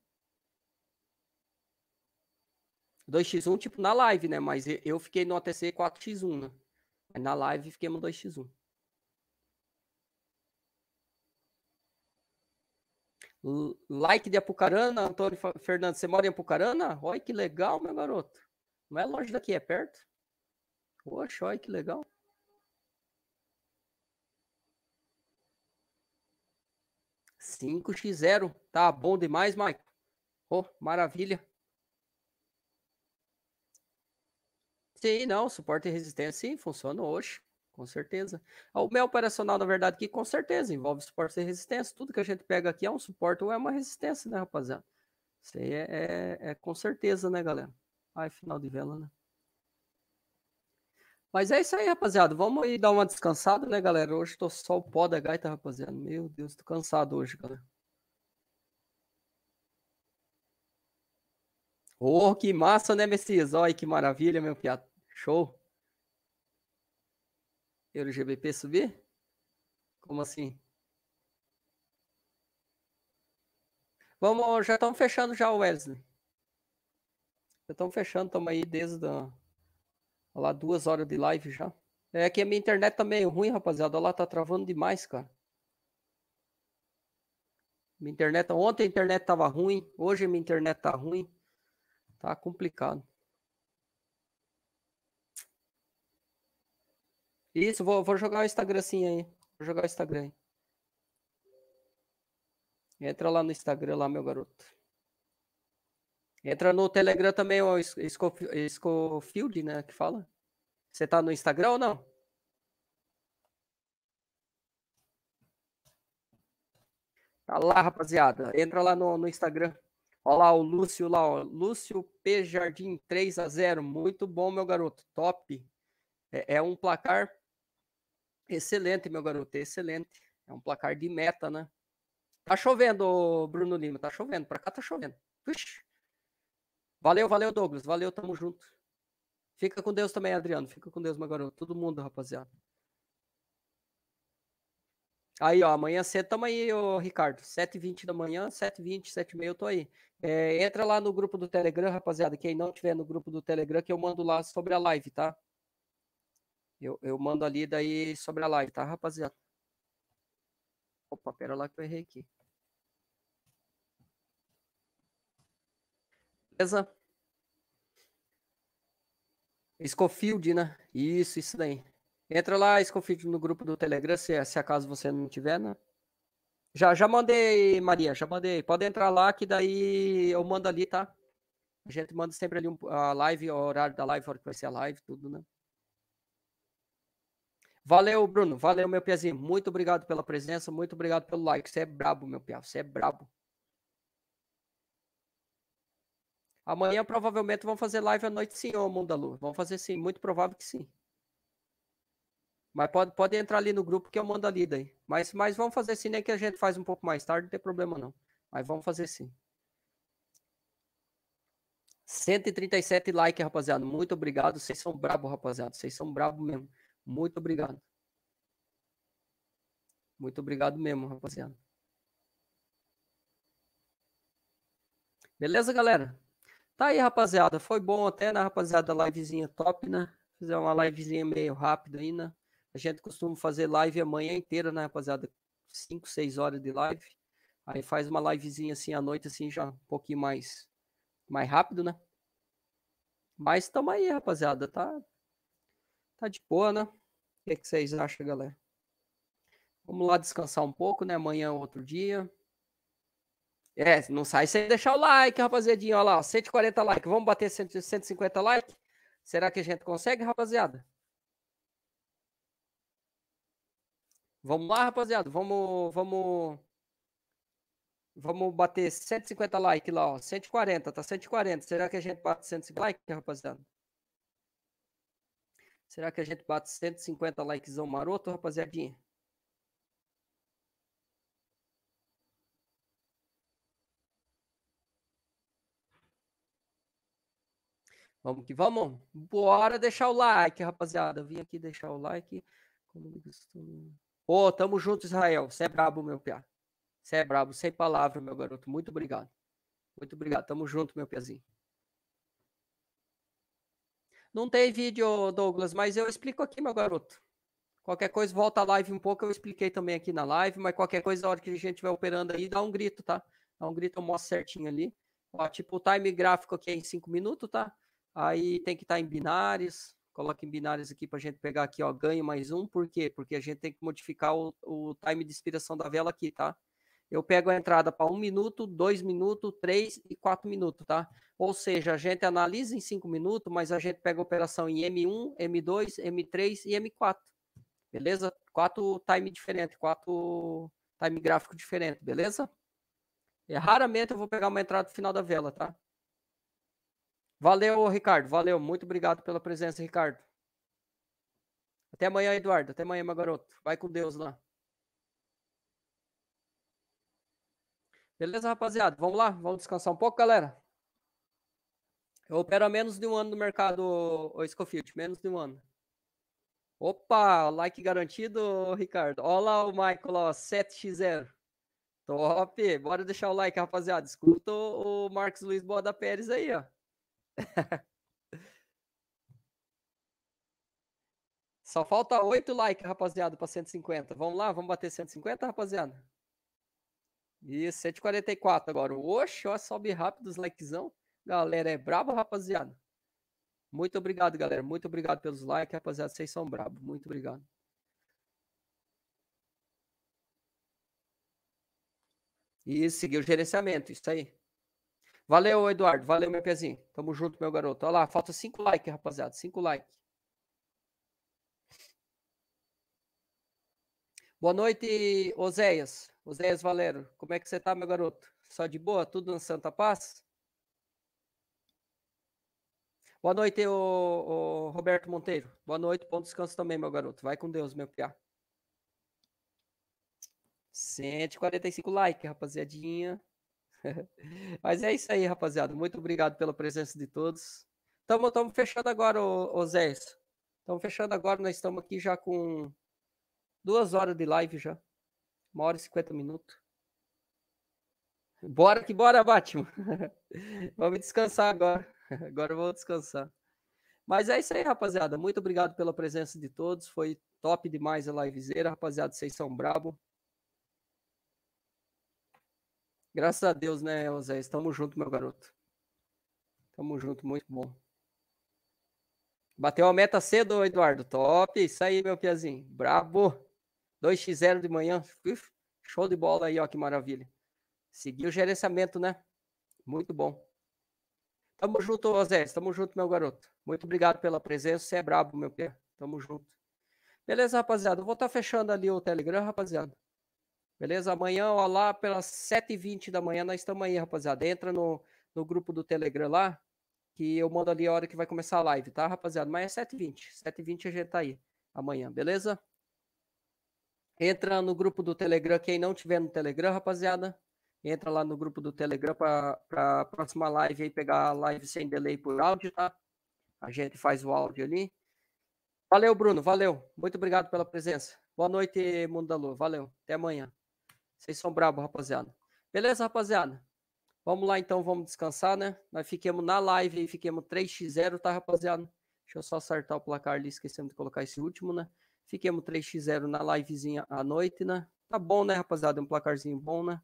2x1, tipo, na live, né? Mas eu fiquei no ATC 4x1, né? Mas na live fiquei no 2x1. Like de Apucarana, Antônio Fernandes, você mora em Apucarana? Olha que legal, meu garoto. Não é longe daqui, é perto? Poxa, olha que legal. 5x0. Tá bom demais, Mike. Oh, maravilha. Sim, não. Suporte e resistência, sim, funciona hoje. Com certeza. Ah, o meu operacional, na verdade, aqui com certeza envolve suporte e resistência. Tudo que a gente pega aqui é um suporte ou é uma resistência, né, rapaziada? Isso aí é, é, é com certeza, né, galera? Ai, final de vela, né? Mas é isso aí, rapaziada. Vamos aí dar uma descansada, né, galera? Hoje tô só o pó da gaita, rapaziada. Meu Deus, tô cansado hoje, galera. Oh, que massa, né, Messias? Olha que maravilha, meu piado. Show. Euro GBP subir? Como assim? Vamos, já estamos fechando já, Wesley. Já estamos fechando, estamos aí desde... A... Olha lá, duas horas de live já. É que a minha internet tá meio ruim, rapaziada. Olha lá, tá travando demais, cara. Minha internet, ontem a internet tava ruim, hoje a minha internet tá ruim. Tá complicado. Isso, vou, vou jogar o Instagram sim aí. Vou jogar o Instagram aí. Entra lá no Instagram lá, meu garoto. Entra no Telegram também, o Scofield, né? Que fala. Você tá no Instagram ou não? Tá lá, rapaziada. Entra lá no, no Instagram. Olha lá o Lúcio lá, ó. Lúcio P. Jardim 3 a 0 Muito bom, meu garoto. Top. É, é um placar excelente, meu garoto. Excelente. É um placar de meta, né? Tá chovendo, Bruno Lima. Tá chovendo. Pra cá tá chovendo. Puxa. Valeu, valeu, Douglas. Valeu, tamo junto. Fica com Deus também, Adriano. Fica com Deus, meu garoto. Todo mundo, rapaziada. Aí, ó, amanhã cedo tamo aí, ô, Ricardo. 7h20 da manhã, 7h20, 7h30 eu tô aí. É, entra lá no grupo do Telegram, rapaziada. Quem não tiver no grupo do Telegram, que eu mando lá sobre a live, tá? Eu, eu mando ali daí sobre a live, tá, rapaziada? Opa, pera lá que eu errei aqui. Beleza? Scofield, né? Isso, isso daí. Entra lá, Scofield, no grupo do Telegram, se, se acaso você não tiver, né? Já, já mandei, Maria, já mandei. Pode entrar lá, que daí eu mando ali, tá? A gente manda sempre ali um, a live, o horário da live, a hora que vai ser a live, tudo, né? Valeu, Bruno. Valeu, meu piazinho. Muito obrigado pela presença, muito obrigado pelo like. Você é brabo, meu pia. Você é brabo. Amanhã provavelmente vão fazer live à noite sim, ô Mundo da Lua. Vão fazer sim, muito provável que sim. Mas pode, pode entrar ali no grupo que eu mando a lida aí. Mas, mas vamos fazer sim, nem que a gente faz um pouco mais tarde, não tem problema não. Mas vamos fazer sim. 137 likes, rapaziada. Muito obrigado. Vocês são brabo, rapaziada. Vocês são brabo mesmo. Muito obrigado. Muito obrigado mesmo, rapaziada. Beleza, galera? Tá aí, rapaziada. Foi bom até, né, rapaziada? Livezinha top, né? Fizer uma livezinha meio rápida aí, né? A gente costuma fazer live a manhã inteira, né, rapaziada? 5, 6 horas de live. Aí faz uma livezinha assim à noite, assim, já um pouquinho mais, mais rápido, né? Mas tamo aí, rapaziada. Tá, tá de boa, né? O que, é que vocês acham, galera? Vamos lá descansar um pouco, né? Amanhã é outro dia. É, não sai sem deixar o like, rapaziadinha. Olha lá, 140 likes. Vamos bater 150 likes? Será que a gente consegue, rapaziada? Vamos lá, rapaziada. Vamos, vamos... Vamos bater 150 likes lá, ó. 140, tá 140. Será que a gente bate 150 likes, rapaziada? Será que a gente bate 150 likezão maroto, rapaziadinha? Vamos que vamos. Bora deixar o like, rapaziada. Vim aqui deixar o like. Como oh, tamo junto, Israel. Você é brabo, meu piá. Você é brabo, sem palavra, meu garoto. Muito obrigado. Muito obrigado. Tamo junto, meu piazinho. Não tem vídeo, Douglas, mas eu explico aqui, meu garoto. Qualquer coisa, volta a live um pouco. Eu expliquei também aqui na live, mas qualquer coisa, na hora que a gente vai operando aí, dá um grito, tá? Dá um grito, eu mostro certinho ali. Ó, tipo, o time gráfico aqui é em 5 minutos, tá? Aí tem que estar tá em binários, coloca em binários aqui para a gente pegar aqui, ó, ganho mais um, por quê? Porque a gente tem que modificar o, o time de expiração da vela aqui, tá? Eu pego a entrada para um minuto, dois minutos, três e quatro minutos, tá? Ou seja, a gente analisa em cinco minutos, mas a gente pega a operação em M1, M2, M3 e M4, beleza? Quatro time diferente, quatro time gráfico diferente, beleza? E é, raramente eu vou pegar uma entrada no final da vela, tá? Valeu, Ricardo. Valeu. Muito obrigado pela presença, Ricardo. Até amanhã, Eduardo. Até amanhã, meu garoto. Vai com Deus lá. Beleza, rapaziada? Vamos lá? Vamos descansar um pouco, galera? Eu opero há menos de um ano no mercado, o Scofield. Menos de um ano. Opa, like garantido, Ricardo. Olha lá o Michael, ó, 7x0. Top! Bora deixar o like, rapaziada. Escuta o Marcos Luiz Boda Pérez aí, ó. Só falta 8 likes, rapaziada, para 150. Vamos lá, vamos bater 150, rapaziada? Isso, 144 agora. Oxe, ó, sobe rápido os likezão. Galera, é brabo, rapaziada. Muito obrigado, galera. Muito obrigado pelos likes, rapaziada. Vocês são brabo. Muito obrigado. E seguir o gerenciamento, isso aí. Valeu, Eduardo. Valeu, meu pezinho. Tamo junto, meu garoto. Olha lá, falta cinco likes, rapaziada. Cinco likes. Boa noite, Oséias. Oséias Valero. Como é que você tá, meu garoto? Só de boa? Tudo na Santa Paz? Boa noite, o, Roberto Monteiro. Boa noite, bom descanso também, meu garoto. Vai com Deus, meu piá. 145 likes, rapaziadinha. *laughs* Mas é isso aí, rapaziada. Muito obrigado pela presença de todos. Estamos fechando agora, ô, Zé. Estamos fechando agora. Nós estamos aqui já com duas horas de live já. Uma hora e cinquenta minutos. Bora que bora, Batman. *laughs* Vamos descansar agora. *laughs* Agora eu vou descansar. Mas é isso aí, rapaziada. Muito obrigado pela presença de todos. Foi top demais a livezeira, rapaziada. Vocês são brabo. Graças a Deus, né, José estamos junto, meu garoto. Tamo junto, muito bom. Bateu a meta cedo, Eduardo. Top. Isso aí, meu piazinho. Brabo. 2x0 de manhã. Uf, show de bola aí, ó. Que maravilha. Seguiu o gerenciamento, né? Muito bom. Tamo junto, José Tamo junto, meu garoto. Muito obrigado pela presença. Você é brabo, meu pé. Tamo junto. Beleza, rapaziada. Eu vou estar tá fechando ali o Telegram, rapaziada. Beleza? Amanhã, ó, lá pelas 7h20 da manhã, nós estamos aí, rapaziada. Entra no, no grupo do Telegram lá, que eu mando ali a hora que vai começar a live, tá, rapaziada? Mas é 7h20. 7h20 a gente tá aí amanhã, beleza? Entra no grupo do Telegram, quem não tiver no Telegram, rapaziada. Entra lá no grupo do Telegram para a próxima live aí, pegar a live sem delay por áudio, tá? A gente faz o áudio ali. Valeu, Bruno, valeu. Muito obrigado pela presença. Boa noite, Mundo da Lua. Valeu. Até amanhã. Vocês são bravos, rapaziada. Beleza, rapaziada? Vamos lá então, vamos descansar, né? Nós fiquemos na live aí, fiquemos 3x0, tá, rapaziada? Deixa eu só acertar o placar ali, esquecendo de colocar esse último, né? Fiquemos 3x0 na livezinha à noite, né? Tá bom, né, rapaziada? Um placarzinho bom, né?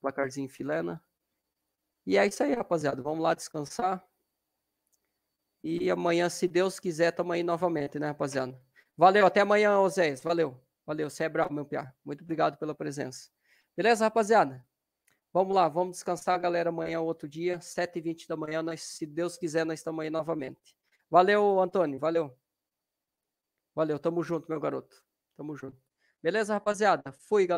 Placarzinho filé, né? E é isso aí, rapaziada. Vamos lá descansar. E amanhã, se Deus quiser, tamo aí novamente, né, rapaziada? Valeu, até amanhã, Oséias. Valeu. Valeu, você bravo, meu piá. Muito obrigado pela presença. Beleza, rapaziada? Vamos lá, vamos descansar, galera. Amanhã, é outro dia, 7h20 da manhã. Nós, se Deus quiser, nós estamos aí novamente. Valeu, Antônio. Valeu. Valeu, tamo junto, meu garoto. Tamo junto. Beleza, rapaziada? Fui, galera.